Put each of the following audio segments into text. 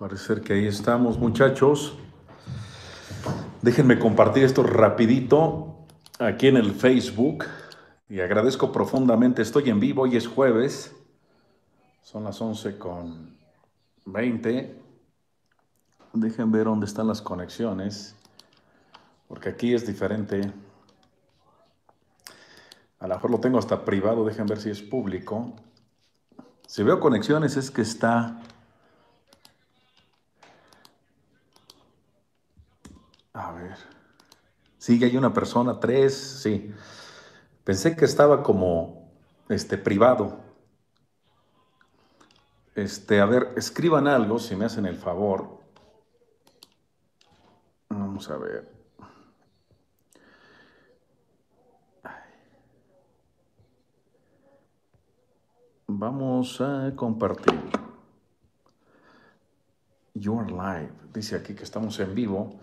Parece que ahí estamos, muchachos. Déjenme compartir esto rapidito aquí en el Facebook. Y agradezco profundamente, estoy en vivo, hoy es jueves. Son las 11 con 20. Dejen ver dónde están las conexiones, porque aquí es diferente. A lo mejor lo tengo hasta privado, dejen ver si es público. Si veo conexiones es que está Sí, hay una persona, tres, sí. Pensé que estaba como este, privado. Este, a ver, escriban algo si me hacen el favor. Vamos a ver. Vamos a compartir. Your Life, live. Dice aquí que estamos en vivo.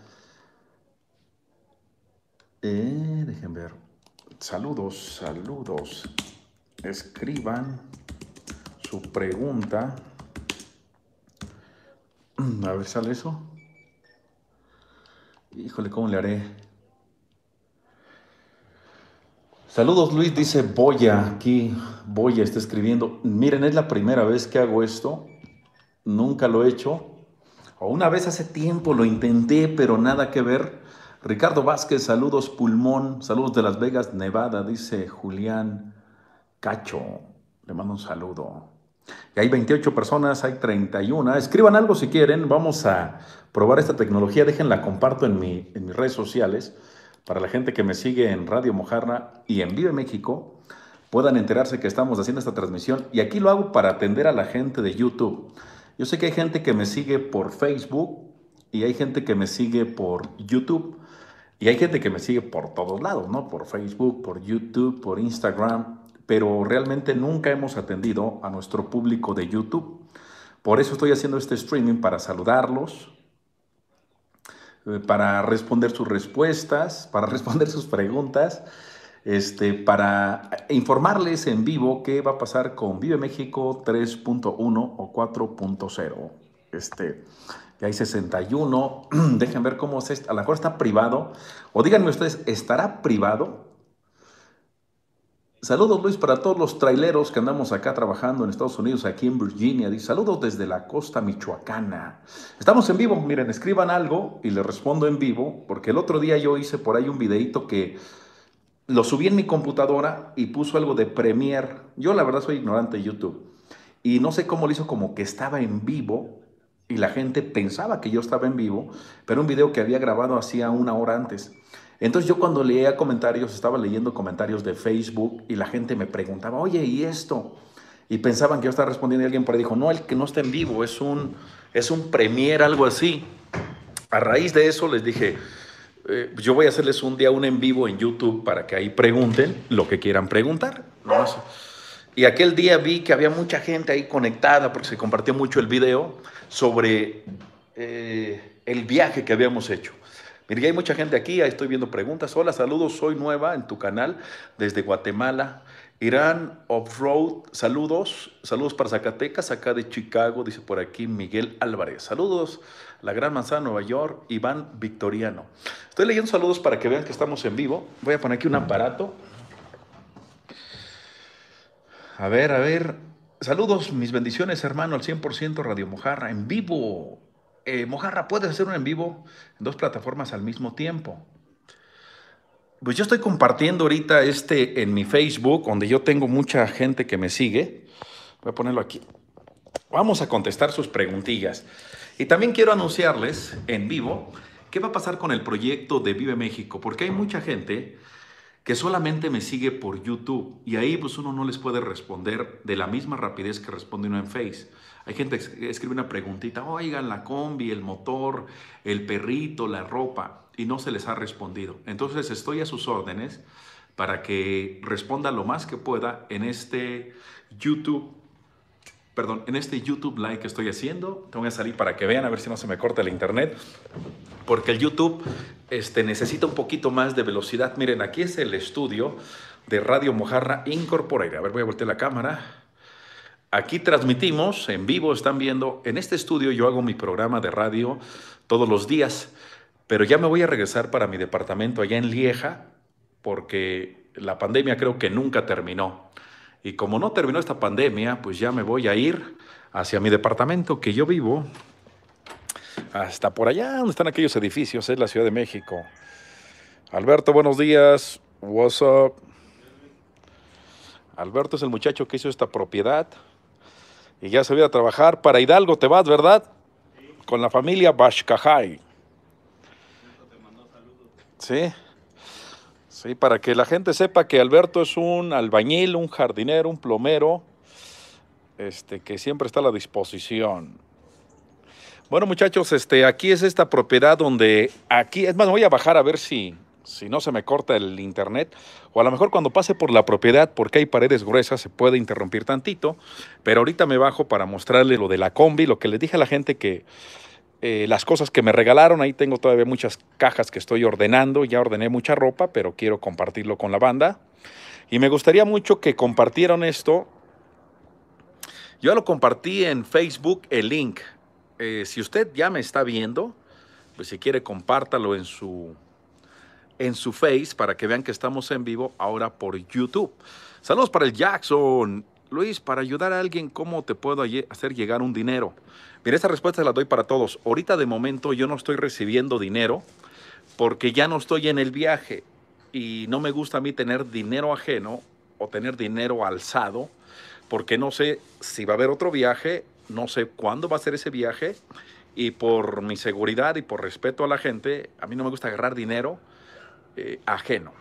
Eh, dejen ver. Saludos, saludos. Escriban su pregunta. Mm, a ver, ¿sale eso? Híjole, ¿cómo le haré? Saludos Luis, dice Boya, aquí Boya está escribiendo. Miren, es la primera vez que hago esto, nunca lo he hecho. O una vez hace tiempo lo intenté, pero nada que ver. Ricardo Vázquez, saludos Pulmón, saludos de Las Vegas, Nevada, dice Julián Cacho. Le mando un saludo. Y hay 28 personas, hay 31. Escriban algo si quieren. Vamos a probar esta tecnología. Déjenla, comparto en, mi, en mis redes sociales. Para la gente que me sigue en Radio Mojarra y en Vive México, puedan enterarse que estamos haciendo esta transmisión. Y aquí lo hago para atender a la gente de YouTube. Yo sé que hay gente que me sigue por Facebook y hay gente que me sigue por YouTube. Y hay gente que me sigue por todos lados, ¿no? Por Facebook, por YouTube, por Instagram, pero realmente nunca hemos atendido a nuestro público de YouTube. Por eso estoy haciendo este streaming para saludarlos, eh, para responder sus respuestas, para responder sus preguntas, este, para informarles en vivo qué va a pasar con Vive México 3.1 o 4.0. Este, ya hay 61. Dejen ver cómo es esto. A lo mejor está privado. O díganme ustedes, ¿estará privado? Saludos Luis para todos los traileros que andamos acá trabajando en Estados Unidos, aquí en Virginia. y saludos desde la costa michoacana. Estamos en vivo, miren, escriban algo y les respondo en vivo, porque el otro día yo hice por ahí un videito que lo subí en mi computadora y puso algo de Premiere. Yo la verdad soy ignorante de YouTube y no sé cómo lo hizo como que estaba en vivo y la gente pensaba que yo estaba en vivo, pero un video que había grabado hacía una hora antes. Entonces yo cuando leía comentarios, estaba leyendo comentarios de Facebook y la gente me preguntaba, oye, ¿y esto? Y pensaban que yo estaba respondiendo y alguien por ahí dijo, no, el que no está en vivo, es un, es un premier, algo así. A raíz de eso les dije, eh, yo voy a hacerles un día un en vivo en YouTube para que ahí pregunten lo que quieran preguntar. Y aquel día vi que había mucha gente ahí conectada porque se compartió mucho el video sobre eh, el viaje que habíamos hecho. Mire, hay mucha gente aquí, ahí estoy viendo preguntas. Hola, saludos, soy nueva en tu canal desde Guatemala. Irán off-road, saludos, saludos para Zacatecas, acá de Chicago, dice por aquí Miguel Álvarez. Saludos, la Gran Manzana, Nueva York, Iván Victoriano. Estoy leyendo saludos para que vean que estamos en vivo. Voy a poner aquí un aparato. A ver, a ver, Saludos, mis bendiciones, hermano, al 100% Radio Mojarra en vivo. Eh, Mojarra, puedes hacer un en vivo en dos plataformas al mismo tiempo. Pues yo estoy compartiendo ahorita este en mi Facebook, donde yo tengo mucha gente que me sigue. Voy a ponerlo aquí. Vamos a contestar sus preguntillas. Y también quiero anunciarles en vivo qué va a pasar con el proyecto de Vive México, porque hay mucha gente que solamente me sigue por YouTube y ahí pues uno no les puede responder de la misma rapidez que responde uno en Face. Hay gente que escribe una preguntita, oigan, la combi, el motor, el perrito, la ropa, y no se les ha respondido. Entonces estoy a sus órdenes para que responda lo más que pueda en este YouTube perdón, en este YouTube Live que estoy haciendo. Tengo que salir para que vean, a ver si no se me corta el internet. Porque el YouTube este, necesita un poquito más de velocidad. Miren, aquí es el estudio de Radio Mojarra Incorporated. A ver, voy a voltear la cámara. Aquí transmitimos en vivo, están viendo, en este estudio yo hago mi programa de radio todos los días, pero ya me voy a regresar para mi departamento allá en Lieja porque la pandemia creo que nunca terminó. Y como no terminó esta pandemia, pues ya me voy a ir hacia mi departamento que yo vivo, hasta por allá donde están aquellos edificios, es ¿eh? la Ciudad de México. Alberto, buenos días. What's up? Alberto es el muchacho que hizo esta propiedad y ya se va a trabajar para Hidalgo. Te vas, ¿verdad? Sí. Con la familia saludos. Sí para que la gente sepa que Alberto es un albañil, un jardinero, un plomero, este, que siempre está a la disposición. Bueno, muchachos, este, aquí es esta propiedad donde aquí, es más, voy a bajar a ver si, si no se me corta el internet, o a lo mejor cuando pase por la propiedad, porque hay paredes gruesas, se puede interrumpir tantito, pero ahorita me bajo para mostrarle lo de la combi, lo que les dije a la gente que eh, las cosas que me regalaron. Ahí tengo todavía muchas cajas que estoy ordenando. Ya ordené mucha ropa, pero quiero compartirlo con la banda. Y me gustaría mucho que compartieran esto. Yo lo compartí en Facebook el link. Eh, si usted ya me está viendo, pues si quiere compártalo en su en su face para que vean que estamos en vivo ahora por YouTube. Saludos para el Jackson Luis, para ayudar a alguien, ¿cómo te puedo hacer llegar un dinero? Mira, esa respuesta la doy para todos. Ahorita de momento yo no estoy recibiendo dinero porque ya no estoy en el viaje y no me gusta a mí tener dinero ajeno o tener dinero alzado porque no sé si va a haber otro viaje, no sé cuándo va a ser ese viaje y por mi seguridad y por respeto a la gente, a mí no me gusta agarrar dinero eh, ajeno.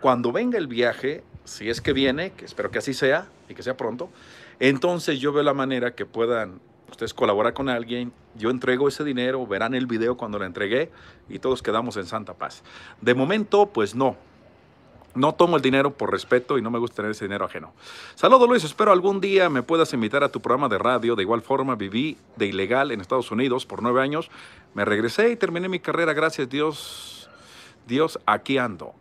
Cuando venga el viaje, si es que viene, que espero que así sea y que sea pronto, entonces yo veo la manera que puedan ustedes colaborar con alguien, yo entrego ese dinero, verán el video cuando lo entregué y todos quedamos en santa paz. De momento, pues no. No tomo el dinero por respeto y no me gusta tener ese dinero ajeno. Saludos Luis, espero algún día me puedas invitar a tu programa de radio. De igual forma, viví de ilegal en Estados Unidos por nueve años. Me regresé y terminé mi carrera, gracias Dios. Dios, aquí ando.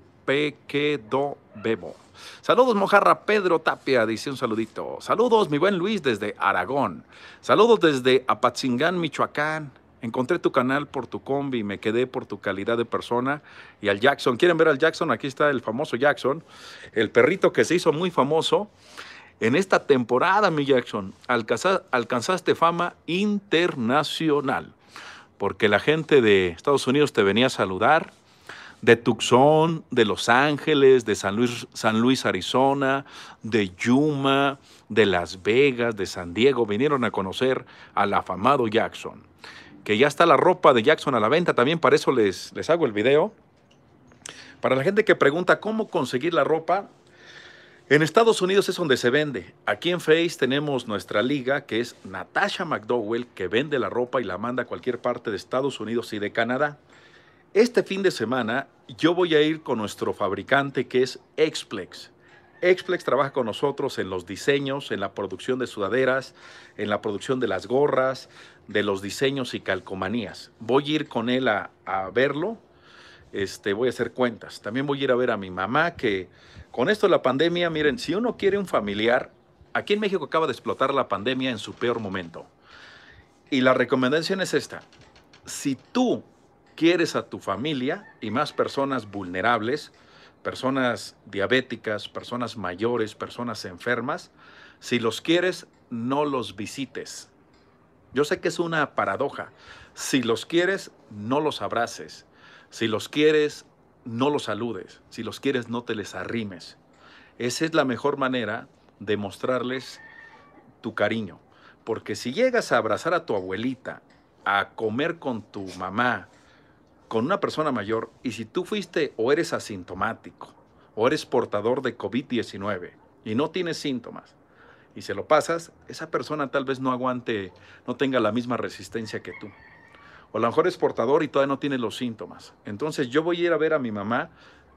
do bebo. Saludos, Mojarra Pedro Tapia, dice un saludito. Saludos, mi buen Luis desde Aragón. Saludos desde Apatzingán, Michoacán. Encontré tu canal por tu combi, me quedé por tu calidad de persona y al Jackson. ¿Quieren ver al Jackson? Aquí está el famoso Jackson, el perrito que se hizo muy famoso en esta temporada, mi Jackson. Alcanzaste fama internacional porque la gente de Estados Unidos te venía a saludar de Tucson, de Los Ángeles, de San Luis, San Luis, Arizona, de Yuma, de Las Vegas, de San Diego, vinieron a conocer al afamado Jackson. Que ya está la ropa de Jackson a la venta, también para eso les, les hago el video. Para la gente que pregunta cómo conseguir la ropa, en Estados Unidos es donde se vende. Aquí en Face tenemos nuestra liga que es Natasha McDowell, que vende la ropa y la manda a cualquier parte de Estados Unidos y de Canadá. Este fin de semana yo voy a ir con nuestro fabricante que es Explex. Explex trabaja con nosotros en los diseños, en la producción de sudaderas, en la producción de las gorras, de los diseños y calcomanías. Voy a ir con él a, a verlo, este, voy a hacer cuentas. También voy a ir a ver a mi mamá, que con esto de la pandemia, miren, si uno quiere un familiar, aquí en México acaba de explotar la pandemia en su peor momento. Y la recomendación es esta. Si tú quieres a tu familia y más personas vulnerables, personas diabéticas, personas mayores, personas enfermas, si los quieres, no los visites. Yo sé que es una paradoja. Si los quieres, no los abraces. Si los quieres, no los saludes. Si los quieres, no te les arrimes. Esa es la mejor manera de mostrarles tu cariño. Porque si llegas a abrazar a tu abuelita, a comer con tu mamá, con una persona mayor y si tú fuiste o eres asintomático o eres portador de COVID-19 y no tienes síntomas y se lo pasas, esa persona tal vez no aguante, no tenga la misma resistencia que tú. O a lo mejor es portador y todavía no tiene los síntomas. Entonces yo voy a ir a ver a mi mamá,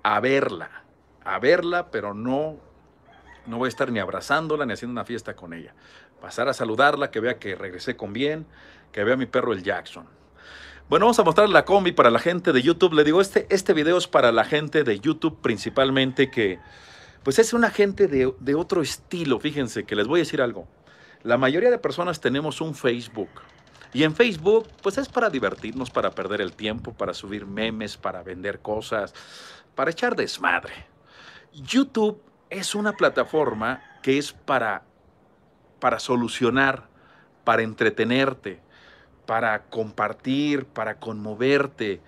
a verla, a verla, pero no no voy a estar ni abrazándola ni haciendo una fiesta con ella. Pasar a saludarla, que vea que regresé con bien, que vea a mi perro el Jackson. Bueno, vamos a mostrar la combi para la gente de YouTube. Le digo, este, este video es para la gente de YouTube principalmente que, pues es una gente de, otro estilo. Fíjense que les voy a decir algo. La mayoría de personas tenemos un Facebook. Y en Facebook, pues es para divertirnos, para perder el tiempo, para subir memes, para vender cosas, para echar desmadre. YouTube es una plataforma que es para, para solucionar, para entretenerte, para compartir, para conmoverte,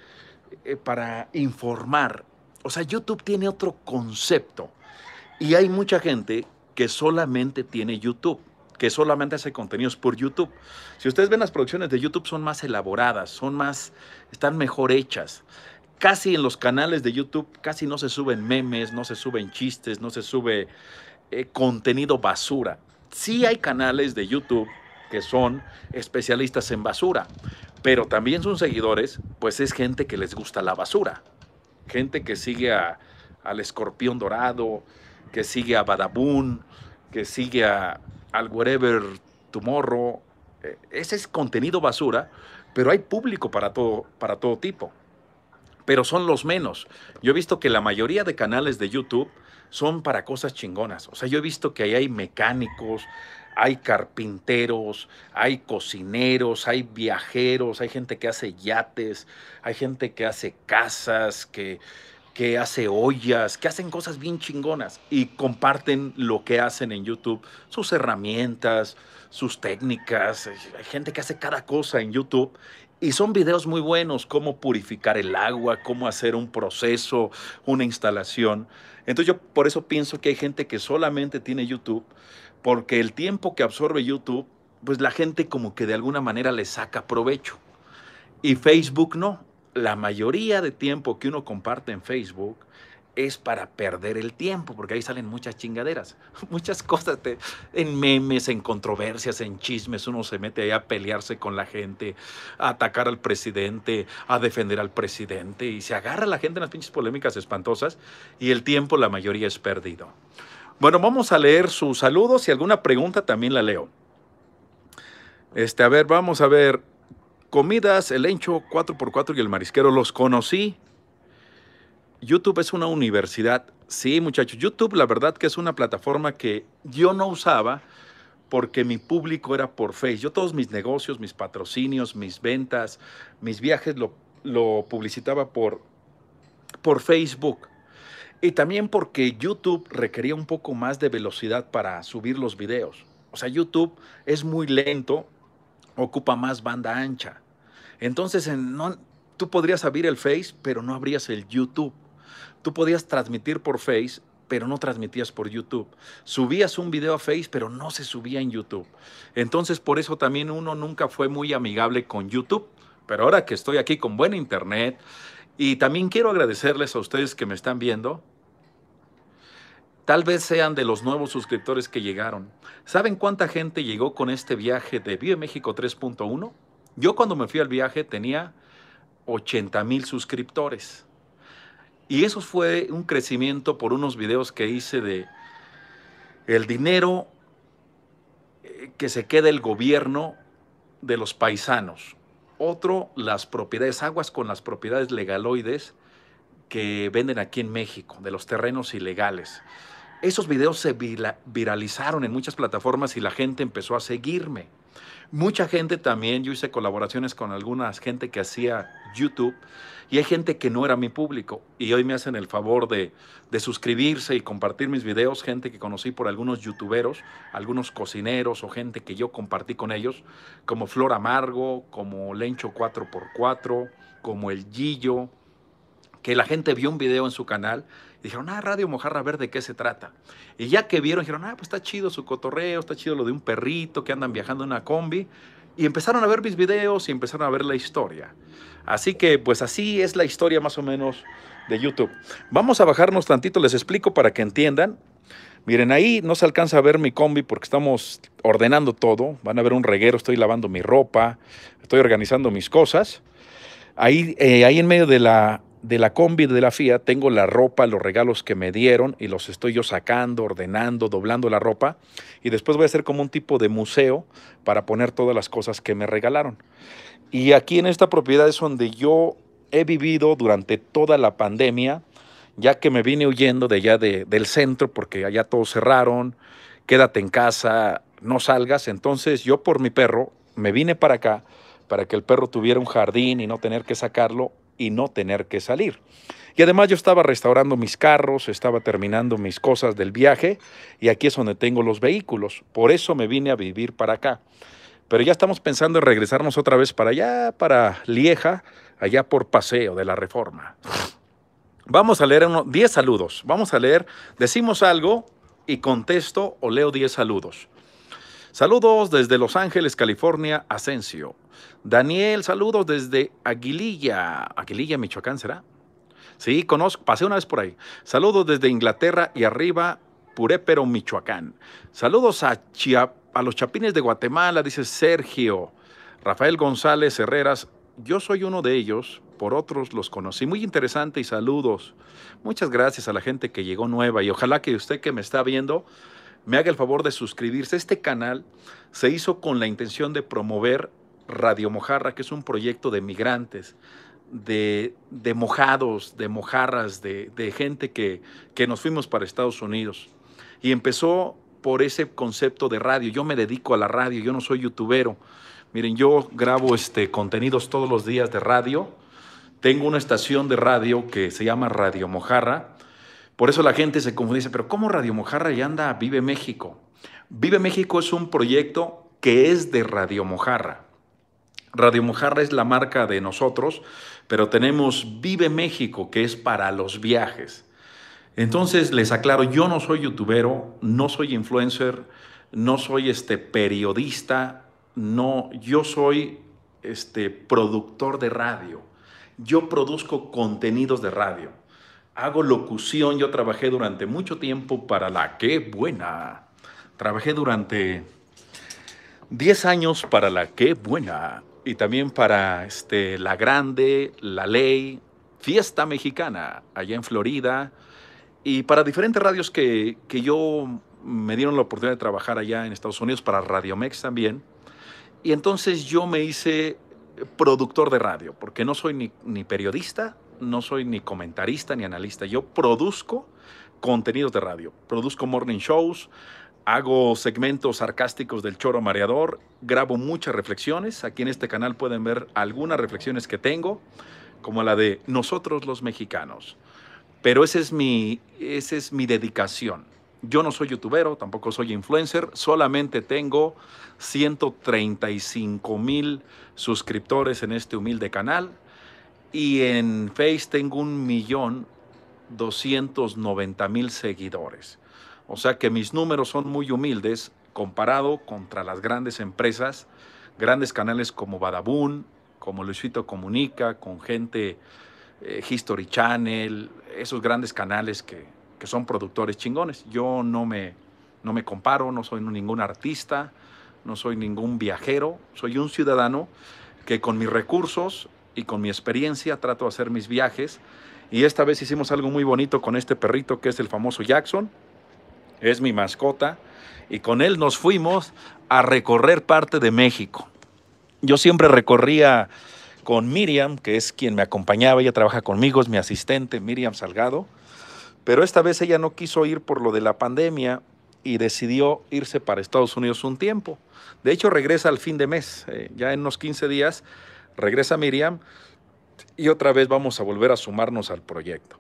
eh, para informar. O sea, YouTube tiene otro concepto. Y hay mucha gente que solamente tiene YouTube, que solamente hace contenidos por YouTube. Si ustedes ven las producciones de YouTube son más elaboradas, son más, están mejor hechas. Casi en los canales de YouTube casi no se suben memes, no se suben chistes, no se sube eh, contenido basura. Sí hay canales de YouTube que son especialistas en basura, pero también son seguidores, pues es gente que les gusta la basura, gente que sigue a, al escorpión dorado, que sigue a Badabun, que sigue a, al Wherever Tomorrow. E, ese es contenido basura, pero hay público para todo, para todo tipo. Pero son los menos. Yo he visto que la mayoría de canales de YouTube son para cosas chingonas. O sea, yo he visto que ahí hay mecánicos, hay carpinteros, hay cocineros, hay viajeros, hay gente que hace yates, hay gente que hace casas, que, hace ollas, que hacen cosas bien chingonas y comparten lo que hacen en YouTube, sus herramientas, sus técnicas. Hay gente que hace cada cosa en YouTube y son videos muy buenos, cómo purificar el agua, cómo hacer un proceso, una instalación. Entonces yo por eso pienso que hay gente que solamente tiene YouTube porque el tiempo que absorbe YouTube, pues la gente como que de alguna manera le saca provecho. Y Facebook no. La mayoría de tiempo que uno comparte en Facebook es para perder el tiempo, porque ahí salen muchas chingaderas, muchas cosas, en memes, en controversias, en chismes, uno se mete ahí a pelearse con la gente, a atacar al presidente, a defender al presidente, y se agarra la gente en las pinches polémicas espantosas, y el tiempo la mayoría es perdido. Bueno, vamos a leer sus saludos y alguna pregunta también la leo. Este, a ver, vamos a ver. Comidas, el encho 4x4 y el marisquero, los conocí. YouTube es una universidad. Sí, muchachos, YouTube la verdad que es una plataforma que yo no usaba porque mi público era por Facebook. Yo todos mis negocios, mis patrocinios, mis ventas, mis viajes lo, lo publicitaba por, por Facebook. Y también porque YouTube requería un poco más de velocidad para subir los videos. O sea, YouTube es muy lento, ocupa más banda ancha. Entonces, tú podrías abrir el Face, pero no abrías el YouTube. Tú podías transmitir por Face, pero no transmitías por YouTube. Subías un video a Face, pero no se subía en YouTube. Entonces, por eso también uno nunca fue muy amigable con YouTube. Pero ahora que estoy aquí con buen internet, y también quiero agradecerles a ustedes que me están viendo, Tal vez sean de los nuevos suscriptores que llegaron. ¿Saben cuánta gente llegó con este viaje de Vive México 3.1? Yo cuando me fui al viaje tenía 80 mil suscriptores. Y eso fue un crecimiento por unos videos que hice de el dinero eh, que se queda el gobierno de los paisanos. Otro, las propiedades, aguas con las propiedades legaloides que venden aquí en México, de los terrenos ilegales. Esos videos se viralizaron en muchas plataformas y la gente empezó a seguirme. Mucha gente también, yo hice colaboraciones con algunas gente que hacía YouTube y hay gente que no era mi público y hoy me hacen el favor de, de suscribirse y compartir mis videos, gente que conocí por algunos youtuberos, algunos cocineros o gente que yo compartí con ellos, como Flor Amargo, como Lencho 4x4, como El Gillo, que la gente vio un video en su canal Dijeron, ah, Radio Mojarra, a ver de qué se trata. Y ya que vieron, dijeron, ah, pues está chido su cotorreo, está chido lo de un perrito que andan viajando en una combi. Y empezaron a ver mis videos y empezaron a ver la historia. Así que, pues así es la historia más o menos de YouTube. Vamos a bajarnos tantito, les explico para que entiendan. Miren, ahí no se alcanza a ver mi combi porque estamos ordenando todo. Van a ver un reguero, estoy lavando mi ropa, estoy organizando mis cosas. Ahí, eh, ahí en medio de la, de la combi de la FIA tengo la ropa, los regalos que me dieron y los estoy yo sacando, ordenando, doblando la ropa y después voy a hacer como un tipo de museo para poner todas las cosas que me regalaron. Y aquí en esta propiedad es donde yo he vivido durante toda la pandemia, ya que me vine huyendo de allá del centro porque allá todos cerraron, quédate en casa, no salgas. Entonces yo por mi perro me vine para acá para que el perro tuviera un jardín y no tener que sacarlo y no tener que salir. Y además yo estaba restaurando mis carros, estaba terminando mis cosas del viaje y aquí es donde tengo los vehículos. Por eso me vine a vivir para acá. Pero ya estamos pensando en regresarnos otra vez para allá, para Lieja, allá por paseo de la Reforma. Vamos a leer 10 saludos. Vamos a leer, decimos algo y contesto o leo 10 saludos. Saludos desde Los Ángeles, California, Asensio. Daniel, saludos desde Aguililla. Aguililla, Michoacán, ¿será? Sí, conozco, pasé una vez por ahí. Saludos desde Inglaterra y arriba, Purépero, Michoacán. Saludos a, a los chapines de Guatemala, dice Sergio. Rafael González Herreras, yo soy uno de ellos, por otros los conocí. Muy interesante y saludos. Muchas gracias a la gente que llegó nueva y ojalá que usted que me está viendo me haga el favor de suscribirse. Este canal se hizo con la intención de promover Radio Mojarra, que es un proyecto de migrantes, de, mojados, de mojarras, de, gente que, nos fuimos para Estados Unidos. Y empezó por ese concepto de radio. Yo me dedico a la radio, yo no soy youtubero. Miren, yo grabo este, contenidos todos los días de radio. Tengo una estación de radio que se llama Radio Mojarra. Por eso la gente se confunde y dice, pero ¿cómo Radio Mojarra ya anda Vive México? Vive México es un proyecto que es de Radio Mojarra. Radio Mojarra es la marca de nosotros, pero tenemos Vive México, que es para los viajes. Entonces les aclaro, yo no soy youtubero, no soy influencer, no soy este periodista, no, yo soy este productor de radio. Yo produzco contenidos de radio. Hago locución, yo trabajé durante mucho tiempo para la Qué Buena. Trabajé durante 10 años para la Qué Buena y también para este, La Grande, La Ley, Fiesta Mexicana, allá en Florida, y para diferentes radios que, yo me dieron la oportunidad de trabajar allá en Estados Unidos, para Radio Mex también. Y entonces yo me hice productor de radio, porque no soy ni, ni periodista, no soy ni comentarista ni analista, yo produzco contenidos de radio, produzco morning shows, Hago segmentos sarcásticos del choro mareador, grabo muchas reflexiones, aquí en este canal pueden ver algunas reflexiones que tengo, como la de nosotros los mexicanos. Pero esa es mi, es mi dedicación. Yo no soy youtubero, tampoco soy influencer, solamente tengo 135 mil suscriptores en este humilde canal y en Face tengo un millón 290 mil seguidores. O sea que mis números son muy humildes comparado contra las grandes empresas, grandes canales como Badabun, como Luisito Comunica, con gente eh, History Channel, esos grandes canales que, que, son productores chingones. Yo no me, no me comparo, no soy ningún artista, no soy ningún viajero, soy un ciudadano que con mis recursos y con mi experiencia trato de hacer mis viajes. Y esta vez hicimos algo muy bonito con este perrito que es el famoso Jackson es mi mascota, y con él nos fuimos a recorrer parte de México. Yo siempre recorría con Miriam, que es quien me acompañaba, ella trabaja conmigo, es mi asistente, Miriam Salgado, pero esta vez ella no quiso ir por lo de la pandemia y decidió irse para Estados Unidos un tiempo. De hecho, regresa al fin de mes, eh, ya en unos 15 días, regresa Miriam y otra vez vamos a volver a sumarnos al proyecto.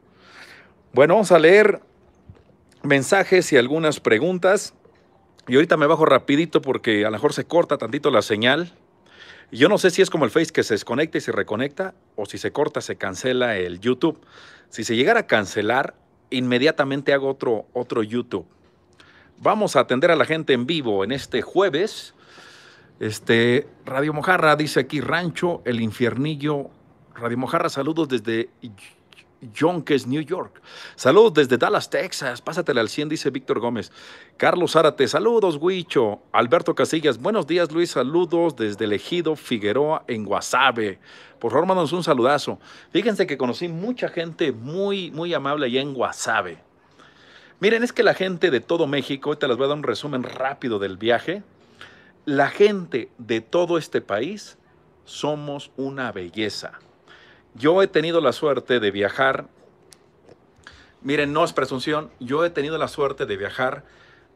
Bueno, vamos a leer mensajes y algunas preguntas. Y ahorita me bajo rapidito porque a lo mejor se corta tantito la señal. Yo no sé si es como el Face que se desconecta y se reconecta o si se corta, se cancela el YouTube. Si se llegara a cancelar, inmediatamente hago otro, otro YouTube. Vamos a atender a la gente en vivo en este jueves. Este, Radio Mojarra dice aquí Rancho, El Infiernillo. Radio Mojarra, saludos desde Yonkes, New York. Saludos desde Dallas, Texas. Pásatela al 100, dice Víctor Gómez. Carlos Zárate, saludos, Huicho. Alberto Casillas, buenos días, Luis. Saludos desde el Ejido Figueroa en Guasave. Por favor, mándanos un saludazo. Fíjense que conocí mucha gente muy, muy amable allá en Guasave. Miren, es que la gente de todo México, te las voy a dar un resumen rápido del viaje. La gente de todo este país somos una belleza. Yo he tenido la suerte de viajar. Miren, no es presunción. Yo he tenido la suerte de viajar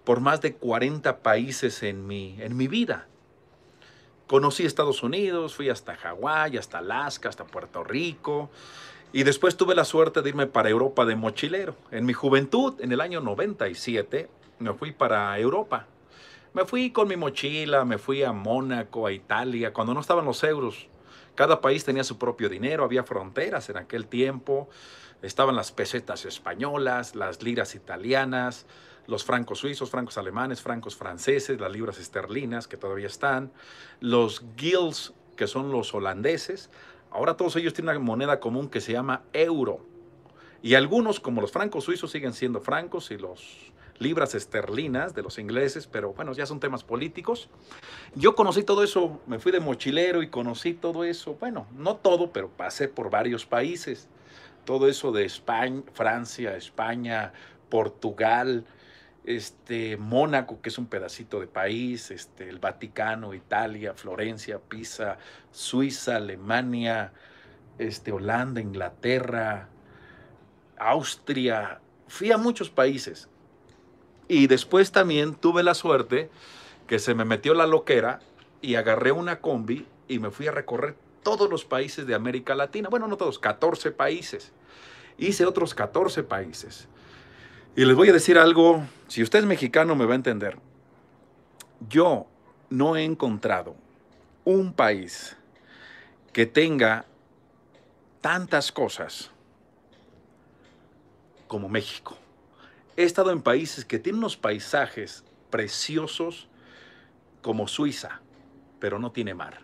por más de 40 países en mi, en mi vida. Conocí Estados Unidos, fui hasta Hawái, hasta Alaska, hasta Puerto Rico. Y después tuve la suerte de irme para Europa de mochilero. En mi juventud, en el año 97, me fui para Europa. Me fui con mi mochila, me fui a Mónaco, a Italia, cuando no estaban los euros. Cada país tenía su propio dinero, había fronteras en aquel tiempo, estaban las pesetas españolas, las liras italianas, los francos suizos, francos alemanes, francos franceses, las libras esterlinas que todavía están, los guilds que son los holandeses. Ahora todos ellos tienen una moneda común que se llama euro. Y algunos, como los francos suizos, siguen siendo francos y los libras esterlinas de los ingleses, pero bueno, ya son temas políticos. Yo conocí todo eso, me fui de mochilero y conocí todo eso, bueno, no todo, pero pasé por varios países, todo eso de España, Francia, España, Portugal, este, Mónaco, que es un pedacito de país, este, el Vaticano, Italia, Florencia, Pisa, Suiza, Alemania, este, Holanda, Inglaterra, Austria, fui a muchos países y después también tuve la suerte que se me metió la loquera y agarré una combi y me fui a recorrer todos los países de América Latina. Bueno, no todos, 14 países. Hice otros 14 países. Y les voy a decir algo, si usted es mexicano me va a entender. Yo no he encontrado un país que tenga tantas cosas como México. He estado en países que tienen unos paisajes preciosos como Suiza, pero no tiene mar.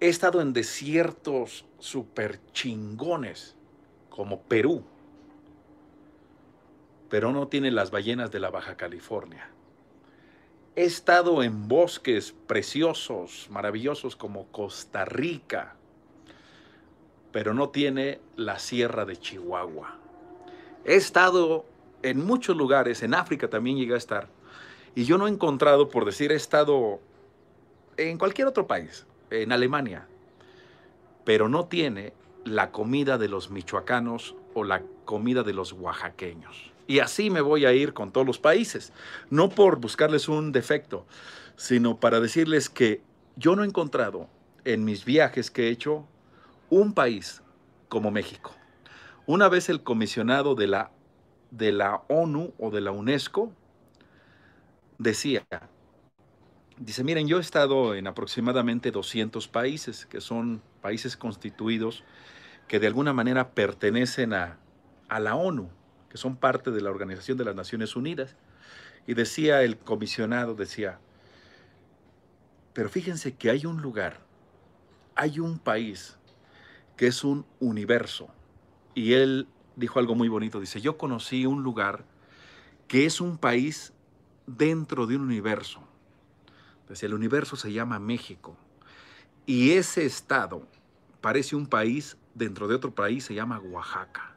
He estado en desiertos super chingones como Perú, pero no tiene las ballenas de la Baja California. He estado en bosques preciosos, maravillosos como Costa Rica, pero no tiene la Sierra de Chihuahua. He estado en muchos lugares, en África también llega a estar, y yo no he encontrado, por decir, he estado en cualquier otro país, en Alemania, pero no tiene la comida de los michoacanos o la comida de los oaxaqueños. Y así me voy a ir con todos los países, no por buscarles un defecto, sino para decirles que yo no he encontrado en mis viajes que he hecho un país como México. Una vez el comisionado de la de la ONU o de la UNESCO decía, dice, miren, yo he estado en aproximadamente 200 países, que son países constituidos que de alguna manera pertenecen a, a la ONU, que son parte de la Organización de las Naciones Unidas. Y decía el comisionado, decía, pero fíjense que hay un lugar, hay un país que es un universo, y él dijo algo muy bonito. Dice, yo conocí un lugar que es un país dentro de un universo. dice el universo se llama México. Y ese estado parece un país dentro de otro país, se llama Oaxaca.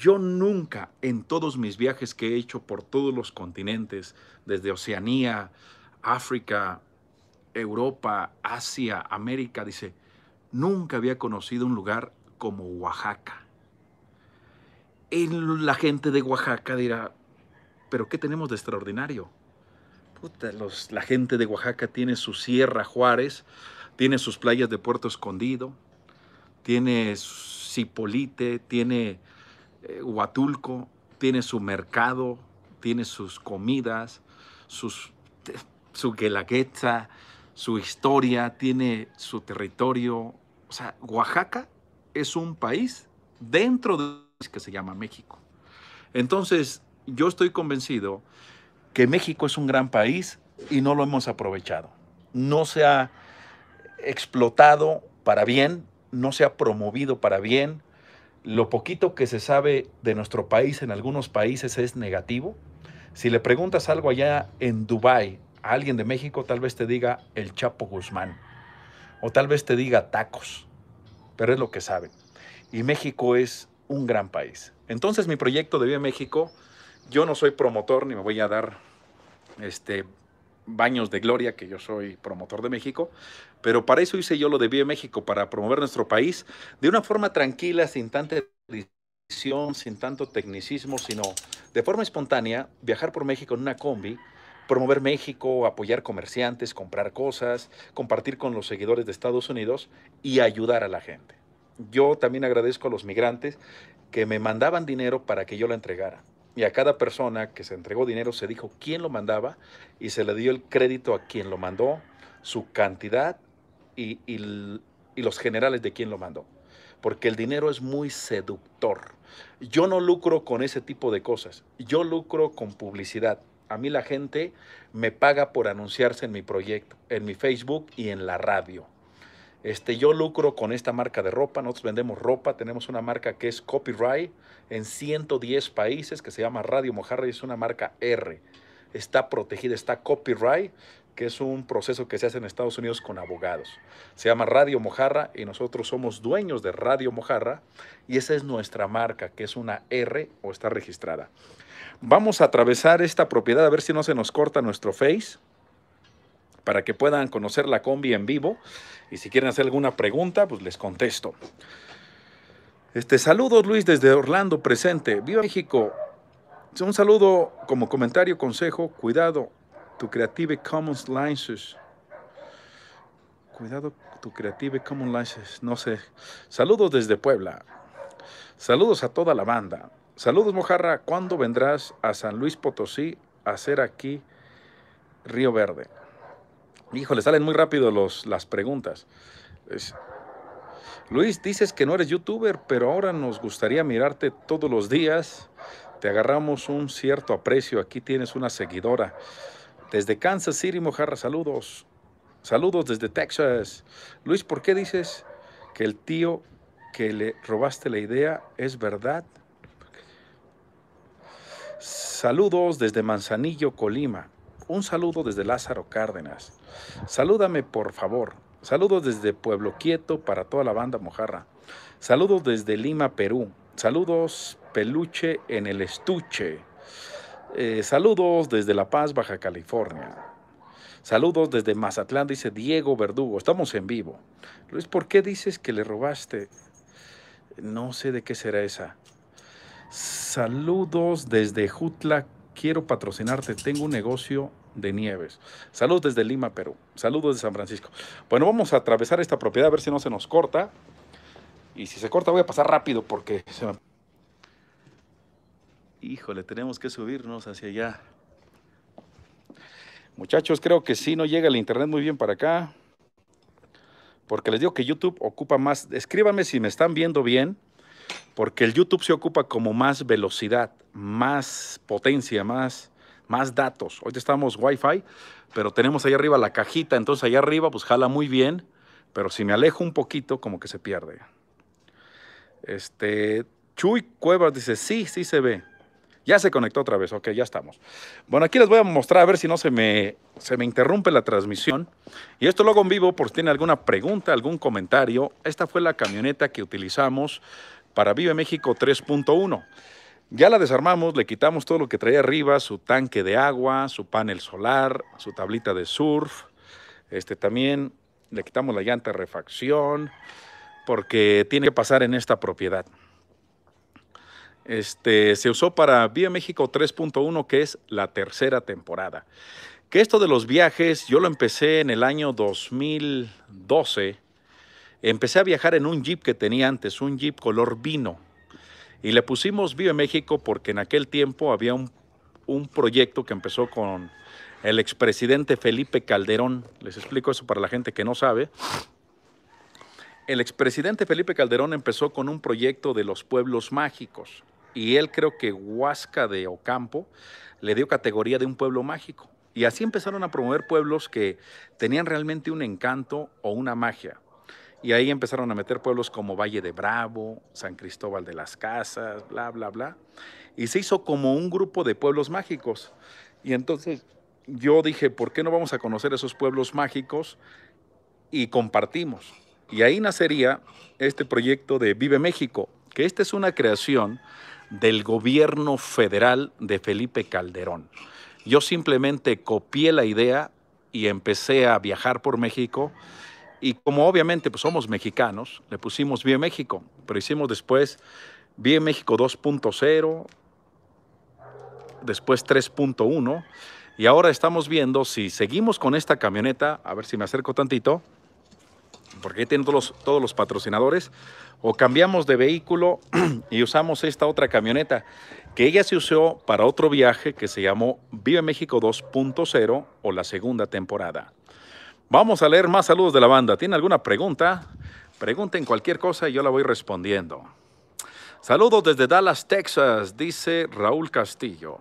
yo nunca en todos mis viajes que he hecho por todos los continentes, desde Oceanía, África, Europa, Asia, América, dice, nunca había conocido un lugar como Oaxaca la gente de Oaxaca dirá, pero ¿qué tenemos de extraordinario? Puta, la gente de Oaxaca tiene su Sierra Juárez, tiene sus playas de Puerto Escondido, tiene Sipolite, tiene eh, Huatulco, tiene su mercado, tiene sus comidas, su guelaguetza, su historia, tiene su territorio. O sea, Oaxaca es un país dentro de que se llama México. Entonces, yo estoy convencido que México es un gran país y no lo hemos aprovechado. No se ha explotado para bien, no se ha promovido para bien. Lo poquito que se sabe de nuestro país en algunos países es negativo. Si le preguntas algo allá en Dubái a alguien de México, tal vez te diga el Chapo Guzmán o tal vez te diga tacos, pero es lo que saben. Y México es un gran país. Entonces mi proyecto de Vive México, yo no soy promotor ni me voy a dar este, baños de gloria, que yo soy promotor de México, pero para eso hice yo lo de Vive México, para promover nuestro país de una forma tranquila, sin tanta edición, sin tanto tecnicismo, sino de forma espontánea, viajar por México en una combi, promover México, apoyar comerciantes, comprar cosas, compartir con los seguidores de Estados Unidos y ayudar a la gente. Yo también agradezco a los migrantes que me mandaban dinero para que yo la entregara. Y a cada persona que se entregó dinero se dijo quién lo mandaba y se le dio el crédito a quien lo mandó, su cantidad y, los generales de quién lo mandó. Porque el dinero es muy seductor. Yo no lucro con ese tipo de cosas. Yo lucro con publicidad. A mí la gente me paga por anunciarse en mi proyecto, en mi Facebook y en la radio. Este, yo lucro con esta marca de ropa, nosotros vendemos ropa, tenemos una marca que es copyright en 110 países que se llama Radio Mojarra y es una marca R. Está protegida, está copyright, que es un proceso que se hace en Estados Unidos con abogados. Se llama Radio Mojarra y nosotros somos dueños de Radio Mojarra y esa es nuestra marca, que es una R o está registrada. Vamos a atravesar esta propiedad a ver si no se nos corta nuestro face para que puedan conocer la combi en vivo. Y si quieren hacer alguna pregunta, pues les contesto. Este, saludos Luis desde Orlando presente. Viva México. Un saludo como comentario, consejo, cuidado, tu Creative Commons License. Cuidado, tu Creative Commons License, no sé. Saludos desde Puebla. Saludos a toda la banda. Saludos Mojarra, ¿cuándo vendrás a San Luis Potosí a hacer aquí Río Verde? Híjole, salen muy rápido los, las preguntas. Luis, dices que no eres youtuber, pero ahora nos gustaría mirarte todos los días. Te agarramos un cierto aprecio. Aquí tienes una seguidora. Desde Kansas City, Mojarra, saludos. Saludos desde Texas. Luis, ¿por qué dices que el tío que le robaste la idea es verdad? Saludos desde Manzanillo, Colima. Un saludo desde Lázaro Cárdenas. Salúdame, por favor. Saludos desde Pueblo Quieto para toda la banda mojarra. Saludos desde Lima, Perú. Saludos, peluche en el estuche. Eh, saludos desde La Paz, Baja California. Saludos desde Mazatlán, dice Diego Verdugo. Estamos en vivo. Luis, ¿por qué dices que le robaste? No sé de qué será esa. Saludos desde Jutla. Quiero patrocinarte. Tengo un negocio de Nieves. Saludos desde Lima, Perú. Saludos de San Francisco. Bueno, vamos a atravesar esta propiedad a ver si no se nos corta. Y si se corta voy a pasar rápido porque Híjole, tenemos que subirnos hacia allá. Muchachos, creo que sí, no llega el internet muy bien para acá. Porque les digo que YouTube ocupa más... Escríbanme si me están viendo bien. Porque el YouTube se ocupa como más velocidad, más potencia, más más datos. Hoy estamos Wi-Fi, pero tenemos ahí arriba la cajita, entonces ahí arriba pues jala muy bien, pero si me alejo un poquito como que se pierde. Este, Chuy Cuevas dice, sí, sí se ve. Ya se conectó otra vez, ok, ya estamos. Bueno, aquí les voy a mostrar a ver si no se me, se me interrumpe la transmisión. Y esto lo hago en vivo por si tiene alguna pregunta, algún comentario. Esta fue la camioneta que utilizamos para Vive México 3.1. Ya la desarmamos, le quitamos todo lo que traía arriba, su tanque de agua, su panel solar, su tablita de surf. Este también le quitamos la llanta de refacción porque tiene que pasar en esta propiedad. Este se usó para Vía México 3.1 que es la tercera temporada. Que esto de los viajes yo lo empecé en el año 2012. Empecé a viajar en un jeep que tenía antes, un jeep color vino y le pusimos Vive México porque en aquel tiempo había un, un proyecto que empezó con el expresidente Felipe Calderón. Les explico eso para la gente que no sabe. El expresidente Felipe Calderón empezó con un proyecto de los pueblos mágicos y él creo que Huasca de Ocampo le dio categoría de un pueblo mágico. Y así empezaron a promover pueblos que tenían realmente un encanto o una magia. Y ahí empezaron a meter pueblos como Valle de Bravo, San Cristóbal de las Casas, bla, bla, bla. Y se hizo como un grupo de pueblos mágicos. Y entonces yo dije, ¿por qué no vamos a conocer esos pueblos mágicos y compartimos? Y ahí nacería este proyecto de Vive México, que esta es una creación del gobierno federal de Felipe Calderón. Yo simplemente copié la idea y empecé a viajar por México y como obviamente pues somos mexicanos, le pusimos Vive México, pero hicimos después Vive México 2.0, después 3.1, y ahora estamos viendo si seguimos con esta camioneta, a ver si me acerco tantito, porque ahí tienen todos los, todos los patrocinadores, o cambiamos de vehículo y usamos esta otra camioneta, que ella se usó para otro viaje que se llamó Vive México 2.0 o la segunda temporada. Vamos a leer más saludos de la banda. ¿Tiene alguna pregunta? Pregunten cualquier cosa y yo la voy respondiendo. Saludos desde Dallas, Texas, dice Raúl Castillo.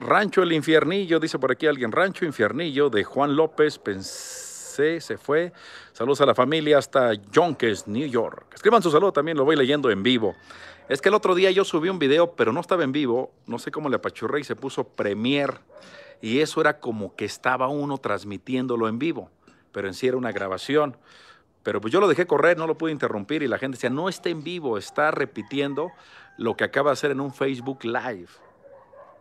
Rancho El Infiernillo, dice por aquí alguien. Rancho Infiernillo de Juan López, pensé, se fue. Saludos a la familia hasta Yonkers, New York. Escriban su saludo también, lo voy leyendo en vivo. Es que el otro día yo subí un video, pero no estaba en vivo. No sé cómo le apachurré y se puso Premier y eso era como que estaba uno transmitiéndolo en vivo, pero en sí era una grabación. Pero pues yo lo dejé correr, no lo pude interrumpir y la gente decía, no está en vivo, está repitiendo lo que acaba de hacer en un Facebook Live.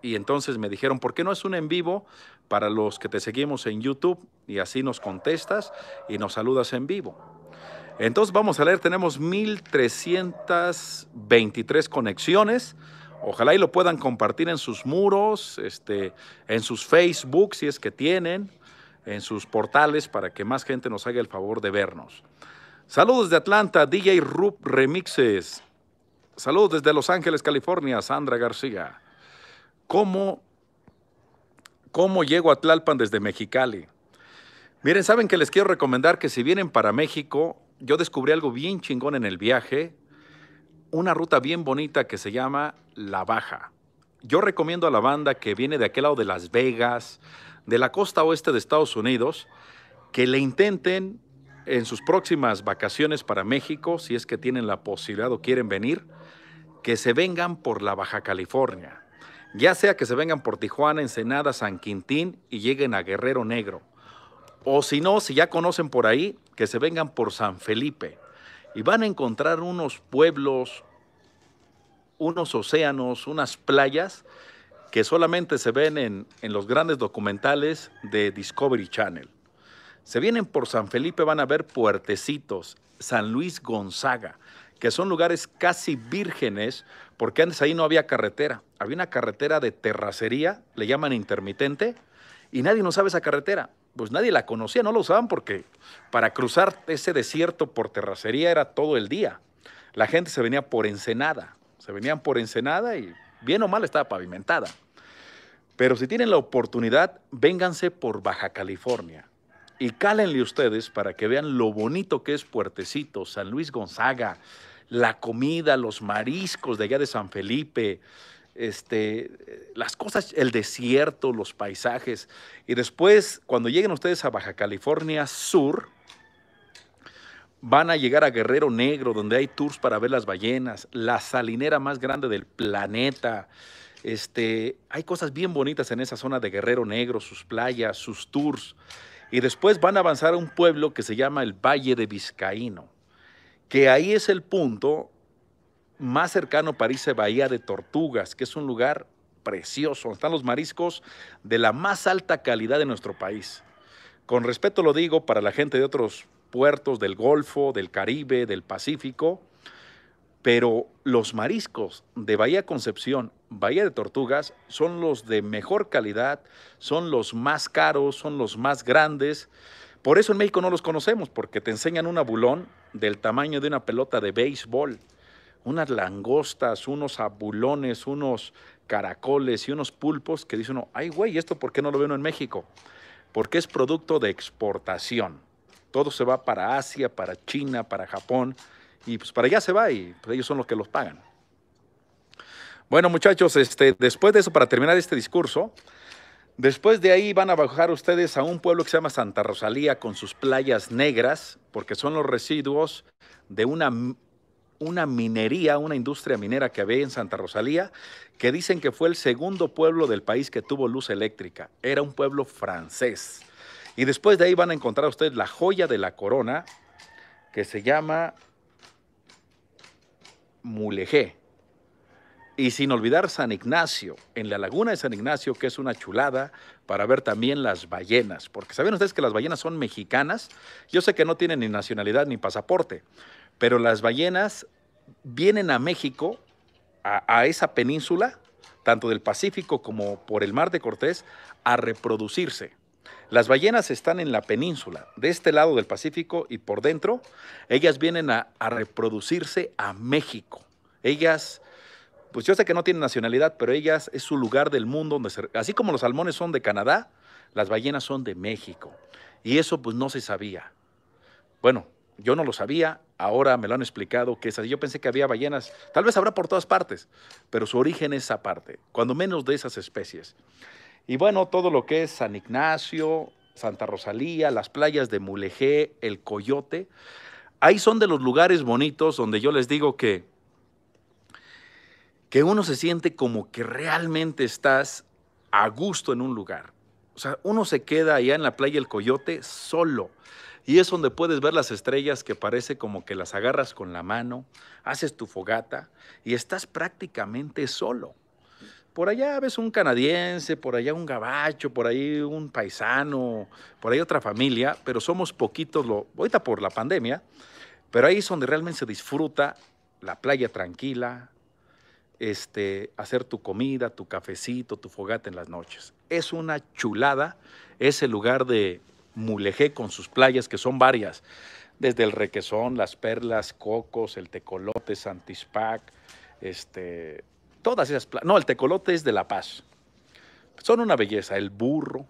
Y entonces me dijeron, ¿por qué no es un en vivo para los que te seguimos en YouTube? Y así nos contestas y nos saludas en vivo. Entonces vamos a leer, tenemos 1323 conexiones. Ojalá y lo puedan compartir en sus muros, este, en sus Facebook, si es que tienen, en sus portales, para que más gente nos haga el favor de vernos. Saludos de Atlanta, DJ Rup Remixes. Saludos desde Los Ángeles, California, Sandra García. ¿Cómo, cómo llego a Tlalpan desde Mexicali? Miren, saben que les quiero recomendar que si vienen para México, yo descubrí algo bien chingón en el viaje una ruta bien bonita que se llama La Baja. Yo recomiendo a la banda que viene de aquel lado de Las Vegas, de la costa oeste de Estados Unidos, que le intenten en sus próximas vacaciones para México, si es que tienen la posibilidad o quieren venir, que se vengan por la Baja California. Ya sea que se vengan por Tijuana, Ensenada, San Quintín y lleguen a Guerrero Negro. O si no, si ya conocen por ahí, que se vengan por San Felipe y van a encontrar unos pueblos, unos océanos, unas playas que solamente se ven en, los grandes documentales de Discovery Channel. Se vienen por San Felipe, van a ver Puertecitos, San Luis Gonzaga, que son lugares casi vírgenes, porque antes ahí no había carretera. Había una carretera de terracería, le llaman intermitente, y nadie no sabe esa carretera pues nadie la conocía, no lo usaban porque para cruzar ese desierto por terracería era todo el día. La gente se venía por Ensenada, se venían por Ensenada y bien o mal estaba pavimentada. Pero si tienen la oportunidad, vénganse por Baja California y cálenle ustedes para que vean lo bonito que es Puertecito, San Luis Gonzaga, la comida, los mariscos de allá de San Felipe, este, eh, las cosas, el desierto, los paisajes. Y después, cuando lleguen ustedes a Baja California Sur, van a llegar a Guerrero Negro, donde hay tours para ver las ballenas, la salinera más grande del planeta. Este, hay cosas bien bonitas en esa zona de Guerrero Negro, sus playas, sus tours. Y después van a avanzar a un pueblo que se llama el Valle de Vizcaíno, que ahí es el punto más cercano parece Bahía de Tortugas, que es un lugar precioso, están los mariscos de la más alta calidad de nuestro país. Con respeto lo digo para la gente de otros puertos del Golfo, del Caribe, del Pacífico, pero los mariscos de Bahía Concepción, Bahía de Tortugas, son los de mejor calidad, son los más caros, son los más grandes. Por eso en México no los conocemos, porque te enseñan un abulón del tamaño de una pelota de béisbol unas langostas, unos abulones, unos caracoles y unos pulpos que dicen, ay güey, ¿esto por qué no lo veo en México? Porque es producto de exportación. Todo se va para Asia, para China, para Japón, y pues para allá se va y pues, ellos son los que los pagan. Bueno muchachos, este, después de eso, para terminar este discurso, Después de ahí van a bajar ustedes a un pueblo que se llama Santa Rosalía con sus playas negras, porque son los residuos de una una minería, una industria minera que había en Santa Rosalía, que dicen que fue el segundo pueblo del país que tuvo luz eléctrica. Era un pueblo francés. Y después de ahí van a encontrar ustedes la joya de la corona, que se llama Mulegé. Y sin olvidar San Ignacio, en la laguna de San Ignacio, que es una chulada para ver también las ballenas, porque saben ustedes que las ballenas son mexicanas, yo sé que no tienen ni nacionalidad ni pasaporte, pero las ballenas vienen a México, a, esa península, tanto del Pacífico como por el Mar de Cortés, a reproducirse. Las ballenas están en la península, de este lado del Pacífico y por dentro, ellas vienen a, reproducirse a México. Ellas, pues yo sé que no tienen nacionalidad, pero ellas es su lugar del mundo donde así como los salmones son de Canadá, las ballenas son de México. Y eso pues no se sabía. Bueno, yo no lo sabía, ahora me lo han explicado que Yo pensé que había ballenas, tal vez habrá por todas partes, pero su origen es aparte, cuando menos de esas especies. Y bueno, todo lo que es San Ignacio, Santa Rosalía, las playas de Mulegé, el Coyote, ahí son de los lugares bonitos donde yo les digo que que uno se siente como que realmente estás a gusto en un lugar. O sea, uno se queda allá en la playa El Coyote solo y es donde puedes ver las estrellas que parece como que las agarras con la mano, haces tu fogata y estás prácticamente solo. Por allá ves un canadiense, por allá un gabacho, por ahí un paisano, por ahí otra familia, pero somos poquitos, lo, ahorita por la pandemia, pero ahí es donde realmente se disfruta la playa tranquila, este, hacer tu comida, tu cafecito, tu fogata en las noches. Es una chulada ese lugar de, Mulegé con sus playas, que son varias, desde el Requesón, Las Perlas, Cocos, el Tecolote, Santispac, este, todas esas playas. No, el Tecolote es de La Paz. Son una belleza, el burro,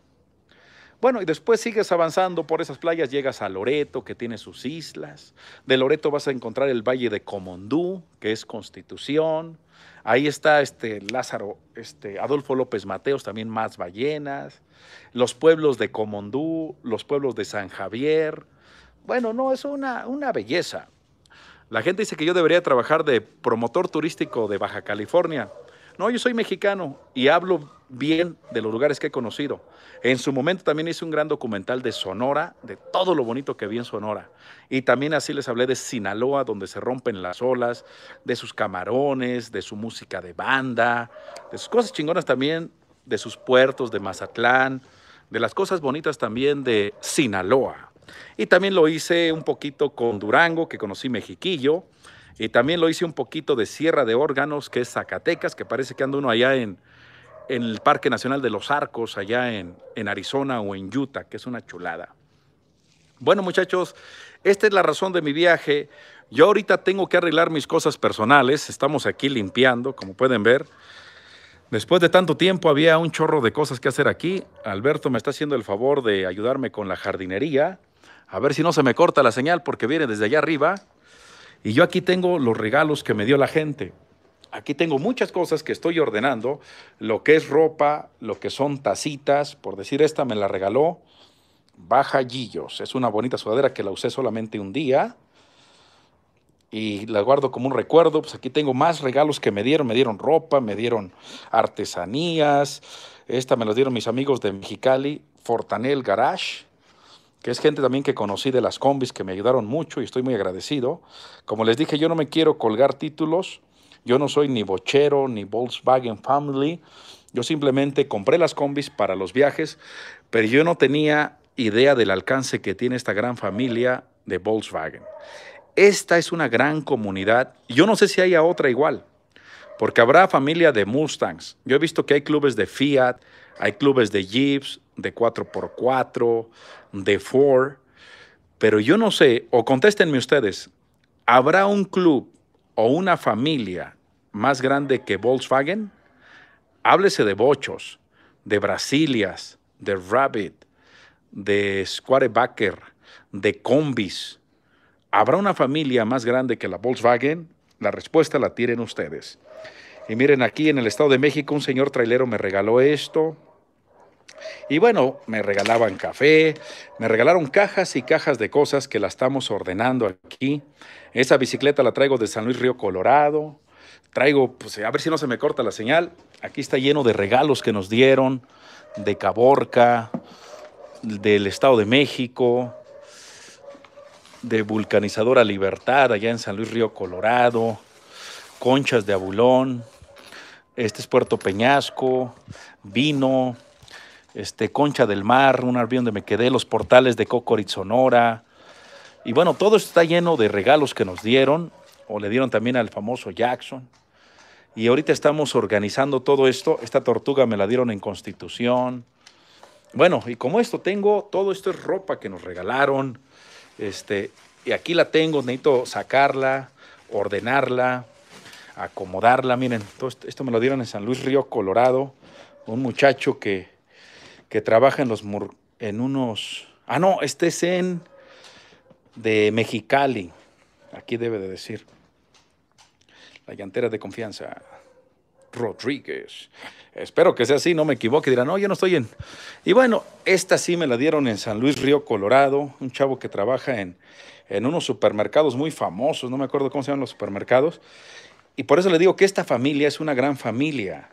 bueno, y después sigues avanzando por esas playas, llegas a Loreto, que tiene sus islas. De Loreto vas a encontrar el Valle de Comondú, que es Constitución. Ahí está este Lázaro, este Adolfo López Mateos, también más ballenas. Los pueblos de Comondú, los pueblos de San Javier. Bueno, no, es una, una belleza. La gente dice que yo debería trabajar de promotor turístico de Baja California. No, yo soy mexicano y hablo bien de los lugares que he conocido. En su momento también hice un gran documental de Sonora, de todo lo bonito que vi en Sonora. Y también así les hablé de Sinaloa, donde se rompen las olas, de sus camarones, de su música de banda, de sus cosas chingonas también, de sus puertos, de Mazatlán, de las cosas bonitas también de Sinaloa. Y también lo hice un poquito con Durango, que conocí Mexiquillo y también lo hice un poquito de Sierra de Órganos, que es Zacatecas, que parece que anda uno allá en, en el Parque Nacional de los Arcos, allá en, en Arizona o en Utah, que es una chulada. Bueno, muchachos, esta es la razón de mi viaje. Yo ahorita tengo que arreglar mis cosas personales. Estamos aquí limpiando, como pueden ver. Después de tanto tiempo había un chorro de cosas que hacer aquí. Alberto me está haciendo el favor de ayudarme con la jardinería. A ver si no se me corta la señal porque viene desde allá arriba. Y yo aquí tengo los regalos que me dio la gente. Aquí tengo muchas cosas que estoy ordenando, lo que es ropa, lo que son tacitas, por decir esta me la regaló Bajallillos. Es una bonita sudadera que la usé solamente un día y la guardo como un recuerdo. Pues aquí tengo más regalos que me dieron, me dieron ropa, me dieron artesanías. Esta me la dieron mis amigos de Mexicali, Fortanel Garage que es gente también que conocí de las combis, que me ayudaron mucho y estoy muy agradecido. Como les dije, yo no me quiero colgar títulos, yo no soy ni bochero, ni Volkswagen Family, yo simplemente compré las combis para los viajes, pero yo no tenía idea del alcance que tiene esta gran familia de Volkswagen. Esta es una gran comunidad, yo no sé si haya otra igual, porque habrá familia de Mustangs, yo he visto que hay clubes de Fiat, hay clubes de Jeeps, de 4x4, de 4. Pero yo no sé, o contéstenme ustedes, ¿habrá un club o una familia más grande que Volkswagen? Háblese de Bochos, de Brasilias, de Rabbit, de Squarebacker, de Combis. ¿Habrá una familia más grande que la Volkswagen? La respuesta la tienen ustedes. Y miren, aquí en el Estado de México un señor trailero me regaló esto. Y bueno, me regalaban café, me regalaron cajas y cajas de cosas que la estamos ordenando aquí. Esa bicicleta la traigo de San Luis Río Colorado. Traigo, pues a ver si no se me corta la señal. Aquí está lleno de regalos que nos dieron, de Caborca, del Estado de México, de Vulcanizadora Libertad, allá en San Luis Río Colorado, Conchas de Abulón, este es Puerto Peñasco, vino, este, Concha del Mar, un avión donde me quedé, los portales de Cocorit Sonora. Y bueno, todo está lleno de regalos que nos dieron, o le dieron también al famoso Jackson. Y ahorita estamos organizando todo esto. Esta tortuga me la dieron en Constitución. Bueno, y como esto tengo, todo esto es ropa que nos regalaron. Este, y aquí la tengo, necesito sacarla, ordenarla, acomodarla. Miren, esto, esto me lo dieron en San Luis Río, Colorado. Un muchacho que, que trabaja en los en unos. Ah, no, este es en de Mexicali. Aquí debe de decir. La llantera de confianza. Rodríguez. Espero que sea así, no me equivoque. Dirán, no, yo no estoy en. Y bueno, esta sí me la dieron en San Luis Río, Colorado. Un chavo que trabaja en, en unos supermercados muy famosos, no me acuerdo cómo se llaman los supermercados. Y por eso le digo que esta familia es una gran familia,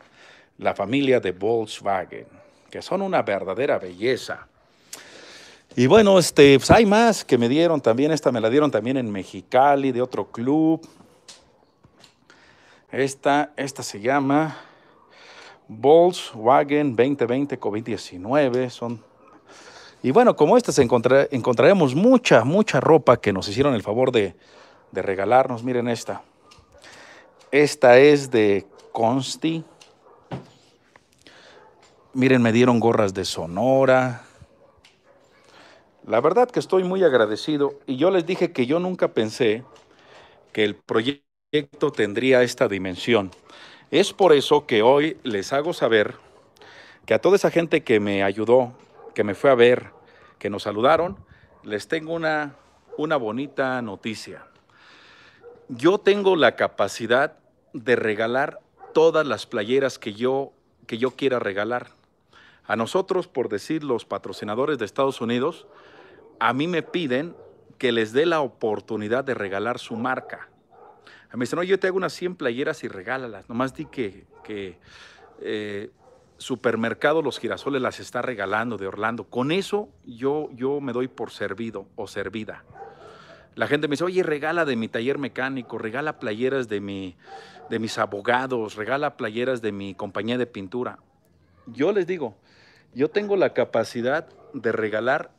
la familia de Volkswagen que son una verdadera belleza. Y bueno, este, pues, hay más que me dieron también, esta me la dieron también en Mexicali, de otro club. Esta, esta se llama Volkswagen 2020 COVID-19. Son... Y bueno, como estas encontraremos mucha, mucha ropa que nos hicieron el favor de, de regalarnos. Miren esta. Esta es de Consti Miren, me dieron gorras de Sonora. La verdad que estoy muy agradecido y yo les dije que yo nunca pensé que el proyecto tendría esta dimensión. Es por eso que hoy les hago saber que a toda esa gente que me ayudó, que me fue a ver, que nos saludaron, les tengo una, una bonita noticia. Yo tengo la capacidad de regalar todas las playeras que yo, que yo quiera regalar. A nosotros, por decir los patrocinadores de Estados Unidos, a mí me piden que les dé la oportunidad de regalar su marca. A mí me dicen, no, yo te hago unas 100 playeras y regálalas. Nomás di que, eh, supermercado Los Girasoles las está regalando de Orlando. Con eso yo, yo me doy por servido o servida. La gente me dice, oye, regala de mi taller mecánico, regala playeras de, mi, de mis abogados, regala playeras de mi compañía de pintura. Yo les digo, yo tengo la capacidad de regalar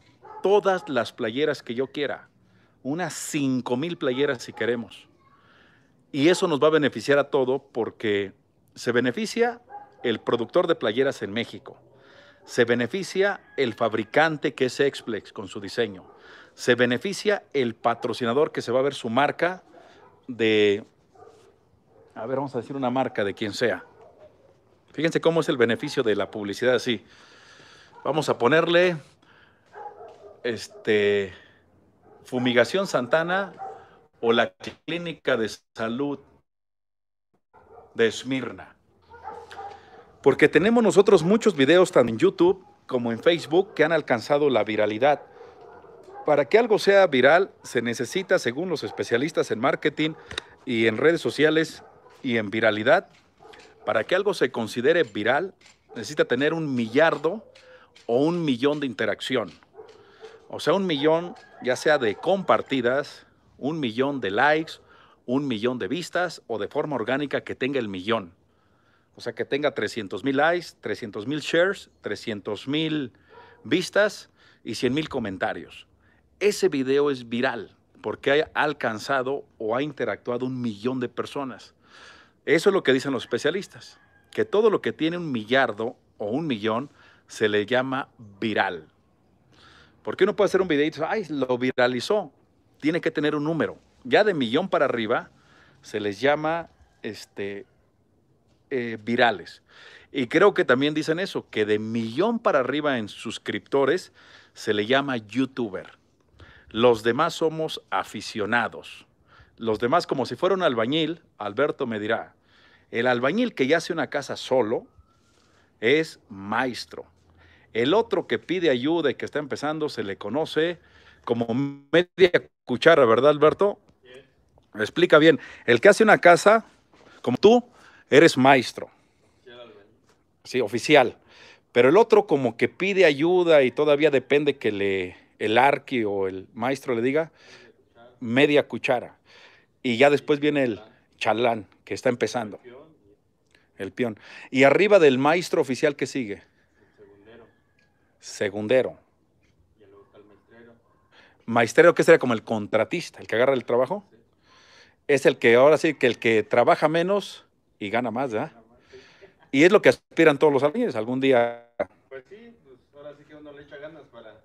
todas las playeras que yo quiera, unas 5 mil playeras si queremos. Y eso nos va a beneficiar a todo porque se beneficia el productor de playeras en México, se beneficia el fabricante que es Explex con su diseño, se beneficia el patrocinador que se va a ver su marca de, a ver, vamos a decir una marca de quien sea. Fíjense cómo es el beneficio de la publicidad así. Vamos a ponerle este Fumigación Santana o la Clínica de Salud de Esmirna. Porque tenemos nosotros muchos videos tanto en YouTube como en Facebook que han alcanzado la viralidad. Para que algo sea viral se necesita, según los especialistas en marketing y en redes sociales y en viralidad, para que algo se considere viral necesita tener un millardo o un millón de interacción. O sea, un millón ya sea de compartidas, un millón de likes, un millón de vistas o de forma orgánica que tenga el millón. O sea, que tenga 300 mil likes, 300 mil shares, 300 mil vistas y 100 mil comentarios. Ese video es viral porque ha alcanzado o ha interactuado un millón de personas. Eso es lo que dicen los especialistas, que todo lo que tiene un millardo o un millón se le llama viral. Porque uno puede hacer un video dice ay, lo viralizó. Tiene que tener un número. Ya de millón para arriba se les llama este, eh, virales. Y creo que también dicen eso, que de millón para arriba en suscriptores se le llama youtuber. Los demás somos aficionados. Los demás, como si fuera un albañil, Alberto me dirá, el albañil que ya hace una casa solo es maestro. El otro que pide ayuda y que está empezando se le conoce como media cuchara, ¿verdad, Alberto? explica bien. El que hace una casa, como tú, eres maestro. Sí, oficial. Pero el otro como que pide ayuda y todavía depende que le, el arqui o el maestro le diga media cuchara. Y ya después viene el chalán que está empezando. El peón. Y arriba del maestro oficial que sigue. Segundero. Y maestrero. que sería como el contratista, el que agarra el trabajo. Es el que ahora sí, que el que trabaja menos y gana más, Y es lo que aspiran todos los albañiles, algún día. Pues sí, pues ahora sí que uno le echa ganas para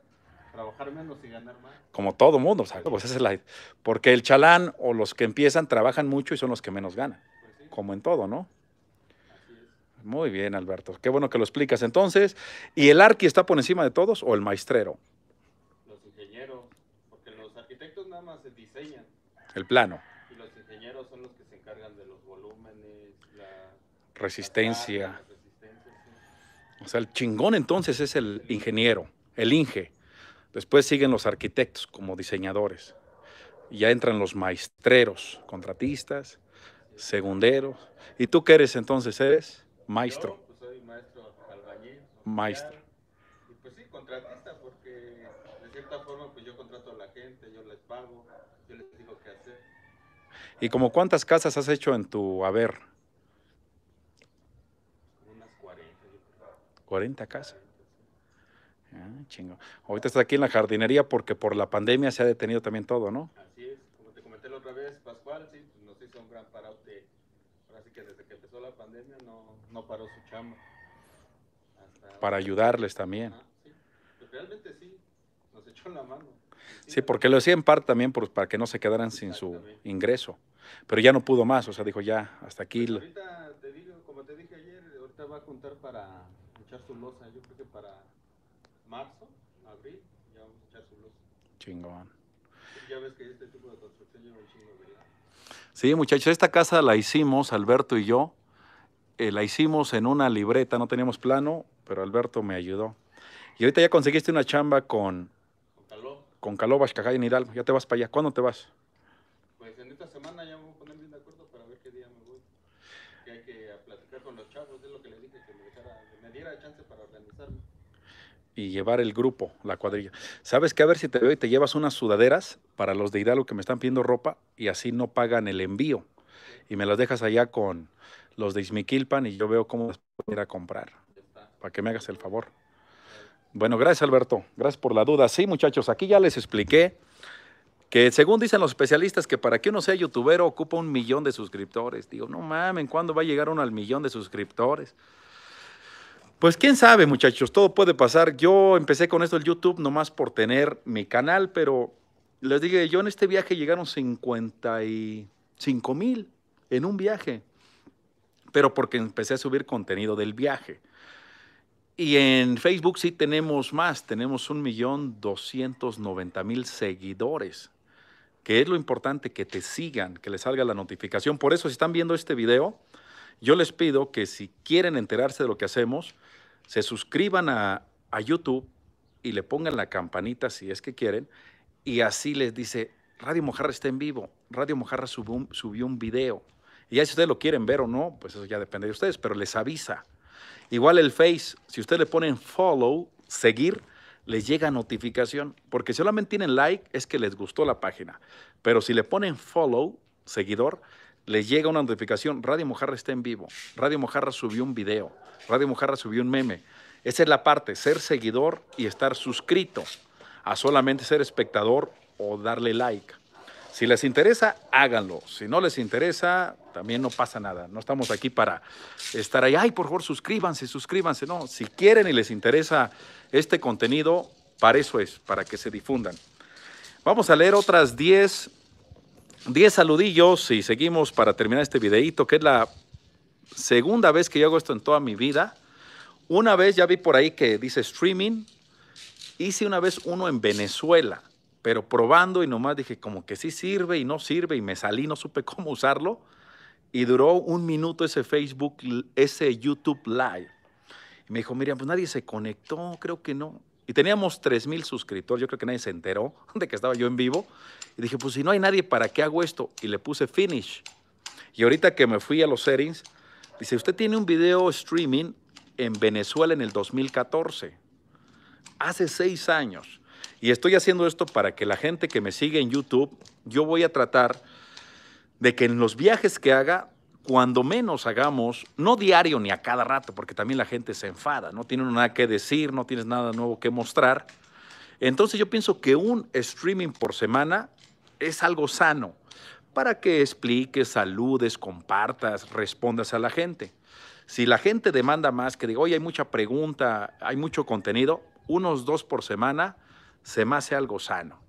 trabajar menos y ganar más. Como todo mundo, ¿sabes? Pues porque el chalán o los que empiezan trabajan mucho y son los que menos ganan. Pues como en todo, ¿no? Muy bien, Alberto. Qué bueno que lo explicas entonces. ¿Y el arqui está por encima de todos o el maestrero? Los ingenieros, porque los arquitectos nada más diseñan. El plano. Y los ingenieros son los que se encargan de los volúmenes, la resistencia. O sea, el chingón entonces es el ingeniero, el inge. Después siguen los arquitectos como diseñadores. Ya entran los maestreros, contratistas, segunderos. ¿Y tú qué eres entonces? ¿Eres? Maestro. Pues, soy maestro albañil. Maestro. Y pues sí, contratista, porque de cierta forma pues yo contrato a la gente, yo les pago, yo les digo qué hacer. ¿Y como cuántas casas has hecho en tu haber? Unas 40. Yo creo 40 casas. Ah, chingo. Ahorita estás aquí en la jardinería porque por la pandemia se ha detenido también todo, ¿no? Así es, como te comenté la otra vez, Pascual, sí, pues nos hizo un gran parado que desde que empezó la pandemia no, no paró su chamba. Hasta Para ayudarles también. sí. Pues realmente sí, nos echó la mano. Sí, porque lo hacía en parte también para que no se quedaran sin su ingreso. Pero ya no pudo más, o sea, dijo ya, hasta aquí. Pues ahorita te digo, como te dije ayer, ahorita va a contar para echar su losa. Yo creo que para marzo, abril, ya vamos a echar su losa. Chingón. Ya ves que este tipo de construcción lleva un chingo de lado. Sí, muchachos, esta casa la hicimos, Alberto y yo. Eh, la hicimos en una libreta, no teníamos plano, pero Alberto me ayudó. Y ahorita ya conseguiste una chamba con... Con Caló, Caló en Hidalgo. Ya te vas para allá. ¿Cuándo te vas? Pues en esta semana ya me voy a poner bien de acuerdo para ver qué día me voy. Que hay que platicar con los chavos, es lo que les dije, que me, dejara, que me diera chance para organizarme y llevar el grupo, la cuadrilla. ¿Sabes qué? A ver si te veo y te llevas unas sudaderas para los de Hidalgo que me están pidiendo ropa y así no pagan el envío. Y me las dejas allá con los de Ismiquilpan y yo veo cómo las puedo ir a comprar. Para que me hagas el favor. Bueno, gracias Alberto. Gracias por la duda. Sí, muchachos, aquí ya les expliqué que según dicen los especialistas que para que uno sea youtuber ocupa un millón de suscriptores. Digo, no mamen, ¿cuándo va a llegar uno al millón de suscriptores? Pues quién sabe, muchachos, todo puede pasar. Yo empecé con esto el YouTube nomás por tener mi canal, pero les dije, yo en este viaje llegaron 55 mil en un viaje, pero porque empecé a subir contenido del viaje. Y en Facebook sí tenemos más, tenemos 1.290.000 seguidores, que es lo importante que te sigan, que les salga la notificación. Por eso, si están viendo este video, yo les pido que si quieren enterarse de lo que hacemos, se suscriban a, YouTube y le pongan la campanita si es que quieren. Y así les dice, Radio Mojarra está en vivo, Radio Mojarra subió un, video. Y ya si ustedes lo quieren ver o no, pues eso ya depende de ustedes, pero les avisa. Igual el Face, si ustedes le ponen follow, seguir, les llega notificación, porque solamente tienen like es que les gustó la página, pero si le ponen follow, seguidor, les llega una notificación, Radio Mojarra está en vivo, Radio Mojarra subió un video, Radio Mojarra subió un meme. Esa es la parte, ser seguidor y estar suscrito, a solamente ser espectador o darle like. Si les interesa, háganlo. Si no les interesa, también no pasa nada. No estamos aquí para estar ahí, ay, por favor, suscríbanse, suscríbanse. No, si quieren y les interesa este contenido, para eso es, para que se difundan. Vamos a leer otras 10 Diez saludillos y seguimos para terminar este videito que es la segunda vez que yo hago esto en toda mi vida. Una vez ya vi por ahí que dice streaming. Hice una vez uno en Venezuela, pero probando y nomás dije como que sí sirve y no sirve y me salí, no supe cómo usarlo. Y duró un minuto ese Facebook, ese YouTube Live. Y me dijo, Miriam, pues nadie se conectó, creo que no. Y teníamos 3.000 suscriptores, yo creo que nadie se enteró de que estaba yo en vivo. Y dije, pues si no hay nadie, ¿para qué hago esto? Y le puse finish. Y ahorita que me fui a los settings, dice, usted tiene un video streaming en Venezuela en el 2014, hace seis años. Y estoy haciendo esto para que la gente que me sigue en YouTube, yo voy a tratar de que en los viajes que haga cuando menos hagamos, no diario ni a cada rato, porque también la gente se enfada, no tiene nada que decir, no tienes nada nuevo que mostrar. Entonces yo pienso que un streaming por semana es algo sano para que expliques, saludes, compartas, respondas a la gente. Si la gente demanda más, que diga, oye, hay mucha pregunta, hay mucho contenido, unos dos por semana, se me hace algo sano.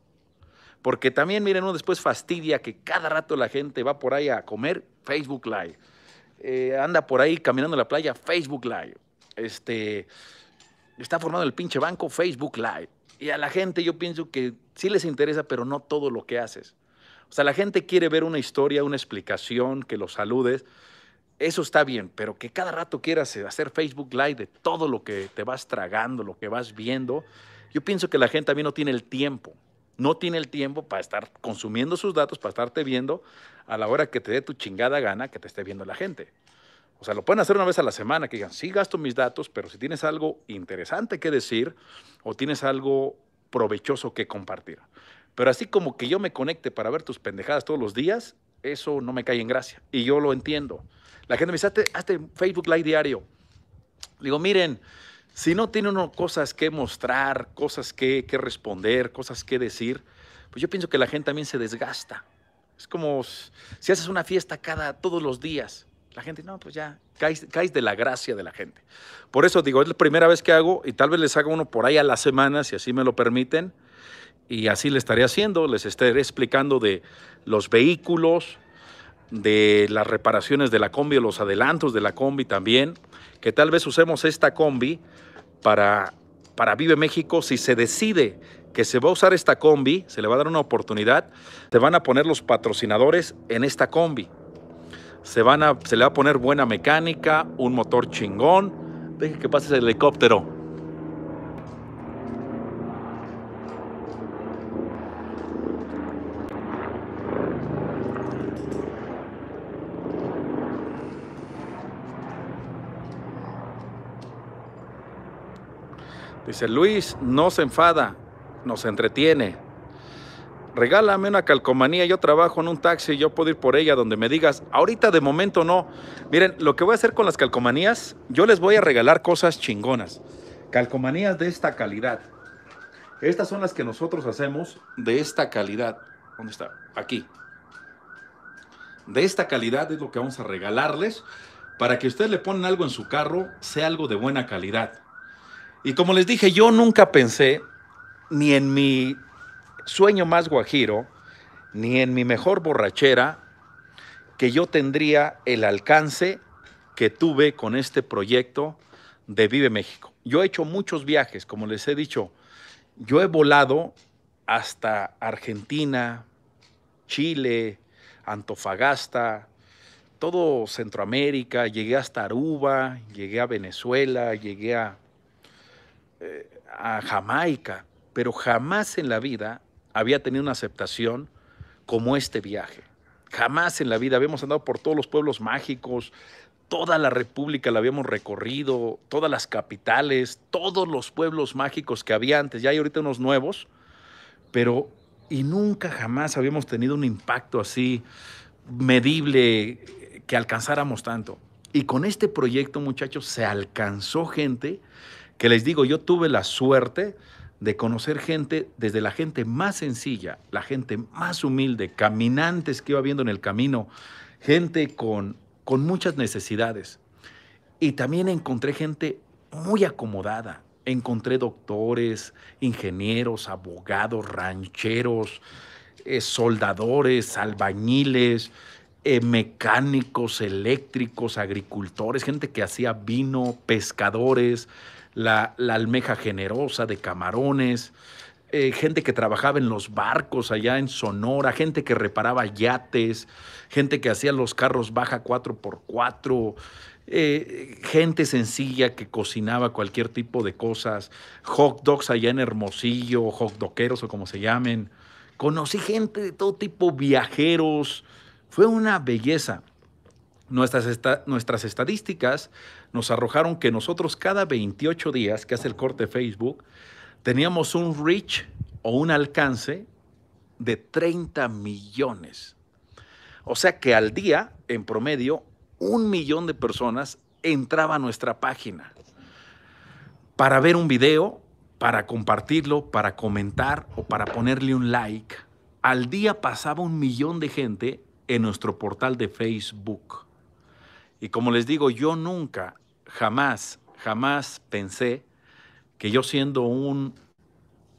Porque también, miren, uno después fastidia que cada rato la gente va por ahí a comer Facebook Live. Eh, anda por ahí caminando en la playa Facebook Live. Este, está formado el pinche banco Facebook Live. Y a la gente yo pienso que sí les interesa, pero no todo lo que haces. O sea, la gente quiere ver una historia, una explicación, que los saludes. Eso está bien, pero que cada rato quieras hacer Facebook Live de todo lo que te vas tragando, lo que vas viendo, yo pienso que la gente también no tiene el tiempo no tiene el tiempo para estar consumiendo sus datos, para estarte viendo a la hora que te dé tu chingada gana que te esté viendo la gente. O sea, lo pueden hacer una vez a la semana, que digan, sí gasto mis datos, pero si tienes algo interesante que decir o tienes algo provechoso que compartir. Pero así como que yo me conecte para ver tus pendejadas todos los días, eso no me cae en gracia. Y yo lo entiendo. La gente me dice, hazte, Facebook Live diario. Digo, miren, si no tiene uno cosas que mostrar, cosas que, que responder, cosas que decir, pues yo pienso que la gente también se desgasta. Es como si haces una fiesta cada todos los días. La gente, no, pues ya, caes, de la gracia de la gente. Por eso digo, es la primera vez que hago y tal vez les haga uno por ahí a la semana, si así me lo permiten. Y así le estaré haciendo, les estaré explicando de los vehículos, de las reparaciones de la combi, los adelantos de la combi también, que tal vez usemos esta combi para, para Vive México si se decide que se va a usar esta combi, se le va a dar una oportunidad, se van a poner los patrocinadores en esta combi. Se, van a, se le va a poner buena mecánica, un motor chingón. Deje que pase el helicóptero. Dice, Luis no se enfada, nos entretiene. Regálame una calcomanía, yo trabajo en un taxi, yo puedo ir por ella donde me digas, ahorita de momento no. Miren, lo que voy a hacer con las calcomanías, yo les voy a regalar cosas chingonas. Calcomanías de esta calidad. Estas son las que nosotros hacemos de esta calidad. ¿Dónde está? Aquí. De esta calidad es lo que vamos a regalarles para que ustedes le ponen algo en su carro, sea algo de buena calidad. Y como les dije, yo nunca pensé, ni en mi sueño más guajiro, ni en mi mejor borrachera, que yo tendría el alcance que tuve con este proyecto de Vive México. Yo he hecho muchos viajes, como les he dicho, yo he volado hasta Argentina, Chile, Antofagasta, todo Centroamérica, llegué hasta Aruba, llegué a Venezuela, llegué a eh, a Jamaica, pero jamás en la vida había tenido una aceptación como este viaje. Jamás en la vida habíamos andado por todos los pueblos mágicos, toda la República la habíamos recorrido, todas las capitales, todos los pueblos mágicos que había antes, ya hay ahorita unos nuevos, pero y nunca jamás habíamos tenido un impacto así medible que alcanzáramos tanto. Y con este proyecto, muchachos, se alcanzó gente que les digo, yo tuve la suerte de conocer gente, desde la gente más sencilla, la gente más humilde, caminantes que iba viendo en el camino, gente con, con muchas necesidades. Y también encontré gente muy acomodada. Encontré doctores, ingenieros, abogados, rancheros, eh, soldadores, albañiles, eh, mecánicos, eléctricos, agricultores, gente que hacía vino, pescadores, la, almeja generosa de camarones, eh, gente que trabajaba en los barcos allá en Sonora, gente que reparaba yates, gente que hacía los carros baja 4x4, eh, gente sencilla que cocinaba cualquier tipo de cosas, hot dogs allá en Hermosillo, hot doqueros o como se llamen. Conocí gente de todo tipo, viajeros. Fue una belleza. Nuestras, estadísticas nos arrojaron que nosotros cada 28 días que hace el corte Facebook, teníamos un reach o un alcance de 30 millones. O sea que al día, en promedio, un millón de personas entraba a nuestra página para ver un video, para compartirlo, para comentar o para ponerle un like. Al día pasaba un millón de gente en nuestro portal de Facebook. Y como les digo, yo nunca, jamás, jamás pensé que yo siendo un,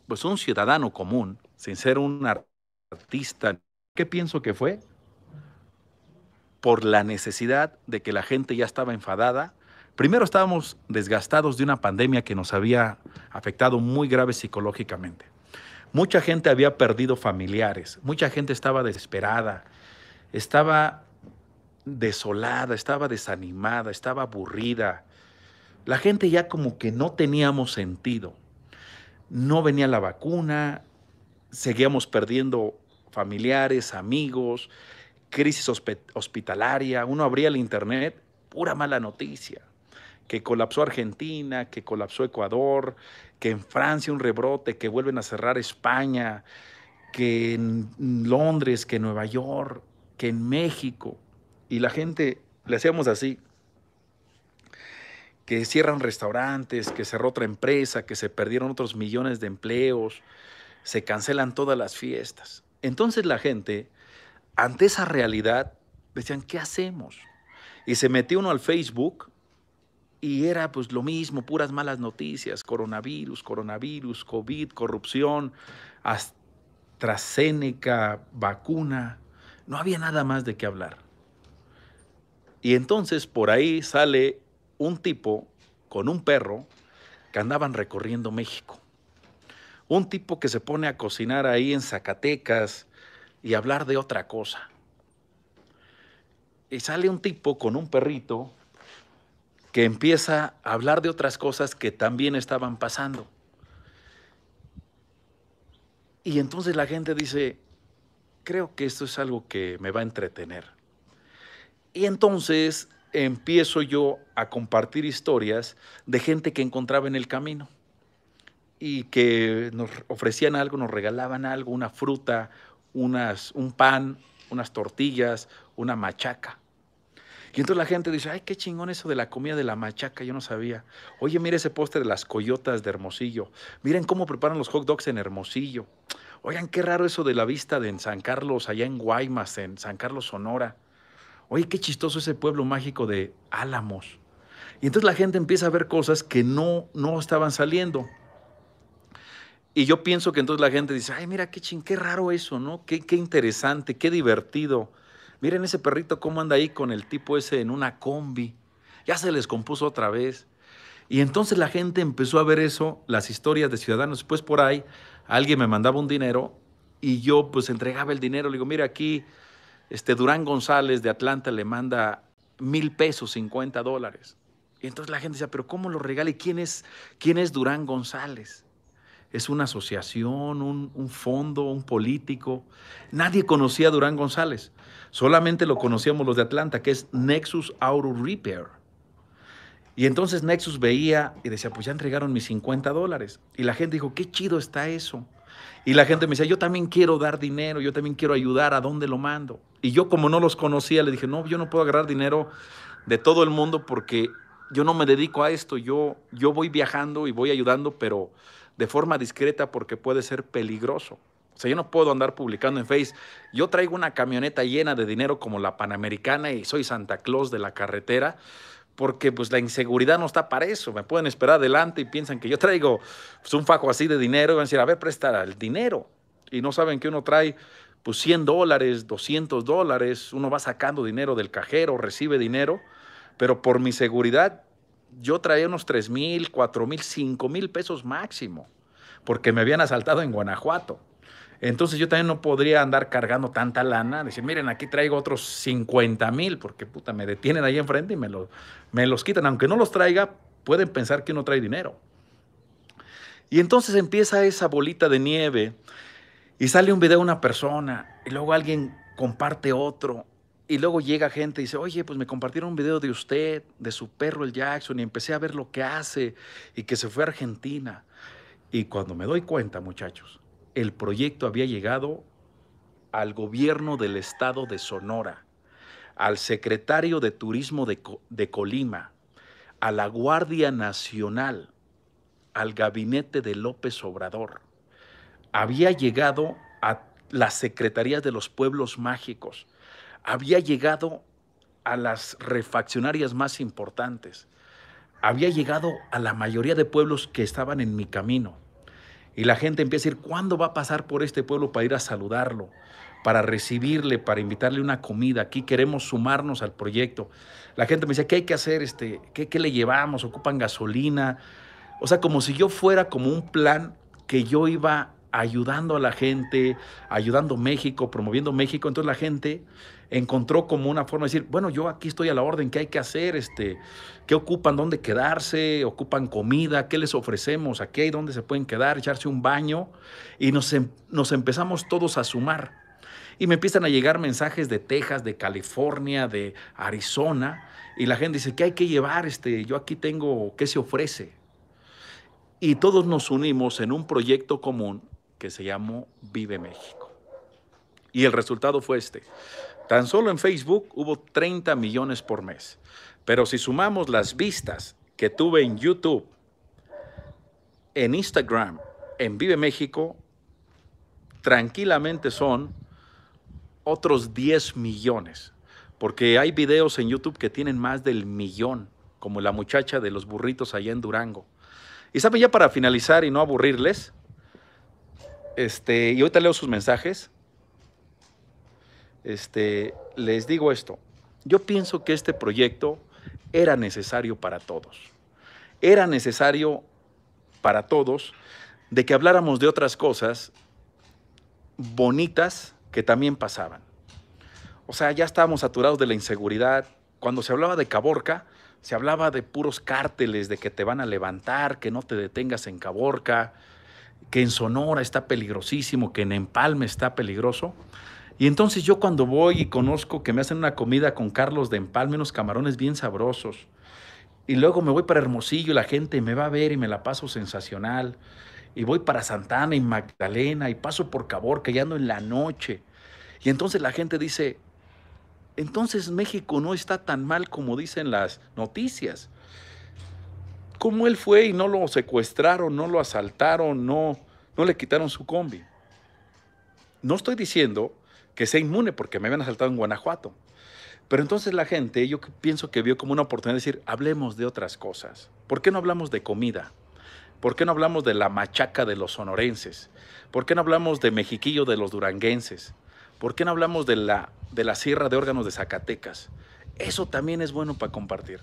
pues un ciudadano común, sin ser un artista, ¿qué pienso que fue? Por la necesidad de que la gente ya estaba enfadada. Primero estábamos desgastados de una pandemia que nos había afectado muy grave psicológicamente. Mucha gente había perdido familiares, mucha gente estaba desesperada, estaba desolada, estaba desanimada, estaba aburrida. La gente ya como que no teníamos sentido. No venía la vacuna, seguíamos perdiendo familiares, amigos, crisis hospitalaria. Uno abría el internet, pura mala noticia. Que colapsó Argentina, que colapsó Ecuador, que en Francia un rebrote, que vuelven a cerrar España, que en Londres, que en Nueva York, que en México. Y la gente le hacíamos así, que cierran restaurantes, que cerró otra empresa, que se perdieron otros millones de empleos, se cancelan todas las fiestas. Entonces la gente, ante esa realidad, decían, ¿qué hacemos? Y se metió uno al Facebook y era pues lo mismo, puras malas noticias, coronavirus, coronavirus, COVID, corrupción, AstraZeneca, vacuna. No había nada más de qué hablar. Y entonces por ahí sale un tipo con un perro que andaban recorriendo México. Un tipo que se pone a cocinar ahí en Zacatecas y hablar de otra cosa. Y sale un tipo con un perrito que empieza a hablar de otras cosas que también estaban pasando. Y entonces la gente dice, creo que esto es algo que me va a entretener. Y entonces empiezo yo a compartir historias de gente que encontraba en el camino y que nos ofrecían algo, nos regalaban algo, una fruta, unas, un pan, unas tortillas, una machaca. Y entonces la gente dice, ay, qué chingón eso de la comida de la machaca, yo no sabía. Oye, mire ese poste de las coyotas de Hermosillo. Miren cómo preparan los hot dogs en Hermosillo. Oigan, qué raro eso de la vista de en San Carlos, allá en Guaymas, en San Carlos, Sonora. Oye, qué chistoso ese pueblo mágico de Álamos. Y entonces la gente empieza a ver cosas que no, no estaban saliendo. Y yo pienso que entonces la gente dice, ay, mira qué ching, qué raro eso, ¿no? Qué, qué interesante, qué divertido. Miren ese perrito cómo anda ahí con el tipo ese en una combi. Ya se les compuso otra vez. Y entonces la gente empezó a ver eso, las historias de ciudadanos. Pues por ahí alguien me mandaba un dinero y yo pues entregaba el dinero. Le digo, mira aquí este Durán González de Atlanta le manda mil pesos, 50 dólares. Y entonces la gente decía, pero ¿cómo lo regale? ¿Quién es, quién es Durán González? Es una asociación, un, fondo, un político. Nadie conocía a Durán González. Solamente lo conocíamos los de Atlanta, que es Nexus Auto Repair. Y entonces Nexus veía y decía, pues ya entregaron mis 50 dólares. Y la gente dijo, qué chido está eso. Y la gente me decía, yo también quiero dar dinero, yo también quiero ayudar, ¿a dónde lo mando? Y yo como no los conocía, le dije, no, yo no puedo agarrar dinero de todo el mundo porque yo no me dedico a esto, yo, yo voy viajando y voy ayudando, pero de forma discreta porque puede ser peligroso. O sea, yo no puedo andar publicando en Face, yo traigo una camioneta llena de dinero como la Panamericana y soy Santa Claus de la carretera, porque pues la inseguridad no está para eso. Me pueden esperar adelante y piensan que yo traigo pues, un fajo así de dinero y van a decir, a ver, presta el dinero. Y no saben que uno trae pues 100 dólares, 200 dólares, uno va sacando dinero del cajero, recibe dinero, pero por mi seguridad yo traía unos 3 mil, 4 mil, 5 mil pesos máximo, porque me habían asaltado en Guanajuato. Entonces yo también no podría andar cargando tanta lana, decir, miren, aquí traigo otros 50 mil, porque puta, me detienen ahí enfrente y me, lo, me los quitan. Aunque no los traiga, pueden pensar que uno trae dinero. Y entonces empieza esa bolita de nieve y sale un video una persona, y luego alguien comparte otro, y luego llega gente y dice, oye, pues me compartieron un video de usted, de su perro el Jackson, y empecé a ver lo que hace, y que se fue a Argentina. Y cuando me doy cuenta, muchachos, el proyecto había llegado al gobierno del estado de Sonora, al secretario de Turismo de Colima, a la Guardia Nacional, al gabinete de López Obrador había llegado a las secretarías de los pueblos mágicos, había llegado a las refaccionarias más importantes, había llegado a la mayoría de pueblos que estaban en mi camino. Y la gente empieza a decir, ¿cuándo va a pasar por este pueblo para ir a saludarlo? para recibirle, para invitarle una comida. Aquí queremos sumarnos al proyecto. La gente me decía, ¿qué hay que hacer? Este, ¿qué, ¿Qué le llevamos? ¿Ocupan gasolina? O sea, como si yo fuera como un plan que yo iba ayudando a la gente, ayudando México, promoviendo México. Entonces la gente encontró como una forma de decir, bueno, yo aquí estoy a la orden, ¿qué hay que hacer? Este, ¿Qué ocupan? ¿Dónde quedarse? ¿Ocupan comida? ¿Qué les ofrecemos? ¿Aquí hay dónde se pueden quedar? ¿Echarse un baño? Y nos, em, nos empezamos todos a sumar. Y me empiezan a llegar mensajes de Texas, de California, de Arizona. Y la gente dice, ¿qué hay que llevar? Este, yo aquí tengo, ¿qué se ofrece? Y todos nos unimos en un proyecto común que se llamó Vive México. Y el resultado fue este. Tan solo en Facebook hubo 30 millones por mes. Pero si sumamos las vistas que tuve en YouTube, en Instagram, en Vive México, tranquilamente son otros 10 millones. Porque hay videos en YouTube que tienen más del millón, como la muchacha de los burritos allá en Durango. Y saben, ya para finalizar y no aburrirles, este, y ahorita leo sus mensajes. Este, les digo esto. Yo pienso que este proyecto era necesario para todos. Era necesario para todos de que habláramos de otras cosas bonitas que también pasaban. O sea, ya estábamos saturados de la inseguridad. Cuando se hablaba de Caborca, se hablaba de puros cárteles, de que te van a levantar, que no te detengas en Caborca, que en Sonora está peligrosísimo, que en Empalme está peligroso. Y entonces yo cuando voy y conozco que me hacen una comida con Carlos de Empalme, unos camarones bien sabrosos, y luego me voy para Hermosillo, y la gente me va a ver y me la paso sensacional, y voy para Santana y Magdalena, y paso por Caborca, y en la noche. Y entonces la gente dice, entonces México no está tan mal como dicen las noticias cómo él fue y no lo secuestraron, no lo asaltaron, no, no le quitaron su combi. No estoy diciendo que sea inmune porque me habían asaltado en Guanajuato. Pero entonces la gente, yo pienso que vio como una oportunidad de decir, hablemos de otras cosas. ¿Por qué no hablamos de comida? ¿Por qué no hablamos de la machaca de los sonorenses? ¿Por qué no hablamos de Mexiquillo de los duranguenses? ¿Por qué no hablamos de la, de la Sierra de Órganos de Zacatecas? Eso también es bueno para compartir.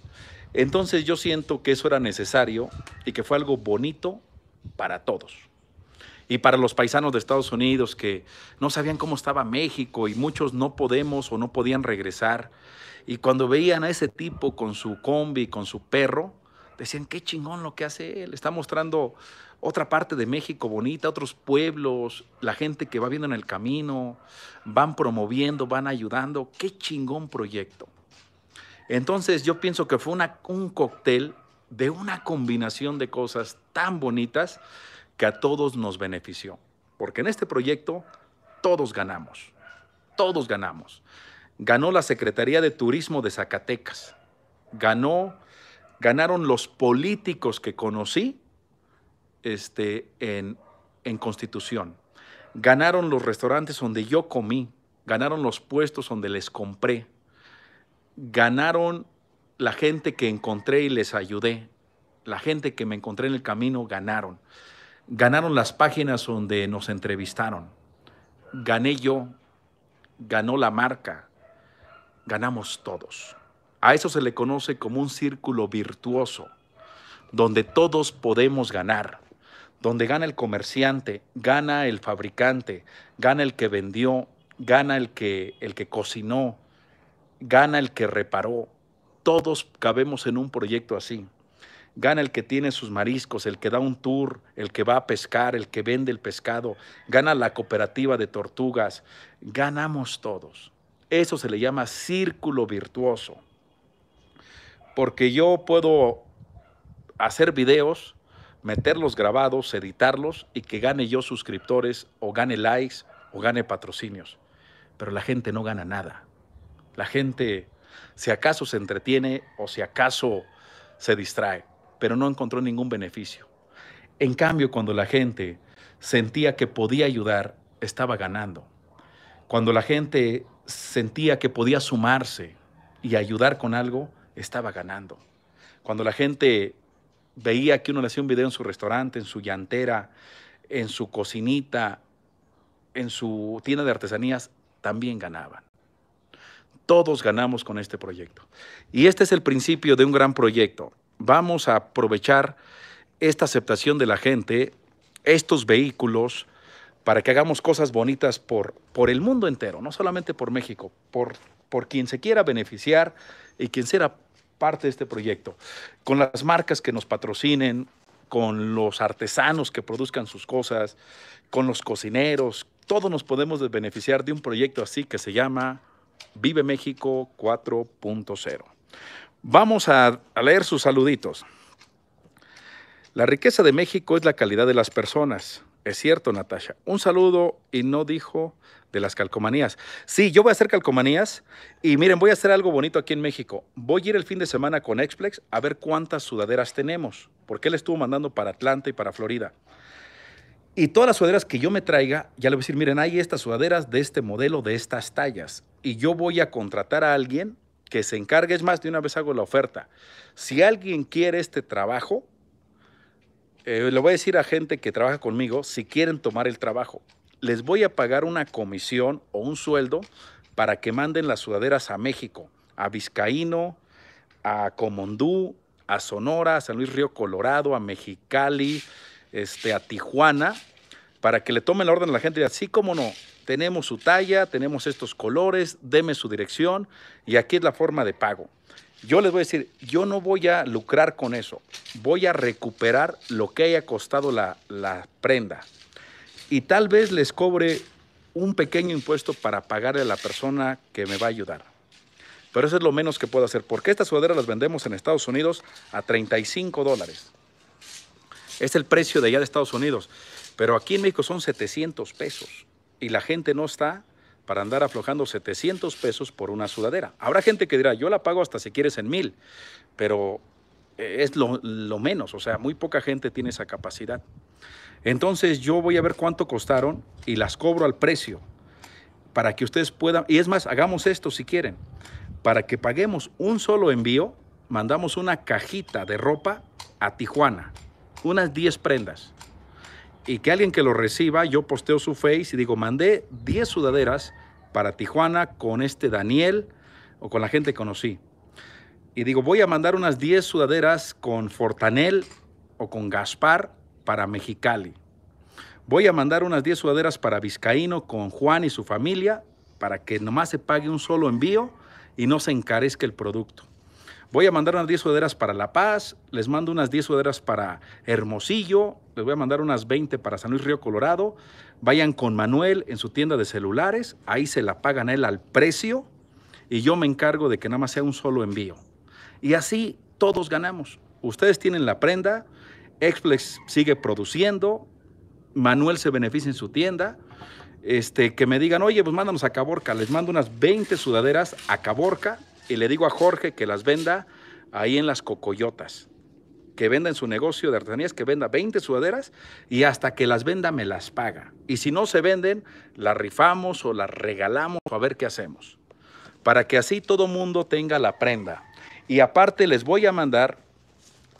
Entonces yo siento que eso era necesario y que fue algo bonito para todos. Y para los paisanos de Estados Unidos que no sabían cómo estaba México y muchos no podemos o no podían regresar. Y cuando veían a ese tipo con su combi, con su perro, decían, qué chingón lo que hace él. Está mostrando otra parte de México bonita, otros pueblos, la gente que va viendo en el camino, van promoviendo, van ayudando. Qué chingón proyecto. Entonces yo pienso que fue un cóctel de una combinación de cosas tan bonitas que a todos nos benefició. Porque en este proyecto todos ganamos, todos ganamos. Ganó la Secretaría de Turismo de Zacatecas, ganó, ganaron los políticos que conocí este, en, en Constitución, ganaron los restaurantes donde yo comí, ganaron los puestos donde les compré, ganaron la gente que encontré y les ayudé. La gente que me encontré en el camino ganaron. Ganaron las páginas donde nos entrevistaron. Gané yo, ganó la marca, ganamos todos. A eso se le conoce como un círculo virtuoso, donde todos podemos ganar, donde gana el comerciante, gana el fabricante, gana el que vendió, gana el que, el que cocinó, gana el que reparó. Todos cabemos en un proyecto así. Gana el que tiene sus mariscos, el que da un tour, el que va a pescar, el que vende el pescado. Gana la cooperativa de tortugas. Ganamos todos. Eso se le llama círculo virtuoso. Porque yo puedo hacer videos, meterlos grabados, editarlos y que gane yo suscriptores o gane likes o gane patrocinios. Pero la gente no gana nada. La gente, si acaso se entretiene o si acaso se distrae, pero no encontró ningún beneficio. En cambio, cuando la gente sentía que podía ayudar, estaba ganando. Cuando la gente sentía que podía sumarse y ayudar con algo, estaba ganando. Cuando la gente veía que uno le hacía un video en su restaurante, en su llantera, en su cocinita, en su tienda de artesanías, también ganaban. Todos ganamos con este proyecto. Y este es el principio de un gran proyecto. Vamos a aprovechar esta aceptación de la gente, estos vehículos, para que hagamos cosas bonitas por, por el mundo entero, no solamente por México, por, por quien se quiera beneficiar y quien será parte de este proyecto. Con las marcas que nos patrocinen, con los artesanos que produzcan sus cosas, con los cocineros, todos nos podemos beneficiar de un proyecto así que se llama Vive México 4.0. Vamos a, leer sus saluditos. La riqueza de México es la calidad de las personas. Es cierto, Natasha. Un saludo y no dijo de las calcomanías. Sí, yo voy a hacer calcomanías y miren, voy a hacer algo bonito aquí en México. Voy a ir el fin de semana con Explex a ver cuántas sudaderas tenemos, porque él estuvo mandando para Atlanta y para Florida. Y todas las sudaderas que yo me traiga, ya le voy a decir, miren, hay estas sudaderas de este modelo, de estas tallas. Y yo voy a contratar a alguien que se encargue, es más, de una vez hago la oferta. Si alguien quiere este trabajo, eh, le voy a decir a gente que trabaja conmigo, si quieren tomar el trabajo, les voy a pagar una comisión o un sueldo para que manden las sudaderas a México, a Vizcaíno, a Comondú, a Sonora, a San Luis Río Colorado, a Mexicali, este, a Tijuana para que le tomen la orden a la gente y así como no, tenemos su talla, tenemos estos colores, deme su dirección y aquí es la forma de pago. Yo les voy a decir, yo no voy a lucrar con eso, voy a recuperar lo que haya costado la, la prenda y tal vez les cobre un pequeño impuesto para pagarle a la persona que me va a ayudar. Pero eso es lo menos que puedo hacer, porque estas sudaderas las vendemos en Estados Unidos a 35 dólares. Es el precio de allá de Estados Unidos. Pero aquí en México son 700 pesos y la gente no está para andar aflojando 700 pesos por una sudadera. Habrá gente que dirá, yo la pago hasta si quieres en mil, pero eh, es lo, menos, o sea, muy poca gente tiene esa capacidad. Entonces yo voy a ver cuánto costaron y las cobro al precio para que ustedes puedan, y es más, hagamos esto si quieren, para que paguemos un solo envío, mandamos una cajita de ropa a Tijuana unas 10 prendas. Y que alguien que lo reciba, yo posteo su face y digo, mandé 10 sudaderas para Tijuana con este Daniel o con la gente que conocí. Y digo, voy a mandar unas 10 sudaderas con Fortanel o con Gaspar para Mexicali. Voy a mandar unas 10 sudaderas para Vizcaíno con Juan y su familia para que nomás se pague un solo envío y no se encarezca el producto voy a mandar unas 10 sudaderas para La Paz, les mando unas 10 sudaderas para Hermosillo, les voy a mandar unas 20 para San Luis Río Colorado. Vayan con Manuel en su tienda de celulares, ahí se la pagan él al precio y yo me encargo de que nada más sea un solo envío. Y así todos ganamos. Ustedes tienen la prenda, Explex sigue produciendo, Manuel se beneficia en su tienda. Este, que me digan, oye, pues mándanos a Caborca, les mando unas 20 sudaderas a Caborca y le digo a Jorge que las venda ahí en las cocoyotas, que venda en su negocio de artesanías, que venda 20 sudaderas y hasta que las venda me las paga. Y si no se venden, las rifamos o las regalamos a ver qué hacemos. Para que así todo mundo tenga la prenda. Y aparte les voy a mandar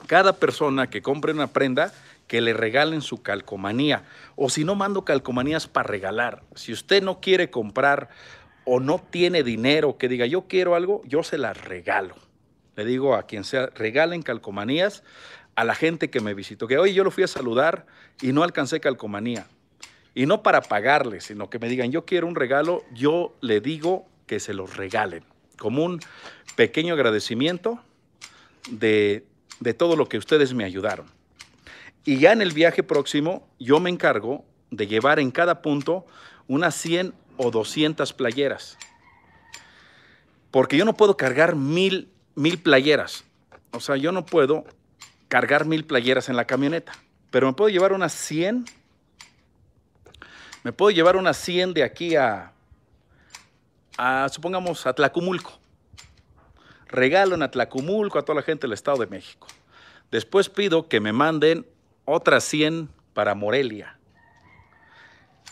cada persona que compre una prenda que le regalen su calcomanía. O si no, mando calcomanías para regalar. Si usted no quiere comprar o no tiene dinero, que diga yo quiero algo, yo se la regalo. Le digo a quien sea, regalen calcomanías a la gente que me visitó, que hoy yo lo fui a saludar y no alcancé calcomanía. Y no para pagarle, sino que me digan, yo quiero un regalo, yo le digo que se los regalen, como un pequeño agradecimiento de, de todo lo que ustedes me ayudaron. Y ya en el viaje próximo, yo me encargo de llevar en cada punto unas 100 o 200 playeras. Porque yo no puedo cargar mil, playeras. O sea, yo no puedo cargar mil playeras en la camioneta. Pero me puedo llevar unas 100. Me puedo llevar unas 100 de aquí a, supongamos, a Tlacumulco. Regalo en Atlacumulco a toda la gente del Estado de México. Después pido que me manden otras 100 para Morelia.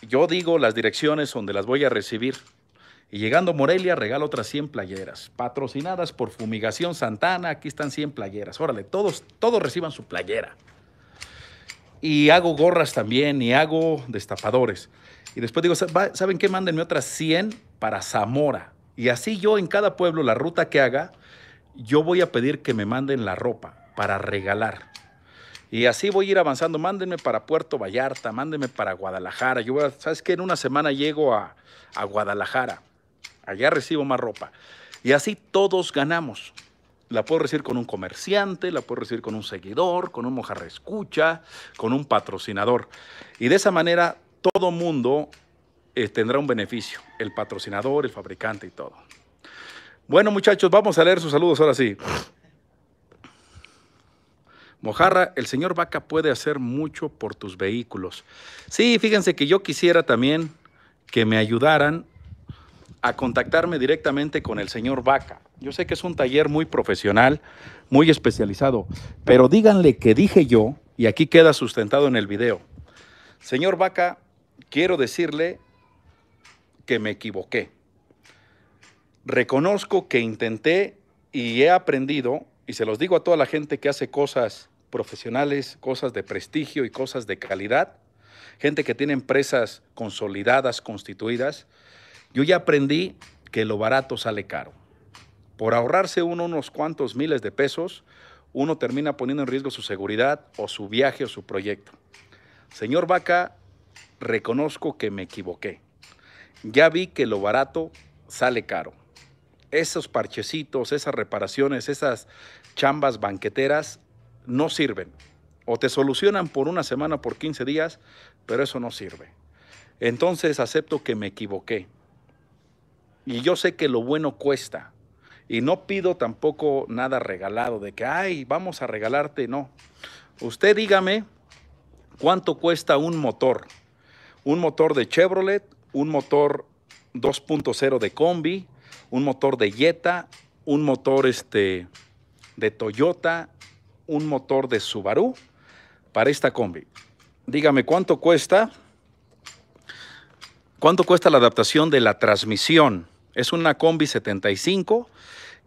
Yo digo las direcciones donde las voy a recibir. Y llegando a Morelia, regalo otras 100 playeras, patrocinadas por Fumigación Santana. Aquí están 100 playeras. Órale, todos, todos reciban su playera. Y hago gorras también, y hago destapadores. Y después digo, ¿saben qué? Mándenme otras 100 para Zamora. Y así yo en cada pueblo, la ruta que haga, yo voy a pedir que me manden la ropa para regalar. Y así voy a ir avanzando. Mándenme para Puerto Vallarta, mándenme para Guadalajara. Yo, ¿sabes qué? En una semana llego a, Guadalajara. Allá recibo más ropa. Y así todos ganamos. La puedo recibir con un comerciante, la puedo recibir con un seguidor, con un mojarra escucha, con un patrocinador. Y de esa manera todo mundo eh, tendrá un beneficio, el patrocinador, el fabricante y todo. Bueno muchachos, vamos a leer sus saludos ahora sí. Mojarra, el señor Vaca puede hacer mucho por tus vehículos. Sí, fíjense que yo quisiera también que me ayudaran a contactarme directamente con el señor Vaca. Yo sé que es un taller muy profesional, muy especializado, pero díganle que dije yo, y aquí queda sustentado en el video. Señor Vaca, quiero decirle que me equivoqué. Reconozco que intenté y he aprendido, y se los digo a toda la gente que hace cosas profesionales, cosas de prestigio y cosas de calidad, gente que tiene empresas consolidadas, constituidas. Yo ya aprendí que lo barato sale caro. Por ahorrarse uno unos cuantos miles de pesos, uno termina poniendo en riesgo su seguridad o su viaje o su proyecto. Señor Vaca, reconozco que me equivoqué. Ya vi que lo barato sale caro. Esos parchecitos, esas reparaciones, esas chambas banqueteras no sirven. O te solucionan por una semana, por 15 días, pero eso no sirve. Entonces acepto que me equivoqué. Y yo sé que lo bueno cuesta. Y no pido tampoco nada regalado de que, ay, vamos a regalarte. No. Usted dígame cuánto cuesta un motor. Un motor de Chevrolet, un motor 2.0 de combi, un motor de Jetta, un motor este, de Toyota, un motor de Subaru para esta combi. Dígame cuánto cuesta. ¿Cuánto cuesta la adaptación de la transmisión? Es una combi 75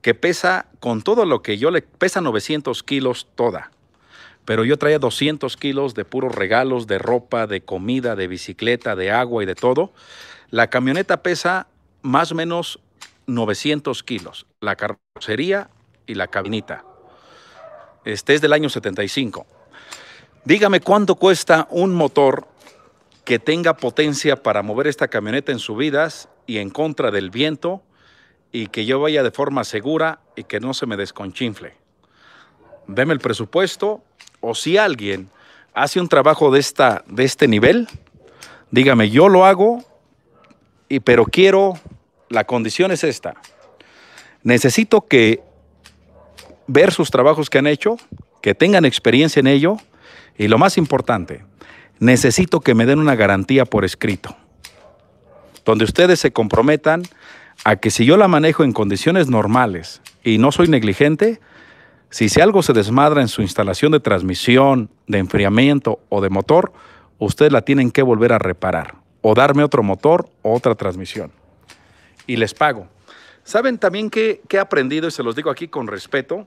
que pesa con todo lo que yo le pesa 900 kilos toda. Pero yo traía 200 kilos de puros regalos, de ropa, de comida, de bicicleta, de agua y de todo. La camioneta pesa más o menos 900 kilos, la carrocería y la cabinita. Este es del año 75. Dígame cuánto cuesta un motor que tenga potencia para mover esta camioneta en subidas y en contra del viento y que yo vaya de forma segura y que no se me desconchinfle. Deme el presupuesto o si alguien hace un trabajo de, esta, de este nivel, dígame, yo lo hago, y, pero quiero, la condición es esta. Necesito que ver sus trabajos que han hecho, que tengan experiencia en ello y lo más importante, necesito que me den una garantía por escrito, donde ustedes se comprometan a que si yo la manejo en condiciones normales y no soy negligente, si, algo se desmadra en su instalación de transmisión, de enfriamiento o de motor, ustedes la tienen que volver a reparar o darme otro motor o otra transmisión. Y les pago. ¿Saben también que, he aprendido? Y se los digo aquí con respeto.